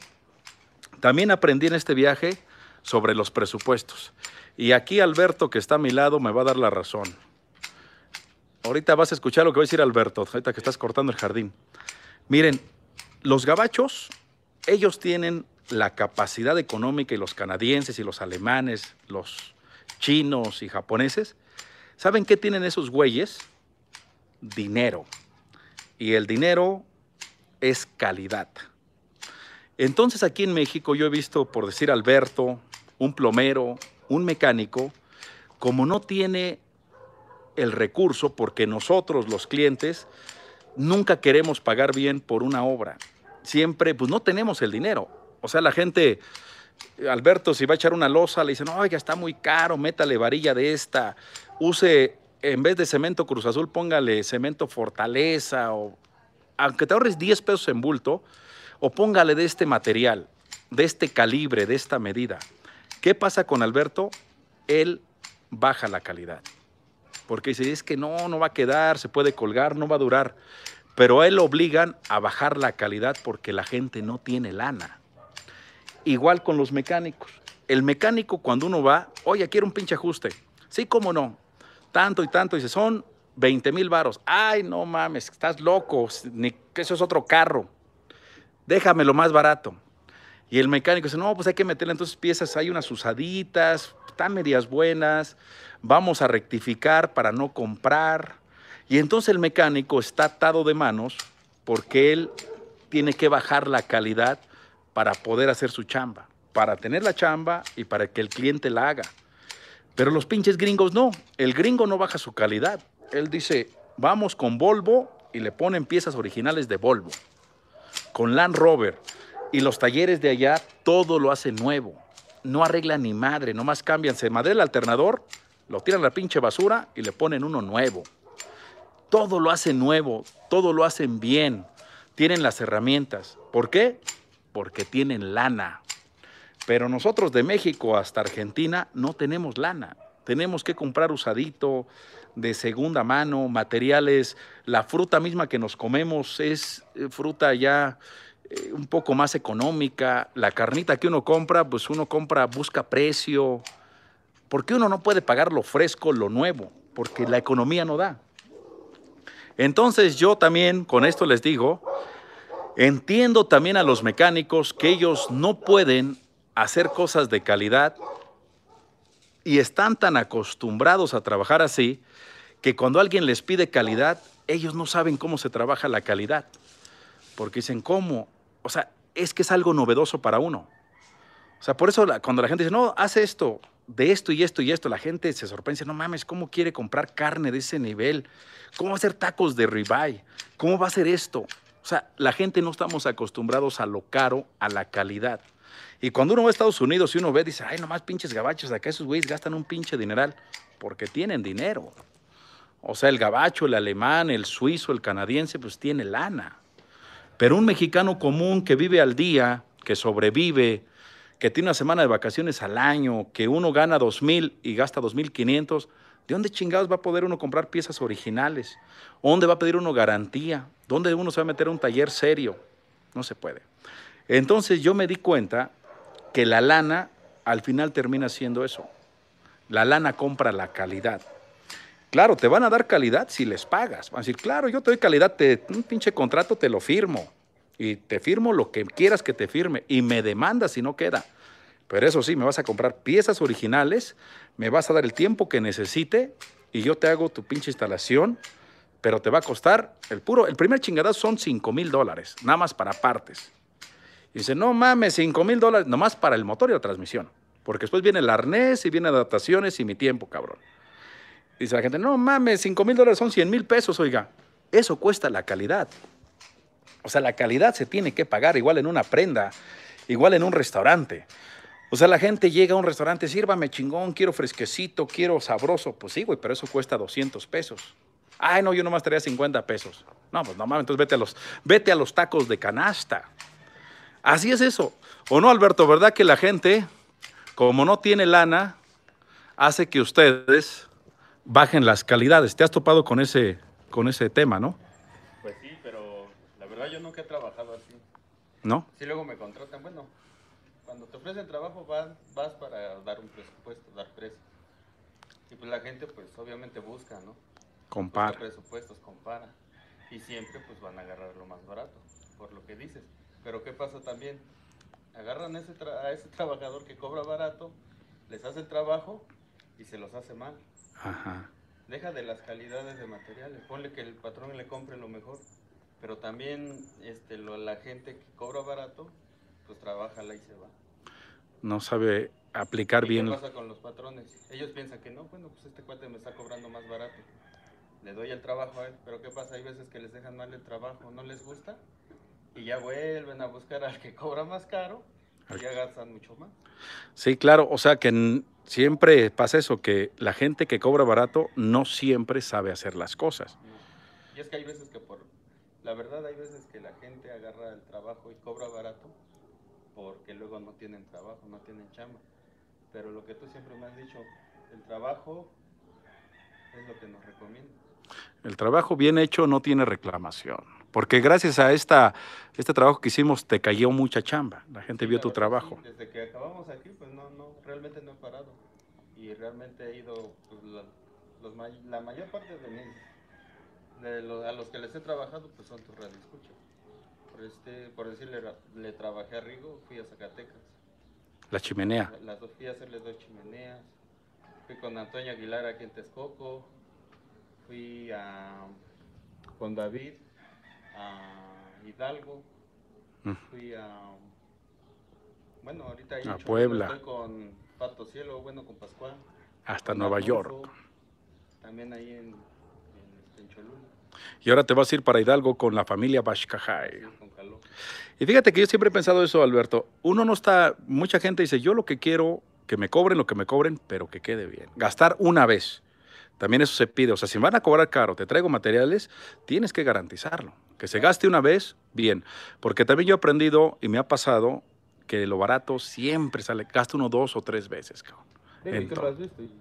También aprendí en este viaje sobre los presupuestos. Y aquí Alberto, que está a mi lado, me va a dar la razón. Ahorita vas a escuchar lo que va a decir Alberto, ahorita que estás cortando el jardín. Miren, los gabachos, ellos tienen la capacidad económica y los canadienses y los alemanes, los chinos y japoneses, ¿saben qué tienen esos güeyes? Dinero. Y el dinero es calidad. Entonces aquí en México yo he visto, por decir Alberto, un plomero, un mecánico, como no tiene el recurso, porque nosotros los clientes nunca queremos pagar bien por una obra. Siempre, pues no tenemos el dinero. O sea, la gente, Alberto, si va a echar una losa, le dicen, oiga, está muy caro, métale varilla de esta, use, en vez de cemento Cruz Azul, póngale cemento Fortaleza o aunque te ahorres 10 pesos en bulto, o póngale de este material, de este calibre, de esta medida. ¿Qué pasa con Alberto? Él baja la calidad. Porque dice, es que no, no va a quedar, se puede colgar, no va a durar. Pero a él obligan a bajar la calidad porque la gente no tiene lana. Igual con los mecánicos. El mecánico cuando uno va, oye, quiero un pinche ajuste. Sí, cómo no. Tanto y tanto, dice, son 20 mil varos. Ay, no mames, estás loco, ni, eso es otro carro. Déjame lo más barato. Y el mecánico dice, no, pues hay que meterle entonces piezas, hay unas usaditas, están medias buenas, vamos a rectificar para no comprar. Y entonces el mecánico está atado de manos porque él tiene que bajar la calidad para poder hacer su chamba, para tener la chamba y para que el cliente la haga. Pero los pinches gringos no, el gringo no baja su calidad, él dice, vamos con Volvo y le ponen piezas originales de Volvo, con Land Rover. Y los talleres de allá todo lo hacen nuevo. No arreglan ni madre, nomás cambian, se madre el alternador, lo tiran a la pinche basura y le ponen uno nuevo. Todo lo hacen nuevo, todo lo hacen bien. Tienen las herramientas. ¿Por qué? Porque tienen lana. Pero nosotros de México hasta Argentina no tenemos lana. Tenemos que comprar usadito, de segunda mano, materiales, la fruta misma que nos comemos es eh, fruta ya eh, un poco más económica, la carnita que uno compra, pues uno compra, busca precio, porque uno no puede pagar lo fresco, lo nuevo, porque la economía no da. Entonces yo también con esto les digo, entiendo también a los mecánicos que ellos no pueden hacer cosas de calidad y están tan acostumbrados a trabajar así que cuando alguien les pide calidad, ellos no saben cómo se trabaja la calidad. Porque dicen, ¿cómo? O sea, es que es algo novedoso para uno. O sea, por eso cuando la gente dice, no, hace esto, de esto y esto y esto, la gente se sorprende, no mames, ¿cómo quiere comprar carne de ese nivel? ¿Cómo va a hacer tacos de ribeye? ¿Cómo va a hacer esto? O sea, la gente no estamos acostumbrados a lo caro, a la calidad. Y cuando uno va a Estados Unidos y uno ve, dice, ay, nomás pinches gabachos, acá esos güeyes gastan un pinche dineral, porque tienen dinero. O sea, el gabacho, el alemán, el suizo, el canadiense, pues tiene lana. Pero un mexicano común que vive al día, que sobrevive, que tiene una semana de vacaciones al año, que uno gana dos mil y gasta dos mil quinientos, ¿de dónde chingados va a poder uno comprar piezas originales? ¿Dónde va a pedir uno garantía? ¿Dónde uno se va a meter a un taller serio? No se puede. Entonces yo me di cuenta que la lana al final termina siendo eso. La lana compra la calidad. Claro, te van a dar calidad si les pagas. Van a decir, claro, yo te doy calidad, te, un pinche contrato te lo firmo. Y te firmo lo que quieras que te firme. Y me demandas si no queda. Pero eso sí, me vas a comprar piezas originales, me vas a dar el tiempo que necesite y yo te hago tu pinche instalación, pero te va a costar el puro, el primer chingadazo son 5 mil dólares, nada más para partes. Y dice, no mames, 5 mil dólares, más para el motor y la transmisión. Porque después viene el arnés y vienen adaptaciones y mi tiempo, cabrón. Dice la gente, no mames, 5 mil dólares son 100 mil pesos, oiga. Eso cuesta la calidad. O sea, la calidad se tiene que pagar igual en una prenda, igual en un restaurante. O sea, la gente llega a un restaurante, sírvame chingón, quiero fresquecito, quiero sabroso. Pues sí, güey, pero eso cuesta 200 pesos. Ay, no, yo nomás traía 50 pesos. No, pues no mames, entonces vete a los, vete a los tacos de canasta. Así es eso. ¿O no, Alberto? ¿Verdad que la gente, como no tiene lana, hace que ustedes bajen las calidades. ¿Te has topado con ese, con ese tema, no? Pues sí, pero la verdad yo nunca he trabajado así. ¿No? Si luego me contratan, bueno, cuando te ofrecen trabajo vas, vas para dar un presupuesto, dar precio Y pues la gente pues obviamente busca, ¿no? Compara. presupuestos, compara. Y siempre pues van a agarrar lo más barato, por lo que dices. Pero ¿qué pasa también? Agarran ese a ese trabajador que cobra barato, les hace el trabajo y se los hace mal. Deja de las calidades de materiales, ponle que el patrón le compre lo mejor, pero también este, lo, la gente que cobra barato, pues trabaja y se va. No sabe aplicar bien. ¿Qué pasa con los patrones? Ellos piensan que no, bueno, pues este cuate me está cobrando más barato. Le doy el trabajo a él, pero ¿qué pasa? Hay veces que les dejan mal el trabajo, no les gusta y ya vuelven a buscar al que cobra más caro gastan mucho más. Sí, claro, o sea que siempre pasa eso, que la gente que cobra barato no siempre sabe hacer las cosas. Y es que hay veces que por, la verdad hay veces que la gente agarra el trabajo y cobra barato porque luego no tienen trabajo, no tienen chamba. Pero lo que tú siempre me has dicho, el trabajo es lo que nos recomienda. El trabajo bien hecho no tiene reclamación. Porque gracias a esta, este trabajo que hicimos te cayó mucha chamba. La gente vio tu trabajo. desde que acabamos aquí, pues no, no, realmente no he parado. Y realmente he ido, pues, la, la mayor parte de mí de a los que les he trabajado, pues son tus escucha. Por, este, por decirle, le trabajé a Rigo, fui a Zacatecas. La chimenea. Las dos, fui a hacerle dos chimeneas. Fui con Antonio Aguilar aquí en Texcoco. Fui a, con David a Hidalgo, mm. fui a. Bueno, ahorita Puebla. con Pato Cielo, bueno, con Pascual. Hasta Nueva York. También ahí en, este, Y ahora te vas a ir para Hidalgo con la familia Bashkajai. Y fíjate que yo siempre he pensado eso, Alberto. Uno no está, mucha gente dice, yo lo que quiero, que me cobren lo que me cobren, pero que quede bien. Gastar una vez. También eso se pide. O sea, si van a cobrar caro, te traigo materiales, tienes que garantizarlo. Que se gaste una vez, bien. Porque también yo he aprendido y me ha pasado que lo barato siempre sale, gasta uno dos o tres veces, cabrón. tú lo has visto y,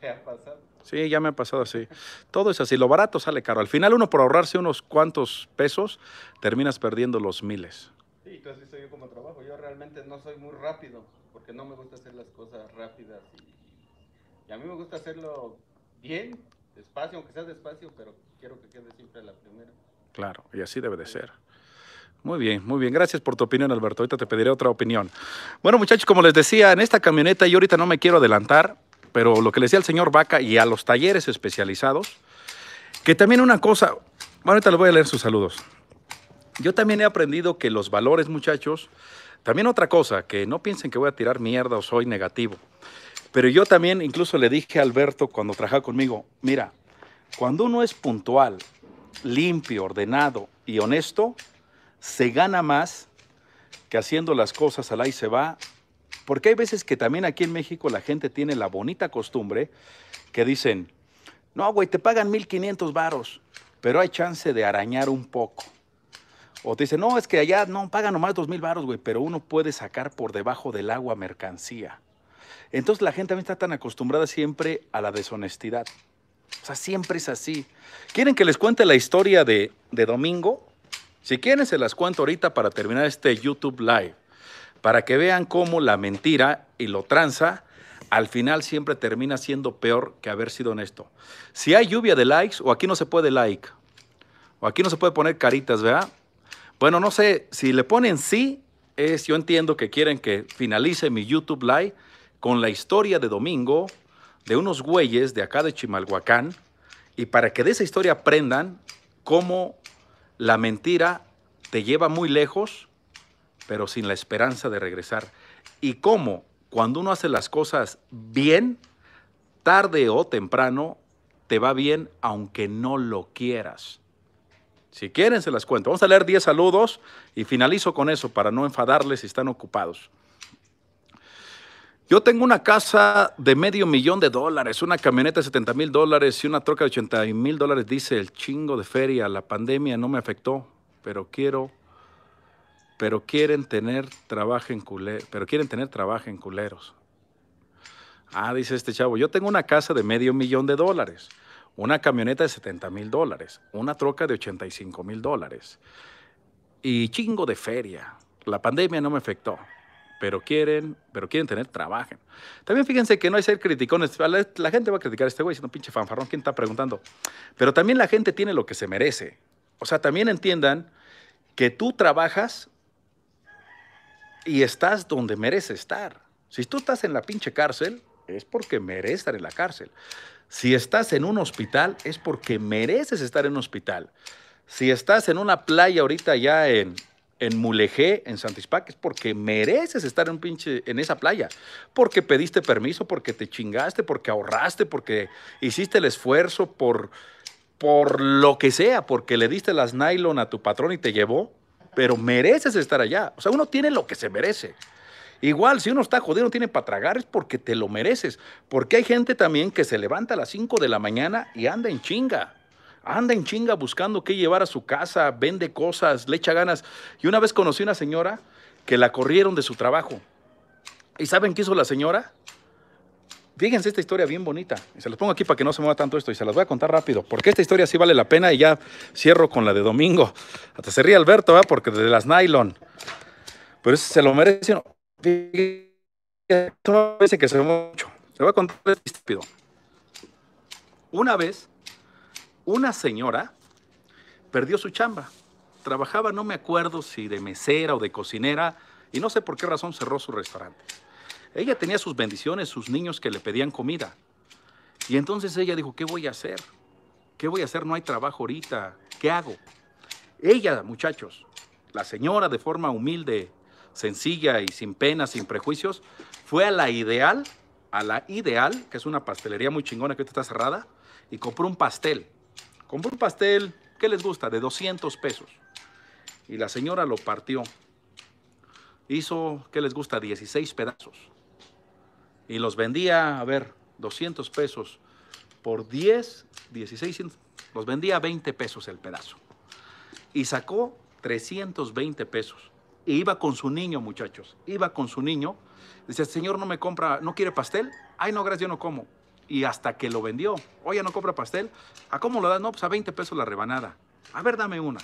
te ha pasado. Sí, ya me ha pasado así. Todo es así, lo barato sale caro. Al final uno por ahorrarse unos cuantos pesos, terminas perdiendo los miles. Sí, entonces soy yo como trabajo. Yo realmente no soy muy rápido, porque no me gusta hacer las cosas rápidas. y a mí me gusta hacerlo bien, despacio, aunque sea despacio, pero quiero que quede siempre la primera. Claro, y así debe de ser. Muy bien, muy bien. Gracias por tu opinión, Alberto. Ahorita te pediré otra opinión. Bueno, muchachos, como les decía, en esta camioneta y ahorita no me quiero adelantar, pero lo que le decía al señor Vaca y a los talleres especializados, que también una cosa, bueno, ahorita les voy a leer sus saludos. Yo también he aprendido que los valores, muchachos, también otra cosa, que no piensen que voy a tirar mierda o soy negativo. Pero yo también incluso le dije a Alberto cuando trabajaba conmigo, mira, cuando uno es puntual limpio, ordenado y honesto, se gana más que haciendo las cosas al ahí se va. Porque hay veces que también aquí en México la gente tiene la bonita costumbre que dicen, no, güey, te pagan 1.500 varos, pero hay chance de arañar un poco. O te dicen, no, es que allá no pagan nomás 2.000 varos, güey, pero uno puede sacar por debajo del agua mercancía. Entonces la gente también está tan acostumbrada siempre a la deshonestidad. O sea, siempre es así. ¿Quieren que les cuente la historia de, domingo? Si quieren, se las cuento ahorita para terminar este YouTube Live, para que vean cómo la mentira y lo tranza al final siempre termina siendo peor que haber sido honesto. Si hay lluvia de likes, o aquí no se puede like, o aquí no se puede poner caritas, ¿verdad? Bueno, no sé, si le ponen sí, es, yo entiendo que quieren que finalice mi YouTube Live con la historia de domingo de unos güeyes de acá de Chimalhuacán y para que de esa historia aprendan cómo la mentira te lleva muy lejos, pero sin la esperanza de regresar. Y cómo cuando uno hace las cosas bien, tarde o temprano, te va bien aunque no lo quieras. Si quieren, se las cuento. Vamos a leer 10 saludos y finalizo con eso para no enfadarles si están ocupados. Yo tengo una casa de medio millón de dólares, una camioneta de 70 mil dólares y una troca de 80 mil dólares, dice el chingo de feria. La pandemia no me afectó, pero quiero, pero quieren tener trabajo en culeros, pero quieren tener trabajo en culeros. Ah, dice este chavo, yo tengo una casa de medio millón de dólares, una camioneta de 70 mil dólares, una troca de 85 mil dólares y chingo de feria. La pandemia no me afectó pero quieren, pero quieren tener, trabajen. También fíjense que no hay ser criticones. La, gente va a criticar a este güey diciendo, pinche fanfarrón, ¿quién está preguntando? Pero también la gente tiene lo que se merece. O sea, también entiendan que tú trabajas y estás donde mereces estar. Si tú estás en la pinche cárcel, es porque mereces estar en la cárcel. Si estás en un hospital, es porque mereces estar en un hospital. Si estás en una playa ahorita ya en, en Mulegé, en Santispac, es porque mereces estar en, en esa playa, porque pediste permiso, porque te chingaste, porque ahorraste, porque hiciste el esfuerzo por, por lo que sea, porque le diste las nylon a tu patrón y te llevó, pero mereces estar allá. O sea, uno tiene lo que se merece. Igual, si uno está jodido, no tiene para tragar, es porque te lo mereces. Porque hay gente también que se levanta a las 5 de la mañana y anda en chinga anda en chinga buscando qué llevar a su casa, vende cosas, le echa ganas. Y una vez conocí a una señora que la corrieron de su trabajo. ¿Y saben qué hizo la señora? Fíjense esta historia bien bonita. Y se los pongo aquí para que no se mueva tanto esto y se las voy a contar rápido. Porque esta historia sí vale la pena y ya cierro con la de domingo. Hasta se ríe Alberto, ¿verdad? Porque de las nylon. Pero eso se lo merece. No. Fíjense que se mueve mucho. Se lo voy a contar rápido. Una vez una señora perdió su chamba. Trabajaba, no me acuerdo si de mesera o de cocinera, y no sé por qué razón cerró su restaurante. Ella tenía sus bendiciones, sus niños que le pedían comida. Y entonces ella dijo, ¿qué voy a hacer? ¿Qué voy a hacer? No hay trabajo ahorita. ¿Qué hago? Ella, muchachos, la señora de forma humilde, sencilla y sin penas, sin prejuicios, fue a la ideal, a la ideal, que es una pastelería muy chingona que ahorita está cerrada, y compró un pastel compró un pastel, ¿qué les gusta? De 200 pesos. Y la señora lo partió. Hizo, ¿qué les gusta? 16 pedazos. Y los vendía, a ver, 200 pesos por 10, 16, los vendía 20 pesos el pedazo. Y sacó 320 pesos. Y iba con su niño, muchachos. Iba con su niño. Dice, señor, no me compra, no quiere pastel. Ay, no, gracias, yo no como y hasta que lo vendió. Oye, no compra pastel. ¿A cómo lo da? No, pues a 20 pesos la rebanada. A ver, dame una.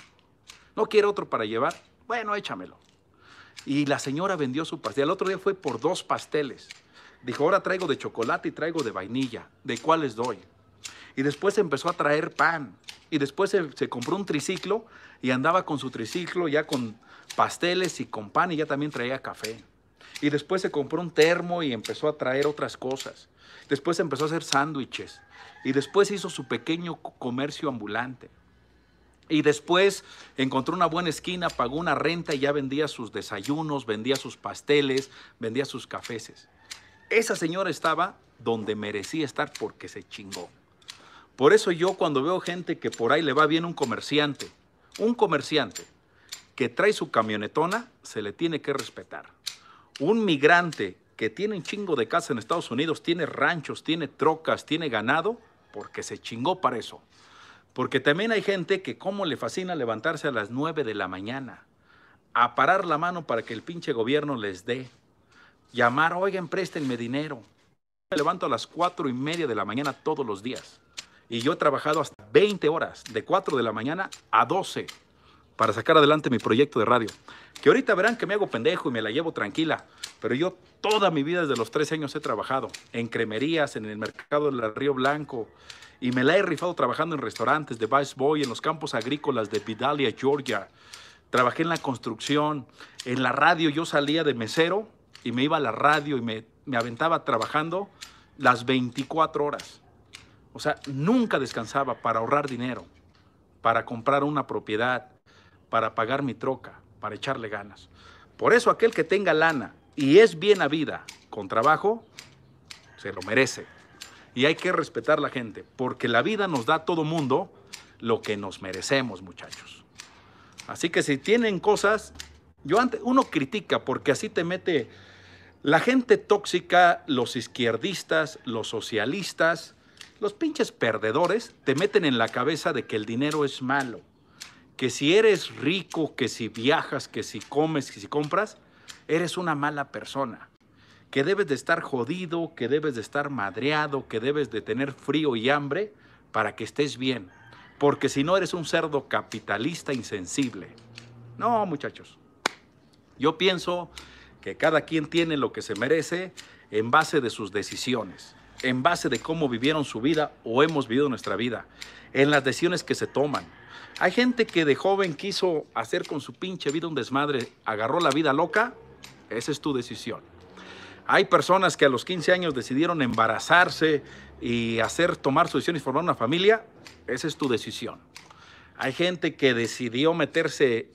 No quiere otro para llevar. Bueno, échamelo. Y la señora vendió su pastel. El otro día fue por dos pasteles. Dijo, ahora traigo de chocolate y traigo de vainilla. ¿De cuáles doy? Y después empezó a traer pan. Y después se, compró un triciclo y andaba con su triciclo ya con pasteles y con pan y ya también traía café. Y después se compró un termo y empezó a traer otras cosas. Después empezó a hacer sándwiches. Y después hizo su pequeño comercio ambulante. Y después encontró una buena esquina, pagó una renta y ya vendía sus desayunos, vendía sus pasteles, vendía sus cafés. Esa señora estaba donde merecía estar porque se chingó. Por eso yo cuando veo gente que por ahí le va bien un comerciante, un comerciante que trae su camionetona, se le tiene que respetar un migrante que tiene un chingo de casa en Estados Unidos, tiene ranchos, tiene trocas, tiene ganado, porque se chingó para eso. Porque también hay gente que cómo le fascina levantarse a las 9 de la mañana, a parar la mano para que el pinche gobierno les dé, llamar, oigan, préstenme dinero. Me levanto a las 4 y media de la mañana todos los días. Y yo he trabajado hasta 20 horas, de 4 de la mañana a 12 para sacar adelante mi proyecto de radio. Que ahorita verán que me hago pendejo y me la llevo tranquila, pero yo toda mi vida desde los tres años he trabajado en cremerías, en el mercado del Río Blanco, y me la he rifado trabajando en restaurantes de Vice Boy, en los campos agrícolas de Vidalia, Georgia. Trabajé en la construcción, en la radio yo salía de mesero y me iba a la radio y me, me aventaba trabajando las 24 horas. O sea, nunca descansaba para ahorrar dinero, para comprar una propiedad, para pagar mi troca, para echarle ganas. Por eso aquel que tenga lana y es bien a vida con trabajo, se lo merece. Y hay que respetar la gente, porque la vida nos da a todo mundo lo que nos merecemos, muchachos. Así que si tienen cosas, yo antes, uno critica porque así te mete la gente tóxica, los izquierdistas, los socialistas, los pinches perdedores te meten en la cabeza de que el dinero es malo que si eres rico, que si viajas, que si comes, que si compras, eres una mala persona, que debes de estar jodido, que debes de estar madreado, que debes de tener frío y hambre para que estés bien, porque si no eres un cerdo capitalista insensible. No, muchachos, yo pienso que cada quien tiene lo que se merece en base de sus decisiones, en base de cómo vivieron su vida o hemos vivido nuestra vida, en las decisiones que se toman, hay gente que de joven quiso hacer con su pinche vida un desmadre, agarró la vida loca, esa es tu decisión. Hay personas que a los 15 años decidieron embarazarse y hacer tomar su decisión y formar una familia, esa es tu decisión. Hay gente que decidió meterse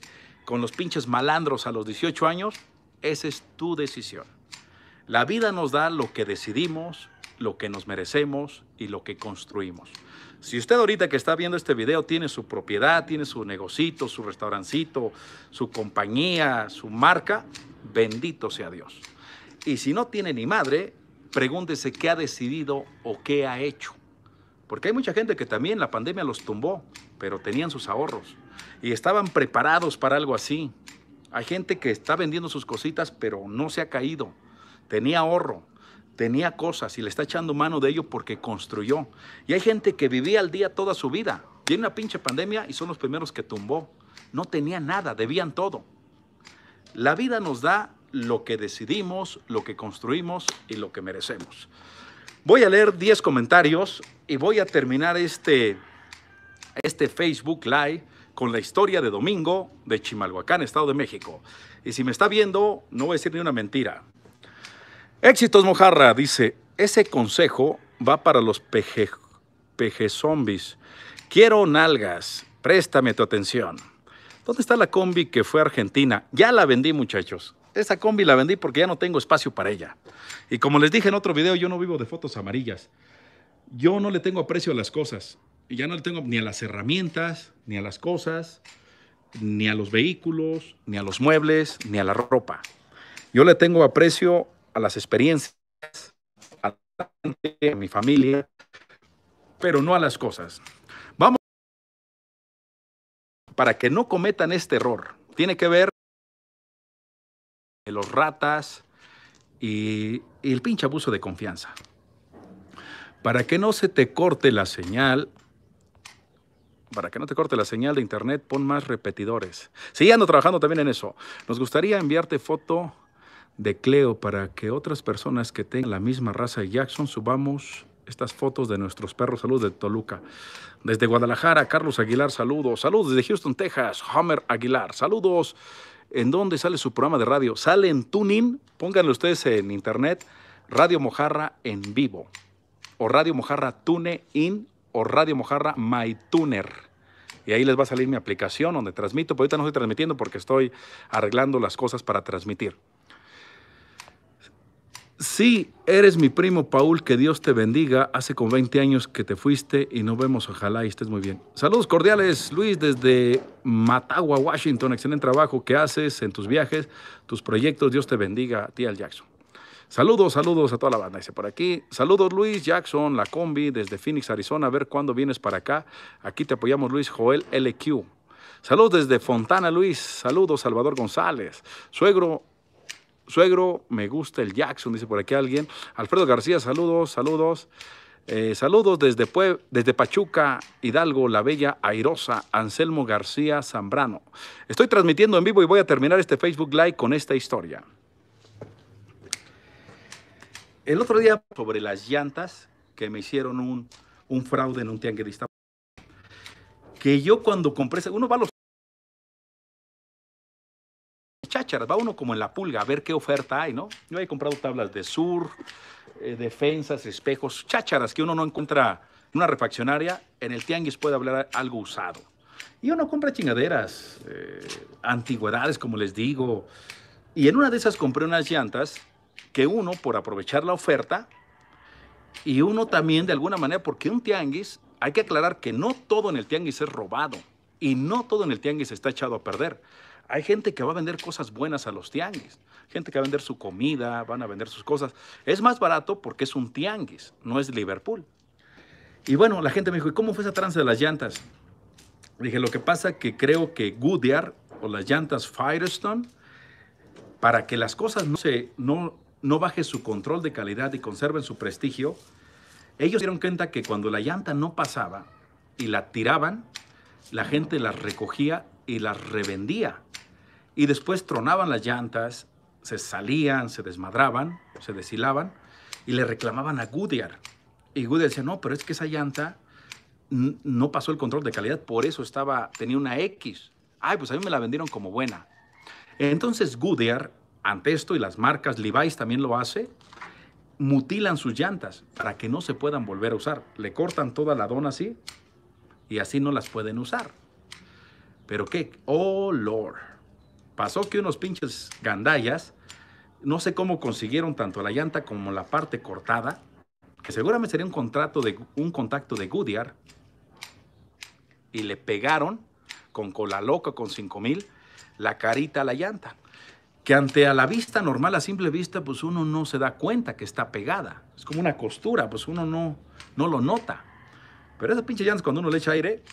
con los pinches malandros a los 18 años, esa es tu decisión. La vida nos da lo que decidimos, lo que nos merecemos y lo que construimos. Si usted ahorita que está viendo este video tiene su propiedad, tiene su negocito, su restaurancito, su compañía, su marca, bendito sea Dios. Y si no tiene ni madre, pregúntese qué ha decidido o qué ha hecho. Porque hay mucha gente que también la pandemia los tumbó, pero tenían sus ahorros y estaban preparados para algo así. Hay gente que está vendiendo sus cositas, pero no se ha caído. Tenía ahorro, tenía cosas y le está echando mano de ello porque construyó. Y hay gente que vivía al día toda su vida. Viene una pinche pandemia y son los primeros que tumbó. No tenía nada, debían todo. La vida nos da lo que decidimos, lo que construimos y lo que merecemos. Voy a leer 10 comentarios y voy a terminar este, este Facebook Live con la historia de Domingo de Chimalhuacán, Estado de México. Y si me está viendo, no voy a decir ni una mentira. Éxitos Mojarra dice, ese consejo va para los peje, zombies. Quiero nalgas, préstame tu atención. ¿Dónde está la combi que fue a Argentina? Ya la vendí, muchachos. Esa combi la vendí porque ya no tengo espacio para ella. Y como les dije en otro video, yo no vivo de fotos amarillas. Yo no le tengo aprecio a las cosas. Y ya no le tengo ni a las herramientas, ni a las cosas, ni a los vehículos, ni a los muebles, ni a la ropa. Yo le tengo aprecio a las experiencias, a, mi familia, pero no a las cosas. Vamos, para que no cometan este error, tiene que ver los ratas y, el pinche abuso de confianza. Para que no se te corte la señal, para que no te corte la señal de internet, pon más repetidores. Siguiendo trabajando también en eso. Nos gustaría enviarte foto de Cleo para que otras personas que tengan la misma raza de Jackson subamos estas fotos de nuestros perros. Saludos de Toluca. Desde Guadalajara, Carlos Aguilar, saludos. Saludos desde Houston, Texas, Homer Aguilar, saludos. ¿En dónde sale su programa de radio? Sale en Tuning, pónganlo ustedes en internet, Radio Mojarra en vivo, o Radio Mojarra TuneIn. o Radio Mojarra My y ahí les va a salir mi aplicación donde transmito, pero ahorita no estoy transmitiendo porque estoy arreglando las cosas para transmitir. Sí, eres mi primo Paul, que Dios te bendiga. Hace con 20 años que te fuiste y nos vemos, ojalá estés muy bien. Saludos cordiales, Luis, desde Matagua, Washington. Excelente trabajo que haces en tus viajes, tus proyectos. Dios te bendiga Tía Jackson. Saludos, saludos a toda la banda. Dice por aquí, saludos Luis Jackson, la combi desde Phoenix, Arizona. A ver cuándo vienes para acá. Aquí te apoyamos, Luis Joel LQ. Saludos desde Fontana, Luis. Saludos, Salvador González. Suegro Suegro, me gusta el Jackson, dice por aquí alguien. Alfredo García, saludos, saludos. Eh, saludos desde, desde Pachuca, Hidalgo, la bella airosa Anselmo García Zambrano. Estoy transmitiendo en vivo y voy a terminar este Facebook Live con esta historia. El otro día sobre las llantas que me hicieron un, un fraude en un tianguis que yo cuando compré, uno va a los va uno como en la pulga a ver qué oferta hay, ¿no? Yo he comprado tablas de sur, eh, defensas, espejos, chácharas que uno no encuentra en una refaccionaria, en el tianguis puede hablar algo usado. Y uno compra chingaderas, eh, antigüedades, como les digo. Y en una de esas compré unas llantas que uno, por aprovechar la oferta, y uno también de alguna manera, porque un tianguis, hay que aclarar que no todo en el tianguis es robado y no todo en el tianguis está echado a perder. Hay gente que va a vender cosas buenas a los tianguis. Gente que va a vender su comida, van a vender sus cosas. Es más barato porque es un tianguis, no es Liverpool. Y bueno, la gente me dijo, ¿y cómo fue esa tranza de las llantas? Dije, lo que pasa que creo que Goodyear o las llantas Firestone, para que las cosas no, se, no, no baje su control de calidad y conserven su prestigio, ellos dieron cuenta que cuando la llanta no pasaba y la tiraban, la gente la recogía y las revendía y después tronaban las llantas, se salían, se desmadraban, se deshilaban y le reclamaban a Goodyear. Y Goodyear decía, no, pero es que esa llanta no pasó el control de calidad, por eso estaba, tenía una X. Ay, pues a mí me la vendieron como buena. Entonces Goodyear, ante esto y las marcas, Levi's también lo hace, mutilan sus llantas para que no se puedan volver a usar. Le cortan toda la dona así y así no las pueden usar. ¿Pero qué? Oh, Lord pasó que unos pinches gandallas, no sé cómo consiguieron tanto la llanta como la parte cortada, que seguramente sería un contrato de un contacto de Goodyear, y le pegaron con cola loca, con 5000, la carita a la llanta. Que ante a la vista normal, a simple vista, pues uno no se da cuenta que está pegada. Es como una costura, pues uno no, no lo nota. Pero esas pinches llantas cuando uno le echa aire,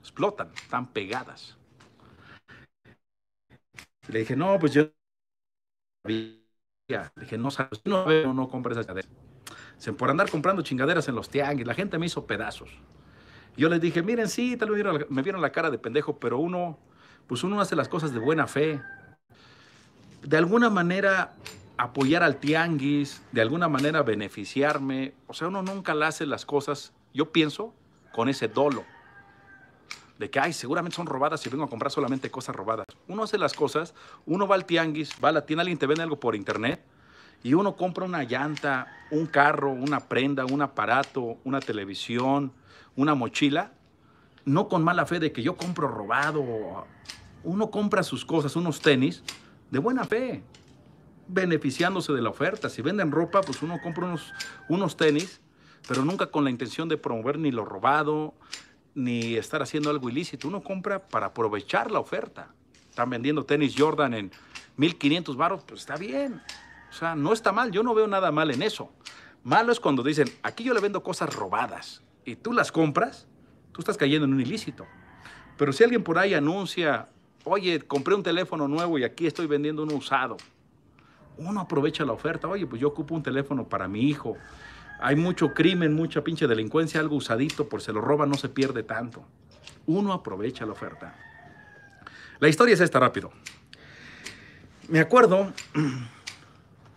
explotan, están pegadas. Le dije, no, pues yo le dije, no sabes, no, no, no compres esas chingaderas. por andar comprando chingaderas en los tianguis, la gente me hizo pedazos. Yo les dije, miren, sí, tal vez me vieron la cara de pendejo, pero uno, pues uno hace las cosas de buena fe. De alguna manera apoyar al tianguis, de alguna manera beneficiarme. O sea, uno nunca le hace las cosas, yo pienso, con ese dolo de que, ay, seguramente son robadas y vengo a comprar solamente cosas robadas. Uno hace las cosas, uno va al tianguis, va a la tienda, alguien te vende algo por internet y uno compra una llanta, un carro, una prenda, un aparato, una televisión, una mochila, no con mala fe de que yo compro robado. Uno compra sus cosas, unos tenis, de buena fe, beneficiándose de la oferta. Si venden ropa, pues uno compra unos, unos tenis, pero nunca con la intención de promover ni lo robado, ni estar haciendo algo ilícito. Uno compra para aprovechar la oferta. Están vendiendo tenis Jordan en 1500 baros, pues está bien. O sea, no está mal. Yo no veo nada mal en eso. Malo es cuando dicen, aquí yo le vendo cosas robadas y tú las compras, tú estás cayendo en un ilícito. Pero si alguien por ahí anuncia, oye, compré un teléfono nuevo y aquí estoy vendiendo uno usado, uno aprovecha la oferta. Oye, pues yo ocupo un teléfono para mi hijo hay mucho crimen, mucha pinche delincuencia, algo usadito, por se lo roba, no se pierde tanto. Uno aprovecha la oferta. La historia es esta rápido. Me acuerdo,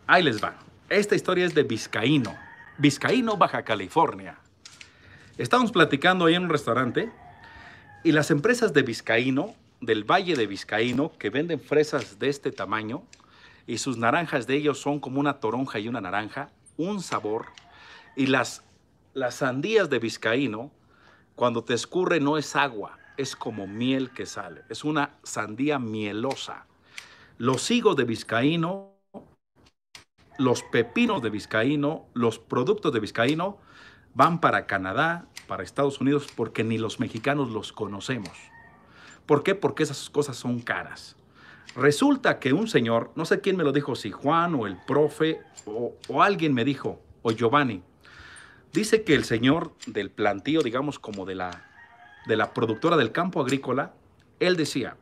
ahí les va. Esta historia es de Vizcaíno, Vizcaíno, Baja California. Estábamos platicando ahí en un restaurante y las empresas de Vizcaíno, del Valle de Vizcaíno, que venden fresas de este tamaño y sus naranjas de ellos son como una toronja y una naranja, un sabor y las, las sandías de Vizcaíno, cuando te escurre no es agua, es como miel que sale. Es una sandía mielosa. Los higos de Vizcaíno, los pepinos de Vizcaíno, los productos de Vizcaíno van para Canadá, para Estados Unidos, porque ni los mexicanos los conocemos. ¿Por qué? Porque esas cosas son caras. Resulta que un señor, no sé quién me lo dijo, si Juan o el profe o alguien me dijo, o Giovanni, Dice que el señor del plantío, digamos como de la, de la productora del campo agrícola, él decía,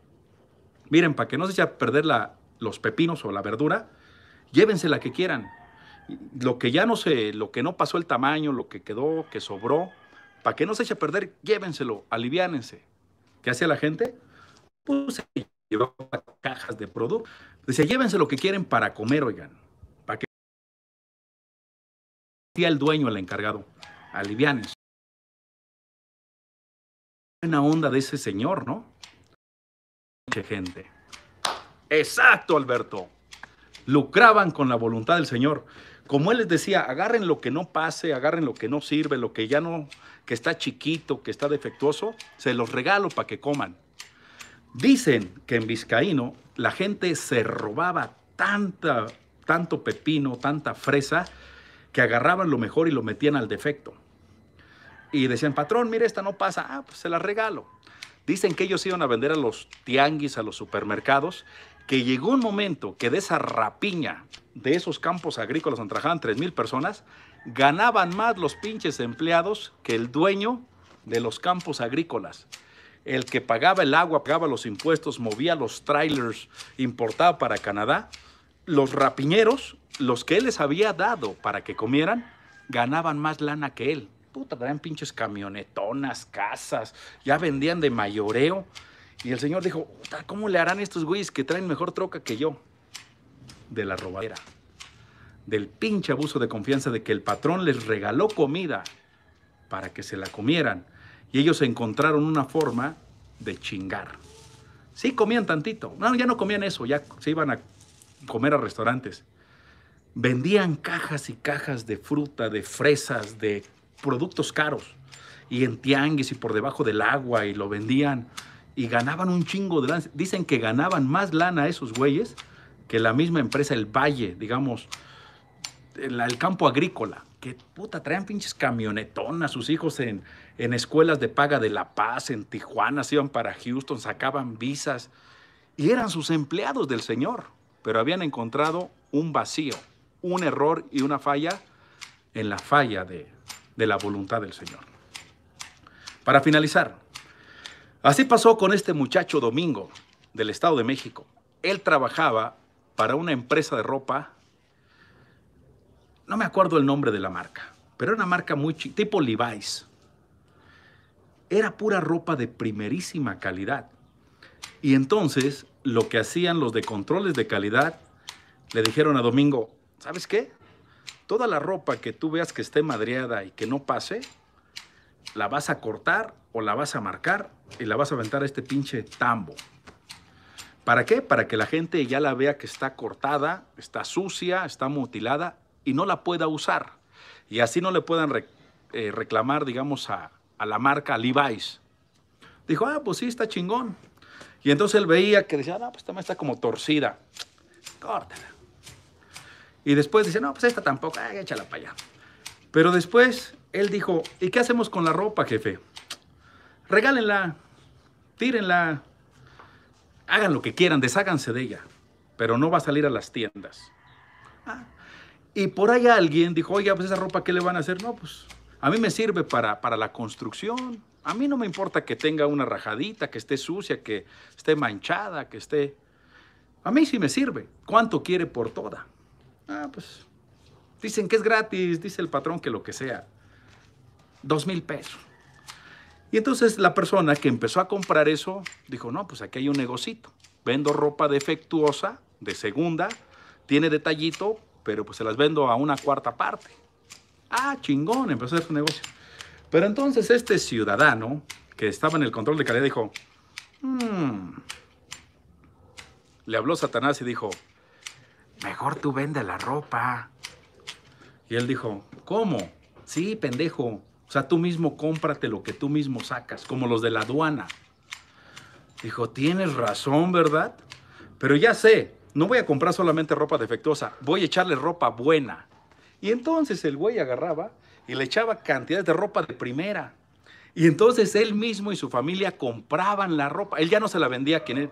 miren, para que no se eche a perder los pepinos o la verdura, llévense la que quieran. Lo que ya no sé, lo que no pasó el tamaño, lo que quedó, que sobró, para que no se eche a perder, llévenselo, aliviánense. ¿Qué hacía la gente? y pues, llevaba cajas de producto. Dice, llévense lo que quieren para comer, oigan el dueño, el encargado, alivianes. Buena onda de ese señor, ¿no? Mucha gente. Exacto, Alberto. Lucraban con la voluntad del Señor. Como él les decía, agarren lo que no pase, agarren lo que no sirve, lo que ya no, que está chiquito, que está defectuoso, se los regalo para que coman. Dicen que en Vizcaíno la gente se robaba tanta, tanto pepino, tanta fresa, que agarraban lo mejor y lo metían al defecto. Y decían, patrón, mire, esta no pasa, ah, pues se la regalo. Dicen que ellos iban a vender a los tianguis, a los supermercados, que llegó un momento que de esa rapiña de esos campos agrícolas donde trabajaban 3.000 personas, ganaban más los pinches empleados que el dueño de los campos agrícolas. El que pagaba el agua, pagaba los impuestos, movía los trailers, importaba para Canadá los rapiñeros, los que él les había dado para que comieran, ganaban más lana que él. Puta, traían pinches camionetonas, casas, ya vendían de mayoreo. Y el señor dijo, ¿cómo le harán estos güeyes que traen mejor troca que yo? De la robadera, del pinche abuso de confianza de que el patrón les regaló comida para que se la comieran. Y ellos encontraron una forma de chingar. Sí comían tantito. No, ya no comían eso, ya se iban a comer a restaurantes. Vendían cajas y cajas de fruta, de fresas, de productos caros. Y en tianguis y por debajo del agua y lo vendían. Y ganaban un chingo de lana. Dicen que ganaban más lana esos güeyes que la misma empresa, el Valle, digamos, el, campo agrícola. Que puta, traían pinches camionetonas, sus hijos en, en escuelas de paga de La Paz, en Tijuana, se iban para Houston, sacaban visas y eran sus empleados del Señor pero habían encontrado un vacío, un error y una falla en la falla de, la voluntad del Señor. Para finalizar, así pasó con este muchacho Domingo del Estado de México. Él trabajaba para una empresa de ropa, no me acuerdo el nombre de la marca, pero era una marca muy chica, tipo Levi's. Era pura ropa de primerísima calidad. Y entonces lo que hacían los de controles de calidad, le dijeron a Domingo, ¿sabes qué? Toda la ropa que tú veas que esté madreada y que no pase, la vas a cortar o la vas a marcar y la vas a aventar a este pinche tambo. ¿Para qué? Para que la gente ya la vea que está cortada, está sucia, está mutilada y no la pueda usar. Y así no le puedan eh, reclamar, digamos, a, a la marca Levi's. Dijo, ah, pues sí, está chingón. Y entonces él veía que decía, no, pues esta está como torcida. Córtala. Y después dice, no, pues esta tampoco, échala para allá. Pero después él dijo, ¿y qué hacemos con la ropa, jefe? Regálenla, tírenla, hagan lo que quieran, desháganse de ella, pero no va a salir a las tiendas. Ah. y por ahí alguien dijo, oye, pues esa ropa, ¿qué le van a hacer? No, pues a mí me sirve para, para la construcción, a mí no me importa que tenga una rajadita, que esté sucia, que esté manchada, que esté... A mí sí me sirve. ¿Cuánto quiere por toda? Ah, pues dicen que es gratis, dice el patrón que lo que sea. Dos mil pesos. Y entonces la persona que empezó a comprar eso dijo, no, pues aquí hay un negocito. Vendo ropa defectuosa, de segunda, tiene detallito, pero pues se las vendo a una cuarta parte. Ah, chingón, empezó a su negocio. Pero entonces este ciudadano que estaba en el control de calidad dijo, mm". le habló Satanás y dijo, mejor tú vende la ropa. Y él dijo, ¿cómo? Sí, pendejo. O sea, tú mismo cómprate lo que tú mismo sacas, como los de la aduana. Dijo, tienes razón, ¿verdad? Pero ya sé, no voy a comprar solamente ropa defectuosa, voy a echarle ropa buena. Y entonces el güey agarraba y le echaba cantidades de ropa de primera. Y entonces él mismo y su familia compraban la ropa. Él ya no se la vendía a quien él.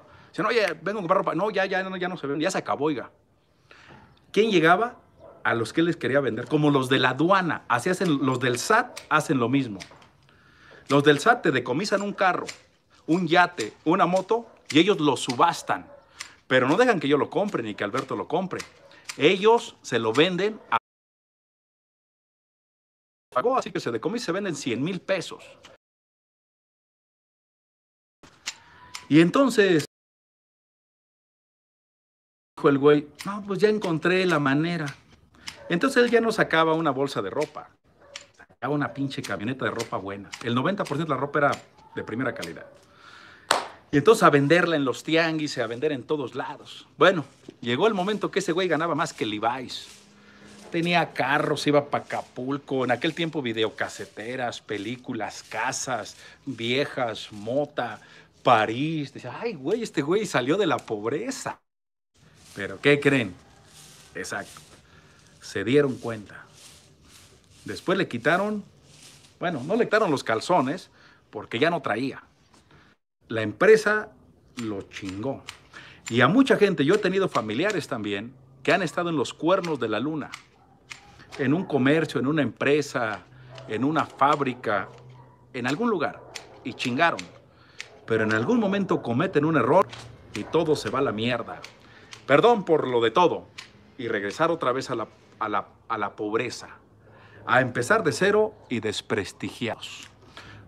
oye, vengo a comprar ropa. No, ya, ya, no, ya no se vende, ya se acabó, oiga. ¿Quién llegaba? A los que les quería vender, como los de la aduana. Así hacen, los del SAT hacen lo mismo. Los del SAT te decomisan un carro, un yate, una moto y ellos lo subastan. Pero no dejan que yo lo compre ni que Alberto lo compre. Ellos se lo venden a pagó, así que se de y se venden 100 mil pesos. Y entonces dijo el güey, no, pues ya encontré la manera. Entonces él ya no sacaba una bolsa de ropa, sacaba una pinche camioneta de ropa buena. El 90% de la ropa era de primera calidad. Y entonces a venderla en los tianguis, a vender en todos lados. Bueno, llegó el momento que ese güey ganaba más que Levi's. Tenía carros, iba a Acapulco, en aquel tiempo videocaseteras, películas, casas, viejas, mota, París. Decía, ay, güey, este güey salió de la pobreza. Pero ¿qué creen? Exacto. Se dieron cuenta. Después le quitaron, bueno, no le quitaron los calzones porque ya no traía. La empresa lo chingó. Y a mucha gente, yo he tenido familiares también que han estado en los cuernos de la luna, en un comercio, en una empresa, en una fábrica, en algún lugar, y chingaron. Pero en algún momento cometen un error y todo se va a la mierda. Perdón por lo de todo. Y regresar otra vez a la, a la, a la pobreza. A empezar de cero y desprestigiados.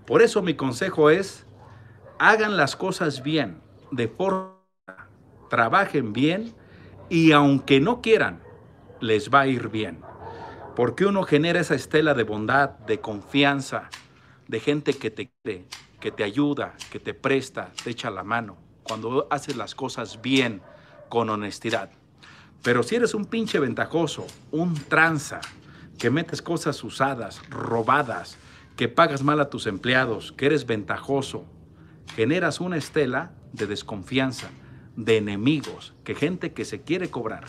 Por eso mi consejo es, hagan las cosas bien, de forma, trabajen bien y aunque no quieran, les va a ir bien. Porque uno genera esa estela de bondad, de confianza, de gente que te quiere, que te ayuda, que te presta, te echa la mano. Cuando haces las cosas bien, con honestidad. Pero si eres un pinche ventajoso, un tranza, que metes cosas usadas, robadas, que pagas mal a tus empleados, que eres ventajoso, generas una estela de desconfianza, de enemigos, que gente que se quiere cobrar.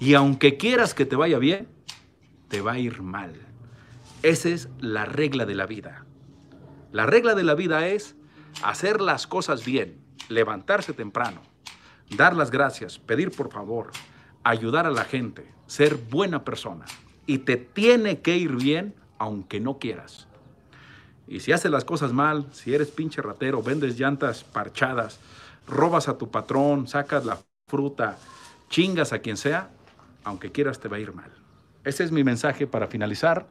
Y aunque quieras que te vaya bien, te va a ir mal. Esa es la regla de la vida. La regla de la vida es hacer las cosas bien, levantarse temprano, dar las gracias, pedir por favor, ayudar a la gente, ser buena persona. Y te tiene que ir bien aunque no quieras. Y si haces las cosas mal, si eres pinche ratero, vendes llantas parchadas, robas a tu patrón, sacas la fruta, chingas a quien sea, aunque quieras te va a ir mal. Ese es mi mensaje para finalizar.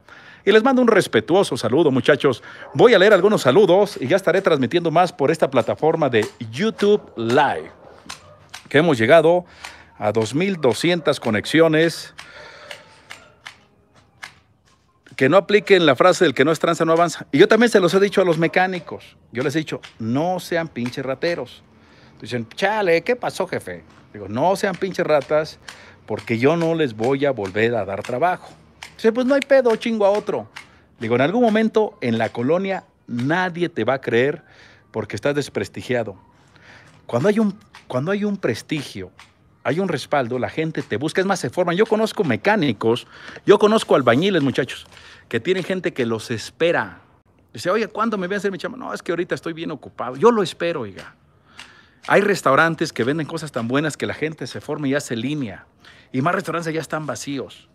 Y les mando un respetuoso saludo, muchachos. Voy a leer algunos saludos y ya estaré transmitiendo más por esta plataforma de YouTube Live, que hemos llegado a 2.200 conexiones. Que no apliquen la frase del que no es tranza no avanza. Y yo también se los he dicho a los mecánicos. Yo les he dicho, no sean pinches rateros. Dicen, chale, ¿qué pasó, jefe? Digo, no sean pinches ratas porque yo no les voy a volver a dar trabajo. Dice, pues no hay pedo, chingo a otro. Digo, en algún momento en la colonia nadie te va a creer porque estás desprestigiado. Cuando hay un, cuando hay un prestigio, hay un respaldo, la gente te busca, es más, se forman. Yo conozco mecánicos, yo conozco albañiles, muchachos, que tienen gente que los espera. Dice, oye, ¿cuándo me voy a hacer mi chamba? No, es que ahorita estoy bien ocupado. Yo lo espero, oiga. Hay restaurantes que venden cosas tan buenas que la gente se forma y hace línea. Y más restaurantes ya están vacíos.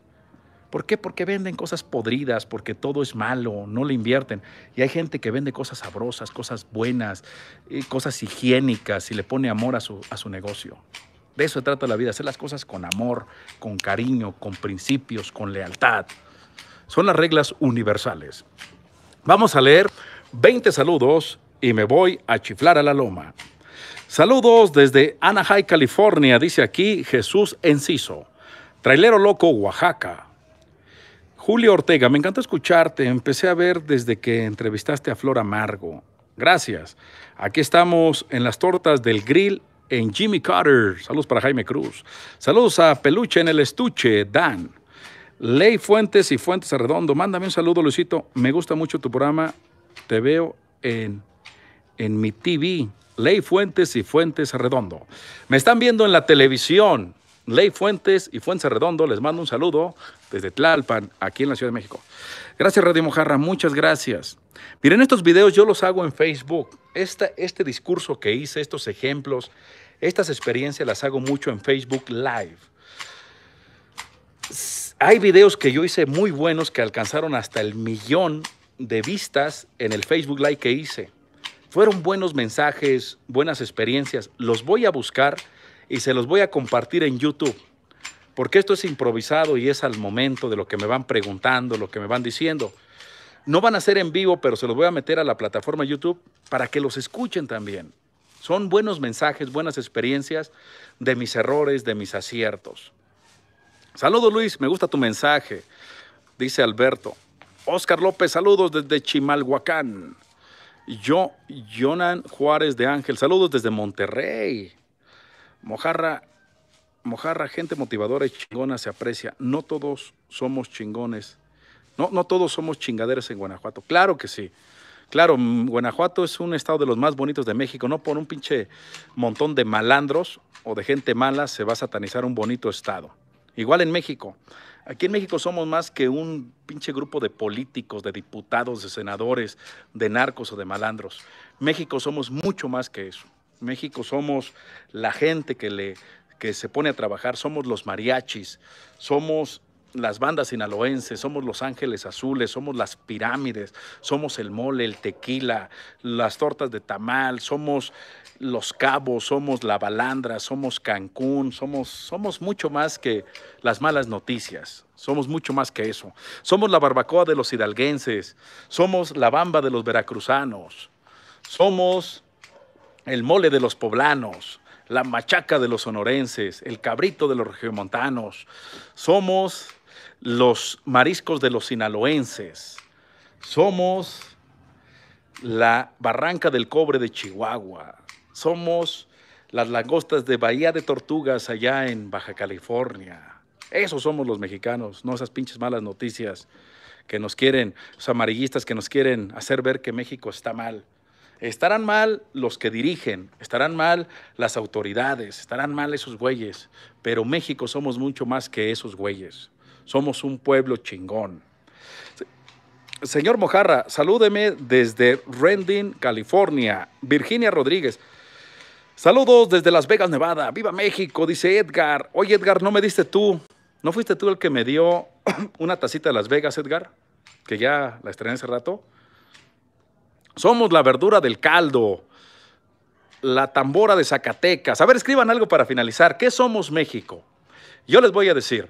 ¿Por qué? Porque venden cosas podridas, porque todo es malo, no le invierten. Y hay gente que vende cosas sabrosas, cosas buenas, eh, cosas higiénicas y le pone amor a su, a su negocio. De eso se trata la vida, hacer las cosas con amor, con cariño, con principios, con lealtad. Son las reglas universales. Vamos a leer 20 saludos y me voy a chiflar a la loma. Saludos desde Anaheim, California, dice aquí Jesús Enciso. Trailero Loco, Oaxaca. Julio Ortega, me encanta escucharte. Empecé a ver desde que entrevistaste a Flor Amargo. Gracias. Aquí estamos en las tortas del grill en Jimmy Carter. Saludos para Jaime Cruz. Saludos a Peluche en el estuche, Dan. Ley Fuentes y Fuentes Arredondo. Mándame un saludo, Luisito. Me gusta mucho tu programa. Te veo en, en mi TV. Ley Fuentes y Fuentes Redondo. Me están viendo en la televisión. Ley Fuentes y Fuentes Redondo, les mando un saludo desde Tlalpan, aquí en la Ciudad de México. Gracias Radio Mojarra, muchas gracias. Miren, estos videos yo los hago en Facebook. este discurso que hice, estos ejemplos, estas experiencias las hago mucho en Facebook Live. Hay videos que yo hice muy buenos que alcanzaron hasta el millón de vistas en el Facebook Live que hice. Fueron buenos mensajes, buenas experiencias. Los voy a buscar y se los voy a compartir en YouTube. Porque esto es improvisado y es al momento de lo que me van preguntando, lo que me van diciendo. No van a ser en vivo, pero se los voy a meter a la plataforma YouTube para que los escuchen también. Son buenos mensajes, buenas experiencias de mis errores, de mis aciertos. Saludos Luis, me gusta tu mensaje, dice Alberto. Oscar López, saludos desde Chimalhuacán. Yo, Jonan Juárez de Ángel, saludos desde Monterrey. Mojarra, Mojarra, gente motivadora y chingona se aprecia. No todos somos chingones. No, no todos somos chingaderas en Guanajuato. Claro que sí. Claro, mm, Guanajuato es un estado de los más bonitos de México. No por un pinche montón de malandros o de gente mala se va a satanizar un bonito estado. Igual en México. Aquí en México somos más que un pinche grupo de políticos, de diputados, de senadores, de narcos o de malandros. México somos mucho más que eso. México somos la gente que le que se pone a trabajar, somos los mariachis, somos las bandas sinaloenses, somos Los Ángeles Azules, somos las pirámides, somos el mole, el tequila, las tortas de tamal, somos Los Cabos, somos La Balandra, somos Cancún, somos, somos mucho más que las malas noticias, somos mucho más que eso. Somos la barbacoa de los hidalguenses, somos la bamba de los veracruzanos, somos el mole de los poblanos, la machaca de los sonorenses, el cabrito de los regiomontanos. Somos los mariscos de los sinaloenses. Somos la barranca del cobre de Chihuahua. Somos las langostas de Bahía de Tortugas allá en Baja California. Esos somos los mexicanos, no esas pinches malas noticias que nos quieren, los amarillistas que nos quieren hacer ver que México está mal. Estarán mal los que dirigen, estarán mal las autoridades, estarán mal esos güeyes, pero México somos mucho más que esos güeyes. Somos un pueblo chingón. Señor Mojarra, salúdeme desde Rendin California. Virginia Rodríguez. Saludos desde Las Vegas, Nevada. Viva México, dice Edgar. Oye, Edgar, no me diste tú. ¿No fuiste tú el que me dio una tacita de Las Vegas, Edgar? Que ya la estrené hace rato. Somos la verdura del caldo, la tambora de Zacatecas. A ver, escriban algo para finalizar. ¿Qué somos México? Yo les voy a decir,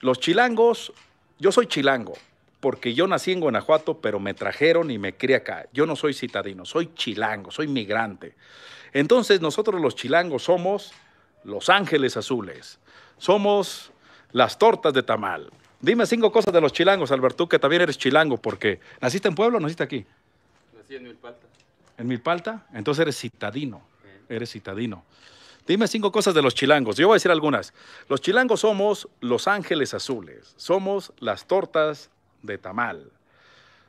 los chilangos, yo soy chilango, porque yo nací en Guanajuato, pero me trajeron y me crié acá. Yo no soy citadino, soy chilango, soy migrante. Entonces nosotros los chilangos somos los ángeles azules, somos las tortas de tamal. Dime cinco cosas de los chilangos, Alberto, que también eres chilango, porque naciste en Pueblo, o naciste aquí. Sí, en Milpalta. ¿En Milpalta? Entonces eres citadino. Eres citadino. Dime cinco cosas de los chilangos. Yo voy a decir algunas. Los chilangos somos los ángeles azules. Somos las tortas de tamal.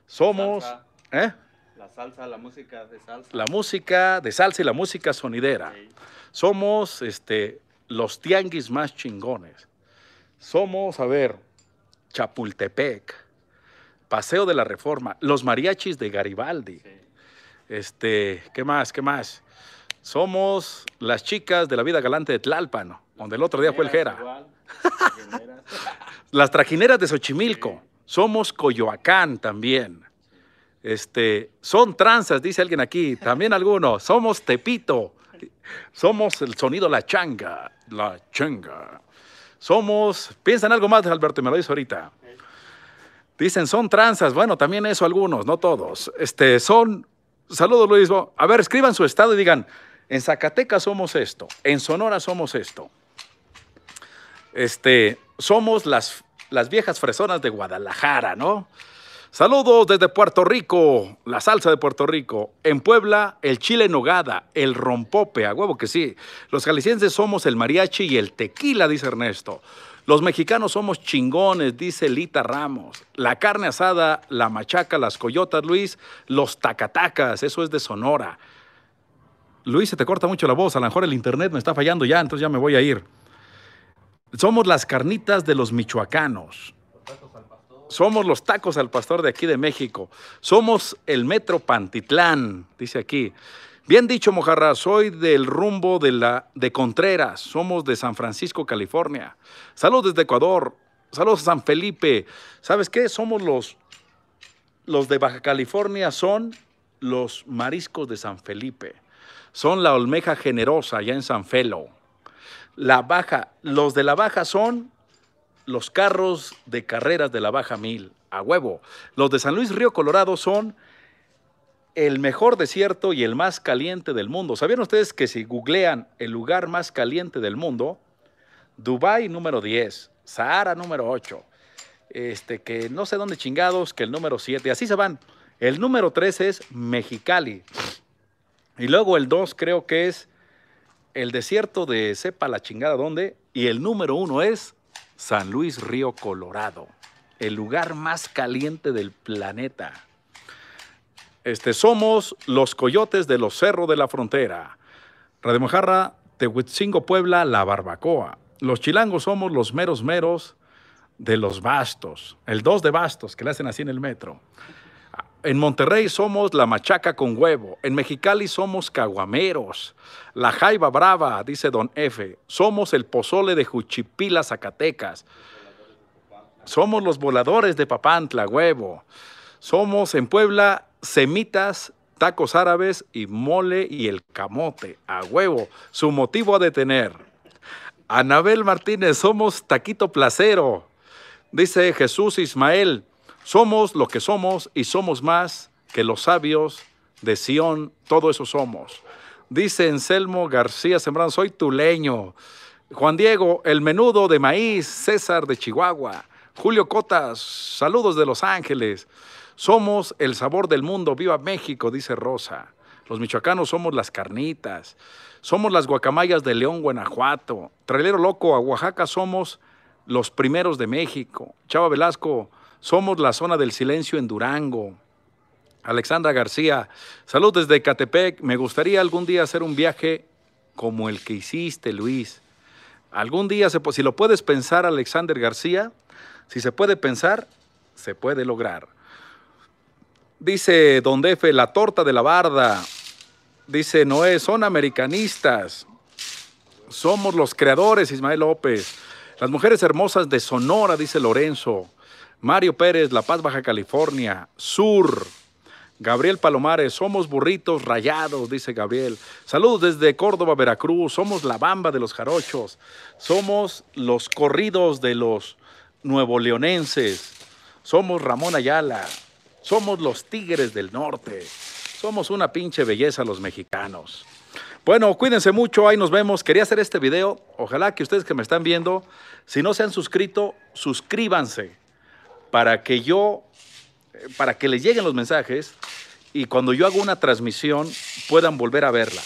Somos... ¿eh? La salsa, la música de salsa. La música de salsa y la música sonidera. Somos este, los tianguis más chingones. Somos, a ver, Chapultepec. Paseo de la Reforma, Los Mariachis de Garibaldi. Este, ¿qué más? ¿Qué más? Somos las chicas de la vida galante de Tlalpan, donde el otro día fue el Jera. las, trajineras. de Xochimilco. Somos Coyoacán también. Este, son tranzas, dice alguien aquí, también algunos. Somos Tepito. Somos el sonido la changa, la changa. Somos, piensa en algo más, Alberto, me lo dice ahorita. Dicen, son tranzas. Bueno, también eso algunos, no todos. Este, son, saludos Luis. A ver, escriban su estado y digan, en Zacatecas somos esto, en Sonora somos esto. Este, somos las, las viejas fresonas de Guadalajara, ¿no? Saludos desde Puerto Rico, la salsa de Puerto Rico. En Puebla, el chile nogada, el rompope, a huevo que sí. Los jaliscienses somos el mariachi y el tequila, dice Ernesto. Los mexicanos somos chingones, dice Lita Ramos. La carne asada, la machaca, las coyotas, Luis, los tacatacas, eso es de Sonora. Luis, se te corta mucho la voz, a lo mejor el internet me está fallando ya, entonces ya me voy a ir. Somos las carnitas de los michoacanos. Somos los tacos al pastor de aquí de México. Somos el metro Pantitlán, dice aquí. Bien dicho, Mojarra, soy del rumbo de, la, de Contreras, somos de San Francisco, California. Saludos desde Ecuador, saludos a San Felipe. ¿Sabes qué? Somos los, los de Baja California, son los mariscos de San Felipe. Son la olmeja generosa allá en San Felo. La baja, los de la baja son los carros de carreras de la baja mil, a huevo. Los de San Luis Río Colorado son el mejor desierto y el más caliente del mundo. ¿Sabían ustedes que si googlean el lugar más caliente del mundo, Dubái número 10, Sahara número 8, este, que no sé dónde chingados, que el número 7, así se van. El número 3 es Mexicali. Y luego el 2 creo que es el desierto de sepa la chingada dónde. Y el número 1 es San Luis Río Colorado, el lugar más caliente del planeta. Este, somos los coyotes de los cerros de la frontera. Radio Mojarra, Tehuitzingo, Puebla, La Barbacoa. Los chilangos somos los meros meros de los bastos. El dos de bastos que le hacen así en el metro. En Monterrey somos la machaca con huevo. En Mexicali somos caguameros. La jaiba brava, dice don F. Somos el pozole de Juchipila, Zacatecas. Somos los voladores de Papantla, huevo. Somos en Puebla semitas, tacos árabes y mole y el camote. A huevo, su motivo a detener. Anabel Martínez, somos Taquito Placero. Dice Jesús Ismael, somos lo que somos y somos más que los sabios de Sión, todo eso somos. Dice Anselmo García Sembrano, soy tuleño. Juan Diego, el menudo de maíz, César de Chihuahua. Julio Cotas, saludos de Los Ángeles. Somos el sabor del mundo, viva México, dice Rosa. Los michoacanos somos las carnitas, somos las guacamayas de León, Guanajuato. Trailero Loco, a Oaxaca somos los primeros de México. Chava Velasco, somos la zona del silencio en Durango. Alexandra García, salud desde Catepec. Me gustaría algún día hacer un viaje como el que hiciste, Luis. Algún día, si lo puedes pensar, Alexander García, si se puede pensar, se puede lograr. Dice Don Defe, la torta de la barda. Dice Noé, son americanistas. Somos los creadores, Ismael López. Las mujeres hermosas de Sonora, dice Lorenzo. Mario Pérez, La Paz, Baja California. Sur. Gabriel Palomares, somos burritos rayados, dice Gabriel. Saludos desde Córdoba, Veracruz. Somos la bamba de los jarochos. Somos los corridos de los nuevo leonenses. Somos Ramón Ayala. Somos los tigres del norte. Somos una pinche belleza los mexicanos. Bueno, cuídense mucho, ahí nos vemos. Quería hacer este video. Ojalá que ustedes que me están viendo, si no se han suscrito, suscríbanse para que yo, eh, para que les lleguen los mensajes y cuando yo hago una transmisión puedan volver a verla.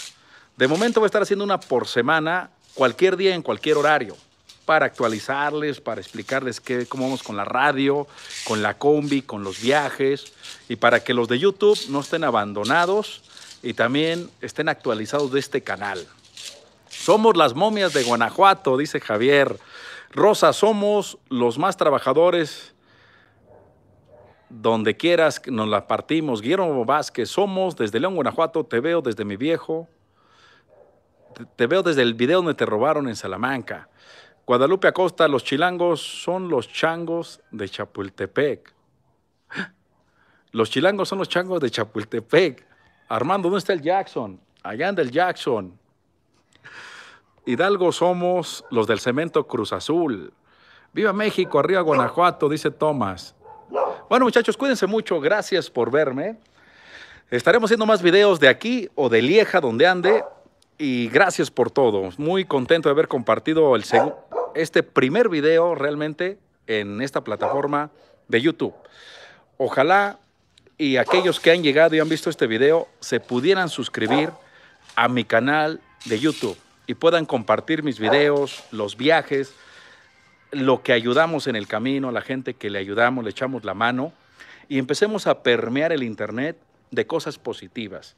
De momento voy a estar haciendo una por semana, cualquier día, en cualquier horario para actualizarles, para explicarles qué, cómo vamos con la radio, con la combi, con los viajes y para que los de YouTube no estén abandonados y también estén actualizados de este canal. Somos las momias de Guanajuato, dice Javier. Rosa, somos los más trabajadores. Donde quieras, nos la partimos. Guillermo Vázquez, somos desde León, Guanajuato. Te veo desde mi viejo. Te veo desde el video donde te robaron en Salamanca. Guadalupe Acosta, los chilangos son los changos de Chapultepec. Los chilangos son los changos de Chapultepec. Armando, ¿dónde está el Jackson? Allá anda el Jackson. Hidalgo somos los del cemento Cruz Azul. Viva México, arriba Guanajuato, dice Tomás. Bueno, muchachos, cuídense mucho. Gracias por verme. Estaremos haciendo más videos de aquí o de Lieja, donde ande. Y gracias por todo. Muy contento de haber compartido el segundo este primer video realmente en esta plataforma de YouTube. Ojalá y aquellos que han llegado y han visto este video se pudieran suscribir a mi canal de YouTube y puedan compartir mis videos, los viajes, lo que ayudamos en el camino, la gente que le ayudamos, le echamos la mano y empecemos a permear el Internet de cosas positivas,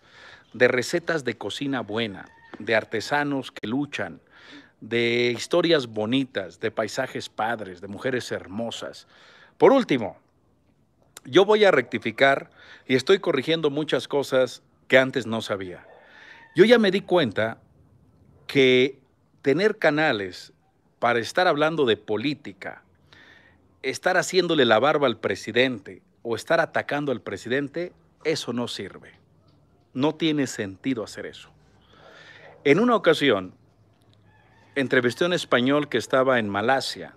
de recetas de cocina buena, de artesanos que luchan, de historias bonitas, de paisajes padres, de mujeres hermosas. Por último, yo voy a rectificar y estoy corrigiendo muchas cosas que antes no sabía. Yo ya me di cuenta que tener canales para estar hablando de política, estar haciéndole la barba al presidente o estar atacando al presidente, eso no sirve. No tiene sentido hacer eso. En una ocasión, entrevisté a un español que estaba en Malasia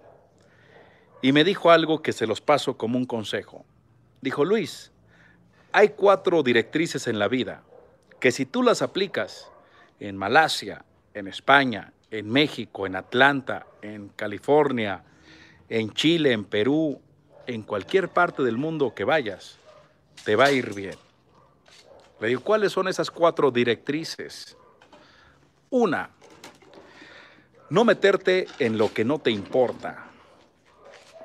y me dijo algo que se los paso como un consejo. Dijo, Luis, hay cuatro directrices en la vida que si tú las aplicas en Malasia, en España, en México, en Atlanta, en California, en Chile, en Perú, en cualquier parte del mundo que vayas, te va a ir bien. Le digo, ¿cuáles son esas cuatro directrices? Una, no meterte en lo que no te importa.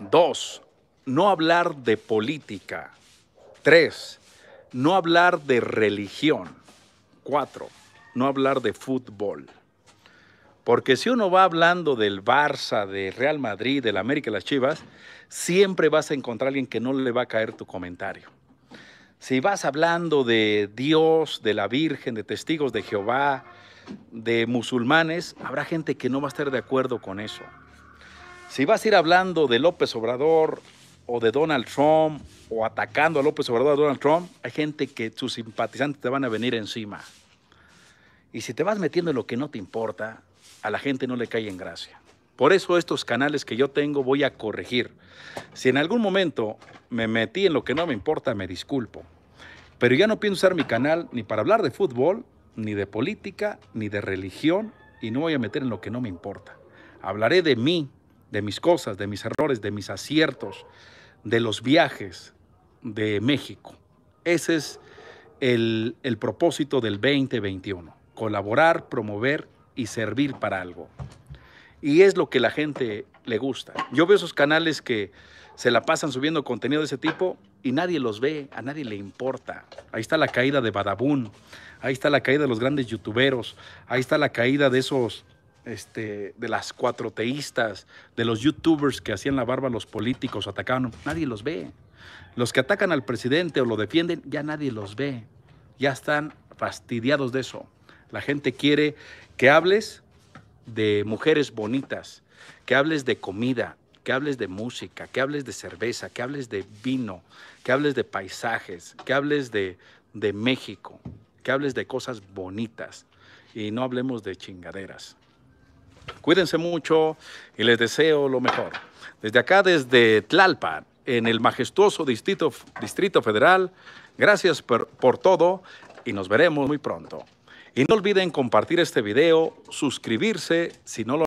Dos, No hablar de política. Tres, No hablar de religión. Cuatro, No hablar de fútbol. Porque si uno va hablando del Barça, de Real Madrid, del América de las Chivas, siempre vas a encontrar a alguien que no le va a caer tu comentario. Si vas hablando de Dios, de la Virgen, de testigos de Jehová, de musulmanes, habrá gente que no va a estar de acuerdo con eso. Si vas a ir hablando de López Obrador o de Donald Trump o atacando a López Obrador a Donald Trump, hay gente que sus simpatizantes te van a venir encima. Y si te vas metiendo en lo que no te importa, a la gente no le cae en gracia. Por eso estos canales que yo tengo voy a corregir. Si en algún momento me metí en lo que no me importa, me disculpo. Pero ya no pienso usar mi canal ni para hablar de fútbol, ni de política, ni de religión, y no voy a meter en lo que no me importa. Hablaré de mí, de mis cosas, de mis errores, de mis aciertos, de los viajes de México. Ese es el, propósito del 2021, colaborar, promover y servir para algo. Y es lo que la gente le gusta. Yo veo esos canales que se la pasan subiendo contenido de ese tipo y nadie los ve, a nadie le importa. Ahí está la caída de Badabun, ahí está la caída de los grandes youtuberos, ahí está la caída de esos, este, de las cuatroteístas, de los youtubers que hacían la barba a los políticos, atacaban, nadie los ve. Los que atacan al presidente o lo defienden, ya nadie los ve. Ya están fastidiados de eso. La gente quiere que hables de mujeres bonitas, que hables de comida, que hables de música, que hables de cerveza, que hables de vino, que hables de paisajes, que hables de, de México que hables de cosas bonitas y no hablemos de chingaderas. Cuídense mucho y les deseo lo mejor. Desde acá, desde Tlalpan, en el majestuoso Distrito, Federal, gracias por, por todo y nos veremos muy pronto. Y no olviden compartir este video, suscribirse si no lo